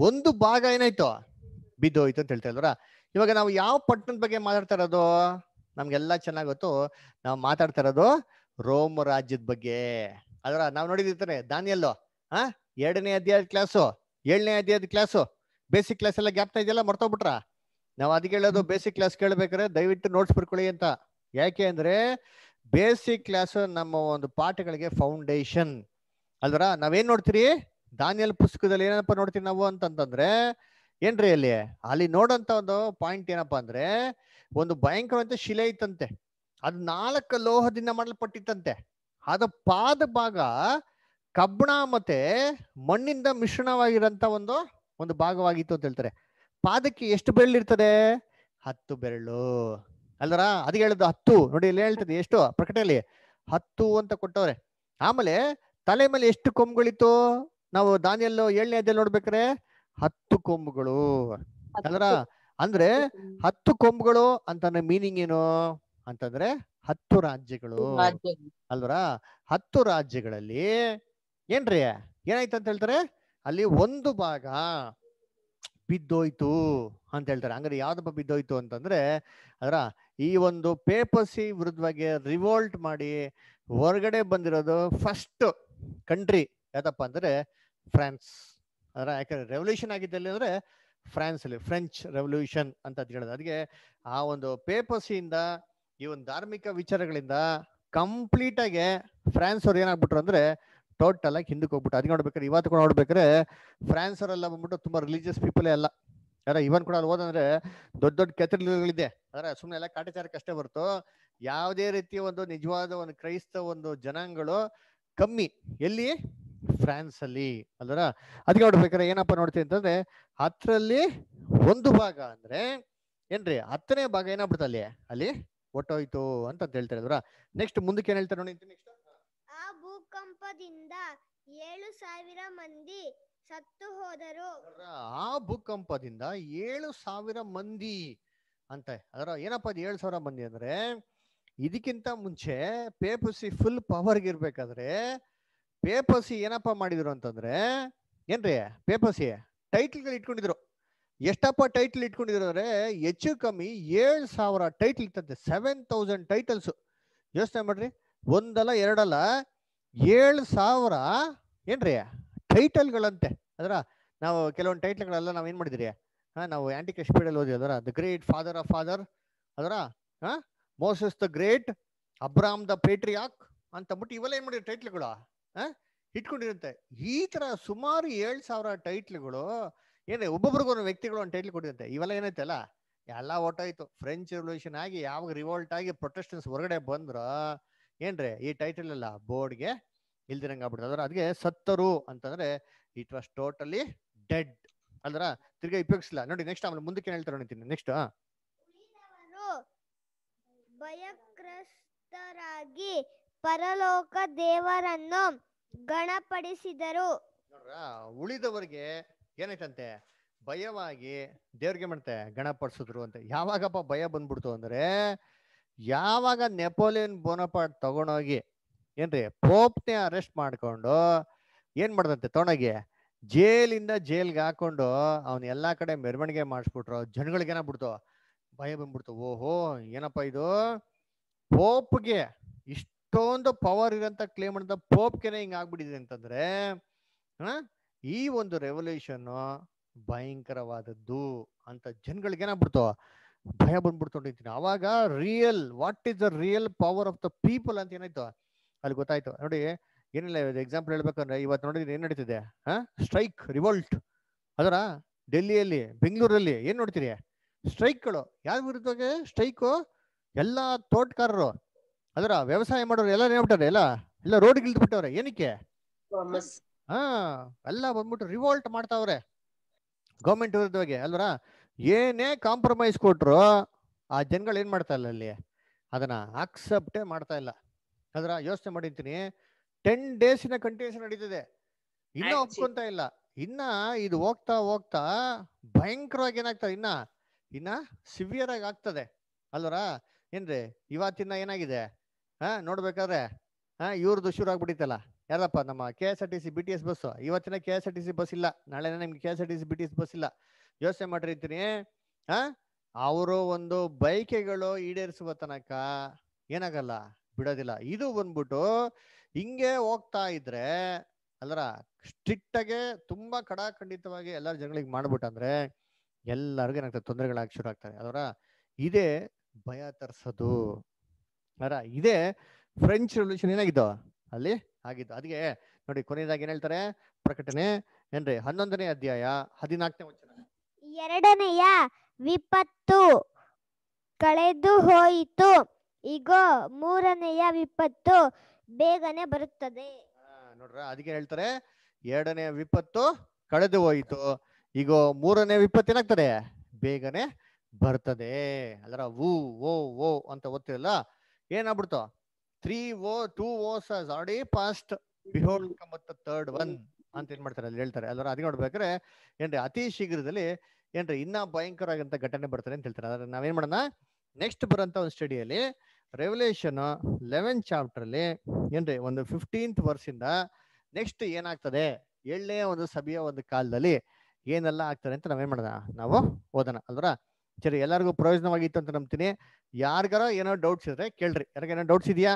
ಒಂದು ಭಾಗ ಏನಾಯ್ತು ಬಿದ್ದು ಹೋಯ್ತು ಅಂತ ಹೇಳ್ತಾ ಇದ್ರ ಇವಾಗ ನಾವು ಯಾವ ಪಟ್ಟಣದ ಬಗ್ಗೆ ಮಾತಾಡ್ತಾ ಇರೋದು ನಮ್ಗೆಲ್ಲ ಚೆನ್ನಾಗ್ ಗೊತ್ತು ನಾವು ಮಾತಾಡ್ತಾ ಇರೋದು ರೋಮ್ ರಾಜ್ಯದ ಬಗ್ಗೆ ಅದರ ನಾವು ನೋಡಿದಿರ್ತಾರೆ ದಾನಿಯಲ್ಲು ಹಾ ಎರಡನೇ ಅಧ್ಯಾಯದ ಕ್ಲಾಸು ಏಳನೇ ಅಧ್ಯಾಯದ ಕ್ಲಾಸು ಬೇಸಿಕ್ ಕ್ಲಾಸ್ ಎಲ್ಲ ಗ್ಯಾಪ್ತಾ ಇದೆಯಲ್ಲ ಮರ್ತೋಗ್ಬಿಟ್ರ ನಾವು ಅದಕ್ಕೆ ಹೇಳೋದು ಬೇಸಿಕ್ ಕ್ಲಾಸ್ ಕೇಳ್ಬೇಕಾದ್ರೆ ದಯವಿಟ್ಟು ನೋಟ್ಸ್ ಬರ್ಕೊಳ್ಳಿ ಅಂತ ಯಾಕೆ ಅಂದ್ರೆ ಬೇಸಿಕ್ ಕ್ಲಾಸ್ ನಮ್ಮ ಒಂದು ಪಾಠಗಳಿಗೆ ಫೌಂಡೇಶನ್ ಅಲ್ವರ ನಾವೇನ್ ನೋಡ್ತೀರಿ ದಾನಿಯಲ್ ಪುಸ್ತಕದಲ್ಲಿ ಏನಪ್ಪ ನೋಡ್ತೀವಿ ನಾವು ಅಂತಂತಂದ್ರೆ ಏನ್ರಿ ಅಲ್ಲಿ ಅಲ್ಲಿ ನೋಡಂತ ಒಂದು ಪಾಯಿಂಟ್ ಏನಪ್ಪಾ ಅಂದ್ರೆ ಒಂದು ಭಯಂಕರವಂತ ಶಿಲೆ ಇತ್ತಂತೆ ಅದು ನಾಲ್ಕು ಲೋಹದಿಂದ ಮಾಡಲ್ಪಟ್ಟಿತ್ತಂತೆ ಅದ ಪಾದ ಭಾಗ ಕಬ್ಬಣ ಮತ್ತೆ ಮಣ್ಣಿಂದ ಮಿಶ್ರಣವಾಗಿರಂತ ಒಂದು ಒಂದು ಭಾಗವಾಗಿತ್ತು ಅಂತ ಹೇಳ್ತಾರೆ ಪಾದಕ್ಕೆ ಎಷ್ಟು ಬೆರಳು ಇರ್ತದೆ ಹತ್ತು ಬೆರಳು ಅಲ್ದರ ಅದಕ್ಕೆ ಹೇಳುದು ಹತ್ತು ನೋಡಿ ಇಲ್ಲಿ ಹೇಳ್ತದೆ ಎಷ್ಟು ಪ್ರಕಟಲ್ಲಿ ಹತ್ತು ಅಂತ ಕೊಟ್ಟವ್ರೆ ಆಮೇಲೆ ತಲೆ ಮೇಲೆ ಎಷ್ಟು ಕೊಂಬುಗಳಿತ್ತು ನಾವು ದಾನಿಯಲ್ಲೋ ಏಳನೇ ಅದೇ ನೋಡ್ಬೇಕ್ರೆ ಹತ್ತು ಕೊಂಬುಗಳು ಅಲ್ರ ಅಂದ್ರೆ ಹತ್ತು ಕೊಂಬುಗಳು ಅಂತಂದ್ರೆ ಮೀನಿಂಗ್ ಏನು ಅಂತಂದ್ರೆ ಹತ್ತು ರಾಜ್ಯಗಳು ಅಲ್ವರ ಹತ್ತು ರಾಜ್ಯಗಳಲ್ಲಿ ಏನ್ರಿ ಏನಾಯ್ತು ಅಂತ ಹೇಳ್ತಾರೆ ಅಲ್ಲಿ ಒಂದು ಭಾಗ ಬಿದ್ದೋಯ್ತು ಅಂತ ಹೇಳ್ತಾರೆ ಹಂಗಾರೆ ಯಾವ್ದಪ್ಪ ಬಿದ್ದೋಯ್ತು ಅಂತಂದ್ರೆ ಅದರ ಈ ಒಂದು ಪೇಪರ್ಸಿ ವಿರುದ್ಧವಾಗಿ ರಿವೋಲ್ಟ್ ಮಾಡಿ ಹೊರಗಡೆ ಬಂದಿರೋದು ಫಸ್ಟ್ ಕಂಟ್ರಿ ಯಾವ್ದಪ್ಪ ಅಂದ್ರೆ ಫ್ರಾನ್ಸ್ ಅದರ ಯಾಕಂದ್ರೆ ರೆವಲ್ಯೂಷನ್ ಆಗಿದ್ದಲ್ಲಿ ಫ್ರಾನ್ಸ್ ಅಲ್ಲಿ ಫ್ರೆಂಚ್ ರೆವಲ್ಯೂಷನ್ ಅಂತ ಹೇಳೋದು ಅದಕ್ಕೆ ಆ ಒಂದು ಪೇಪರ್ಸಿಯಿಂದ ಈ ಒಂದು ಧಾರ್ಮಿಕ ವಿಚಾರಗಳಿಂದ ಕಂಪ್ಲೀಟ್ ಆಗಿ ಫ್ರಾನ್ಸ್ ಅವ್ರು ಏನಾಗ್ಬಿಟ್ರು ಅಂದ್ರೆ ಟೋಟಲ್ ಆಗಿ ಹಿಂದಕ್ಕೆ ಹೋಗ್ಬಿಟ್ಟು ಅದಕ್ಕೆ ನೋಡ್ಬೇಕಾದ್ರೆ ಇವತ್ತು ಕೂಡ ನೋಡ್ಬೇಕಾದ್ರೆ ಫ್ರಾನ್ಸ್ ಅವರೆಲ್ಲ ಬಂದ್ಬಿಟ್ಟು ತುಂಬಾ ರಿಲಿಜಿಯಸ್ ಪೀಪಲ್ ಅಲ್ಲ ಯಾರ ಇವನ್ ಕೂಡ ಅಲ್ಲಿ ಹೋದಂದ್ರೆ ದೊಡ್ಡ ದೊಡ್ಡ ಕೆತ್ತರಿಗಳಿದೆ ಅದರ ಸುಮ್ಮನೆ ಎಲ್ಲ ಕಾಟಾಚಾರಕ್ಕೆ ಅಷ್ಟೇ ಬರ್ತು ಯಾವುದೇ ರೀತಿಯ ಒಂದು ನಿಜವಾದ ಒಂದು ಕ್ರೈಸ್ತ ಒಂದು ಜನಾಂಗಗಳು ಕಮ್ಮಿ ಎಲ್ಲಿ ಫ್ರಾನ್ಸ್ ಅಲ್ಲಿ ಅಲ್ಲರ ಅದಕ್ಕೆ ನೋಡ್ಬೇಕಾರೆ ಏನಪ್ಪ ನೋಡ್ತೀವಿ ಅಂತಂದ್ರೆ ಹತ್ತರಲ್ಲಿ ಒಂದು ಭಾಗ ಅಂದ್ರೆ ಏನ್ರಿ ಹತ್ತನೇ ಭಾಗ ಏನಾಗ್ಬಿಡ್ತ ಅಲ್ಲಿ ಅಲ್ಲಿ ಒಟ್ಟೋಯ್ತು ಅಂತ ಹೇಳ್ತಾರೆ ಅಲ್ವರ ನೆಕ್ಸ್ಟ್ ಮುಂದಕ್ಕೆ ಏನ್ ಹೇಳ್ತಾರೆ ನೋಡಿ ನೆಕ್ಸ್ಟ್ ಆ ಭೂಕಂಪದಿಂದ ಏಳು ಸಾವಿರ ಮಂದಿ ಸತ್ತು ಹೋದರು ಆ ಭೂಕಂಪದಿಂದ ಏಳು ಸಾವಿರ ಮಂದಿ ಅಂತ ಅದರ ಏನಪ್ಪ ಅದು ಏಳು ಸಾವಿರ ಮಂದಿ ಅಂದ್ರೆ ಇದಕ್ಕಿಂತ ಮುಂಚೆ ಪೇಪಸಿ ಫುಲ್ ಪವರ್ಗೆ ಇರ್ಬೇಕಾದ್ರೆ ಪೇಪರ್ಸಿ ಏನಪ್ಪ ಮಾಡಿದ್ರು ಅಂತಂದ್ರೆ ಏನ್ರಿ ಪೇಪರ್ಸಿ ಟೈಟ್ಲ್ಗಳು ಇಟ್ಕೊಂಡಿದ್ರು ಎಷ್ಟಪ್ಪ ಟೈಟ್ಲ್ ಇಟ್ಕೊಂಡಿದ್ರು ಅಂದ್ರೆ ಹೆಚ್ಚು ಕಮ್ಮಿ ಏಳು ಸಾವಿರ ಟೈಟ್ಲ್ ಇತ್ತಂತೆ ಸೆವೆನ್ ತೌಸಂಡ್ ಟೈಟಲ್ಸ್ ಯೋಚನೆ ಮಾಡ್ರಿ ಒಂದಲ್ಲ ಎರಡಲ್ಲ ಏಳು ಸಾವಿರ ಏನ್ರಿ ಟೈಟಲ್ಗಳಂತೆ ಅದರ ನಾವು ಕೆಲವೊಂದು ಟೈಟ್ಲ್ಗಳೆಲ್ಲ ನಾವು ಏನ್ ಮಾಡಿದಿರಿ ಹಾಂ ನಾವು ಆಂಟಿ ಅಲ್ಲಿ ಓದಿ ಅದರ the great father of father ಅದರ ಹಾಂ Moses the great Abram the patriarch ಬಿಟ್ಟು ಇವೆಲ್ಲ ಏನು ಮಾಡಿದ್ರು ಟೈಟ್ಲ್ಗಳು ಇಟ್ಕೊಂಡಿರುತ್ತೆ ಈ ತರ ಸುಮಾರು ಏಳ್ ಸಾವಿರ ಟೈಟ್ಲ್ಗಳು ಏನೇ ಒಬ್ಬೊಬ್ರಿಗೊಂದು ವ್ಯಕ್ತಿಗಳು ಒಂದು ಟೈಟ್ಲ್ ಕೊಟ್ಟಿರುತ್ತೆ ಇವೆಲ್ಲ ಏನೈತೆ ಅಲ್ಲ ಎಲ್ಲ ಓಟೋಯ್ತು ಫ್ರೆಂಚ್ ರೆವಲ್ಯೂಷನ್ ಆಗಿ ಯಾವಾಗ ರಿವೋಲ್ಟ್ ಆಗಿ ಪ್ರೊಟೆಸ್ಟೆನ್ಸ್ ಹೊರಗಡೆ ಬಂದ್ರ ಏನ್ರಿ ಈ ಟೈಟಲ್ ಎಲ್ಲ ಬೋರ್ಡ್ಗೆ ಇಲ್ದಿರಂಗ ಅದ್ರ ಅದಕ್ಕೆ ಸತ್ತರು ಅಂತಂದ್ರೆ ಇಟ್ ವಾಸ್ ಟೋಟಲಿ ಡೆಡ್ ಅಲ್ದ್ರ ತಿರ್ಗಿ ಉಪಯೋಗಿಸಲ್ಲ ನೋಡಿ ನೆಕ್ಸ್ಟ್ ಆಮೇಲೆ ಮುಂದಕ್ಕೆ ಹೇಳ್ತಾರೆ ನೋಡ್ತೀನಿ ನೆಕ್ಸ್ಟ್ ಭಯಗ್ರಸ್ತರಾಗಿ ಪರಲೋಕ ದೇವರನ್ನು ಗಣಪಡಿಸಿದರು ಉಳಿದವರಿಗೆ ಏನಾಯ್ತಂತೆ ಭಯವಾಗಿ ದೇವ್ರಿಗೆ ಮಾಡ್ತೆ ಗಣಪಡಿಸಿದ್ರು ಅಂತ ಯಾವಾಗಪ್ಪ ಭಯ ಬಂದ್ಬಿಡ್ತು ಅಂದ್ರೆ ಯಾವಾಗ ನೆಪೋಲಿಯನ್ ಬೋನಪಾಟ್ ತಗೊಂಡೋಗಿ ಏನ್ರಿ ಪೋಪ್ನೇ ಅರೆಸ್ಟ್ ಮಾಡ್ಕೊಂಡು ಏನ್ ಮಾಡ್ದಂತೆ ತೊಣಗೆ ಜೇಲಿಂದ ಜೇಲ್ಗೆ ಹಾಕೊಂಡು ಅವನ್ ಎಲ್ಲಾ ಕಡೆ ಮೆರವಣಿಗೆ ಮಾಡಿಸ್ಬಿಟ್ರು ಜನಗಳಿಗೆ ಏನಾಗ್ಬಿಡ್ತು ಭಯ ಬಂದ್ಬಿಡ್ತು ಓಹೋ ಏನಪ್ಪ ಇದು ಪೋಪ್ಗೆ ಇಷ್ಟ ಅಷ್ಟೊಂದು ಪವರ್ ಇರಂತ ಕ್ಲೇಮ್ ಮಾಡಿದ ಪೋಪ್ಗೆನೆ ಹಿಂಗೆ ಆಗ್ಬಿಟ್ಟಿದೆ ಅಂತಂದ್ರೆ ಈ ಒಂದು ರೆವಲ್ಯೂಷನ್ ಭಯಂಕರವಾದದ್ದು ಅಂತ ಜನಗಳಿಗೆ ಏನಾಗ್ಬಿಡ್ತು ಭಯ ಬಂದ್ಬಿಡ್ತೀನಿ ಅವಾಗ real what is the real power of the people ಅಂತ ಏನಾಯ್ತು ಅಲ್ಲಿ ಗೊತ್ತಾಯ್ತು ನೋಡಿ ಏನಿಲ್ಲ ಎಕ್ಸಾಂಪಲ್ ಹೇಳ್ಬೇಕಂದ್ರೆ ಇವತ್ತು ನೋಡಿದ್ರೆ ಏನ್ ನಡೀತಿದೆ ಸ್ಟ್ರೈಕ್ ರಿವೋಲ್ಟ್ ಅದರ ಡೆಲ್ಲಿಯಲ್ಲಿ ಬೆಂಗಳೂರಲ್ಲಿ ಏನ್ ನೋಡ್ತೀರಿ ಸ್ಟ್ರೈಕ್ಗಳು ಯಾವ ವಿರುದ್ಧ ಸ್ಟ್ರೈಕು ಎಲ್ಲಾ ತೋಟಗಾರರು ಅದರ ವ್ಯವಸಾಯ ಮಾಡೋರು ಎಲ್ಲ ಏನ್ಬಿಟ್ಟಾರೆ ಎಲ್ಲ ಎಲ್ಲ ರೋಡ್ ಬಿಟ್ಟವ್ರೆ ಏನಕ್ಕೆ ಹಾ ಎಲ್ಲ ಬಂದ್ಬಿಟ್ಟು ರಿವೋಲ್ಟ್ ಮಾಡ್ತಾವ್ರೆ ಗೌರ್ಮೆಂಟ್ ವಿರುದ್ಧವಾಗಿ ಅಲ್ವರ ಏನೇ ಕಾಂಪ್ರಮೈಸ್ ಕೊಟ್ರು ಆ ಜನಗಳು ಏನ್ ಮಾಡ್ತಾ ಇಲ್ಲ ಅಲ್ಲಿ ಅದನ್ನ ಅಕ್ಸೆಪ್ಟೇ ಮಾಡ್ತಾ ಇಲ್ಲ ಅದರ ಯೋಚನೆ ಮಾಡಿರ್ತೀನಿ ಟೆನ್ ಡೇಸಿನ ಕಂಟಿನ್ಯೂಸ್ ನಡೀತದೆ ಇನ್ನೂ ಒಪ್ಕೊಂತ ಇಲ್ಲ ಇನ್ನ ಇದು ಹೋಗ್ತಾ ಹೋಗ್ತಾ ಭಯಂಕರವಾಗಿ ಏನಾಗ್ತದೆ ಇನ್ನ ಇನ್ನ ಸಿವಿಯರ್ ಆಗಿ ಆಗ್ತದೆ ಅಲ್ವರ ಏನ್ರಿ ಇವತ್ತಿನ ಏನಾಗಿದೆ ಹಾ ನೋಡ್ಬೇಕಾದ್ರೆ ಹಾ ಇವ್ರದ್ದು ಆಗ್ಬಿಟ್ಟಿತ್ತಲ್ಲ ಯಾರಪ್ಪ ನಮ್ಮ K S R T C B T S bus ಇವತ್ತಿನ K S R T C bus ಇಲ್ಲ ನಾಳೆನೇ ನಿಮ್ಗೆ K S R T C B T S bus ಇಲ್ಲ ಯೋಚನೆ ಮಾಡಿರ್ತೀನಿ ಹಾ ಅವರು ಒಂದು ಬೈಕೆಗಳು ಈಡೇರಿಸುವ ತನಕ ಏನಾಗಲ್ಲ ಬಿಡೋದಿಲ್ಲ ಇದು ಬಂದ್ಬಿಟ್ಟು ಹಿಂಗೆ ಹೋಗ್ತಾ ಇದ್ರೆ ಅಲ್ಲರ ಸ್ಟ್ರಿಕ್ಟ್ ಆಗಿ ತುಂಬಾ ಕಡಾಖಂಡಿತವಾಗಿ ಎಲ್ಲಾರು ಜನಗಳಿಗೆ ಮಾಡ್ಬಿಟ್ಟಂದ್ರೆ ಎಲ್ಲರಿಗೂ ಏನಾಗ್ತದೆ ತೊಂದರೆಗಳಾಗಿ ಶುರು ಆಗ್ತಾರೆ ಅದರ ಇದೇ ಭಯ ತರ್ಸೋದು ಅರ ಇದೇ ಫ್ರೆಂಚ್ ರೆವಲ್ಯೂಷನ್ ಏನಾಗಿದ್ದು ಅಲ್ಲಿ ಆಗಿದ್ದು ಅದಕ್ಕೆ ನೋಡಿ ಕೊನೆಯದಾಗಿ ಏನ್ ಹೇಳ್ತಾರೆ ಪ್ರಕಟಣೆ ಏನ್ರಿ ಹನ್ನೊಂದನೇ ಅಧ್ಯಾಯ ಹದಿನಾಲ್ಕನೇ ವಚನ ಎರಡನೆಯ ವಿಪತ್ತು ಕಳೆದು ಹೋಯಿತು ಇಗೋ ಮೂರನೆಯ ವಿಪತ್ತು ಬೇಗನೆ ಬರುತ್ತದೆ ನೋಡ್ರ ಅದಕ್ಕೆ ಹೇಳ್ತಾರೆ ಎರಡನೇ ವಿಪತ್ತು ಕಳೆದು ಹೋಯಿತು ಈಗ ಮೂರನೇ ವಿಪತ್ತು ಏನಾಗ್ತದೆ ಬೇಗನೆ ಬರ್ತದೆ ಅದರ ಊ ಓ ಓ ಅಂತ ಗೊತ್ತಿರಲ್ಲ ಏನಾಗ್ಬಿಡ್ತು three O two O's already past behold ಮತ್ತು ಥರ್ಡ್ ಒನ್ ಅಂತ ಏನ್ ಮಾಡ್ತಾರೆ ಅಲ್ಲಿ ಹೇಳ್ತಾರೆ ಅದರ ಅದಕ್ಕೆ ನೋಡ್ಬೇಕ್ರೆ ಏನ್ರಿ ಅತಿ ಶೀಘ್ರದಲ್ಲಿ ಏನ್ರಿ ಇನ್ನ ಭಯಂಕರ ಆಗಂತ ಘಟನೆ ಬರ್ತಾರೆ ಅಂತ ಹೇಳ್ತಾರೆ ಅದ್ರ ನಾವೇನ್ ಮಾಡೋಣ ನೆಕ್ಸ್ಟ್ ಬರೋಂತ ಒಂದು ಸ್ಟಡಿಯಲ್ಲಿ ರೆವಲ್ಯೂಷನ್ ಲೆವೆನ್ ಚಾಪ್ಟರ್ ಅಲ್ಲಿ ಏನ್ರಿ ಒಂದು ಫಿಫ್ಟೀನ್ತ್ ವರ್ಸಿಂದ ನೆಕ್ಸ್ಟ್ ಏನಾಗ್ತದೆ ಏಳನೇ ಒಂದು ಸಭೆಯ ಒಂದು ಕಾಲದಲ್ಲಿ ಏನೆಲ್ಲ ಆಗ್ತದೆ ಅಂತ ನಾವೇನ್ ಮಾಡೋಣ ನಾವು ಓದೋಣ ಅಲ್ವರ ಸರಿ ಎಲ್ಲರಿಗೂ ಪ್ರಯೋಜನವಾಗಿತ್ತು ಅಂತ ನಂಬ್ತೀನಿ ಯಾರಿಗಾರ ಏನೋ ಡೌಟ್ಸ್ ಇದ್ರೆ ಕೇಳ್ರಿ ಯಾರಿಗೇನೋ ಡೌಟ್ಸ್ ಇದೆಯಾ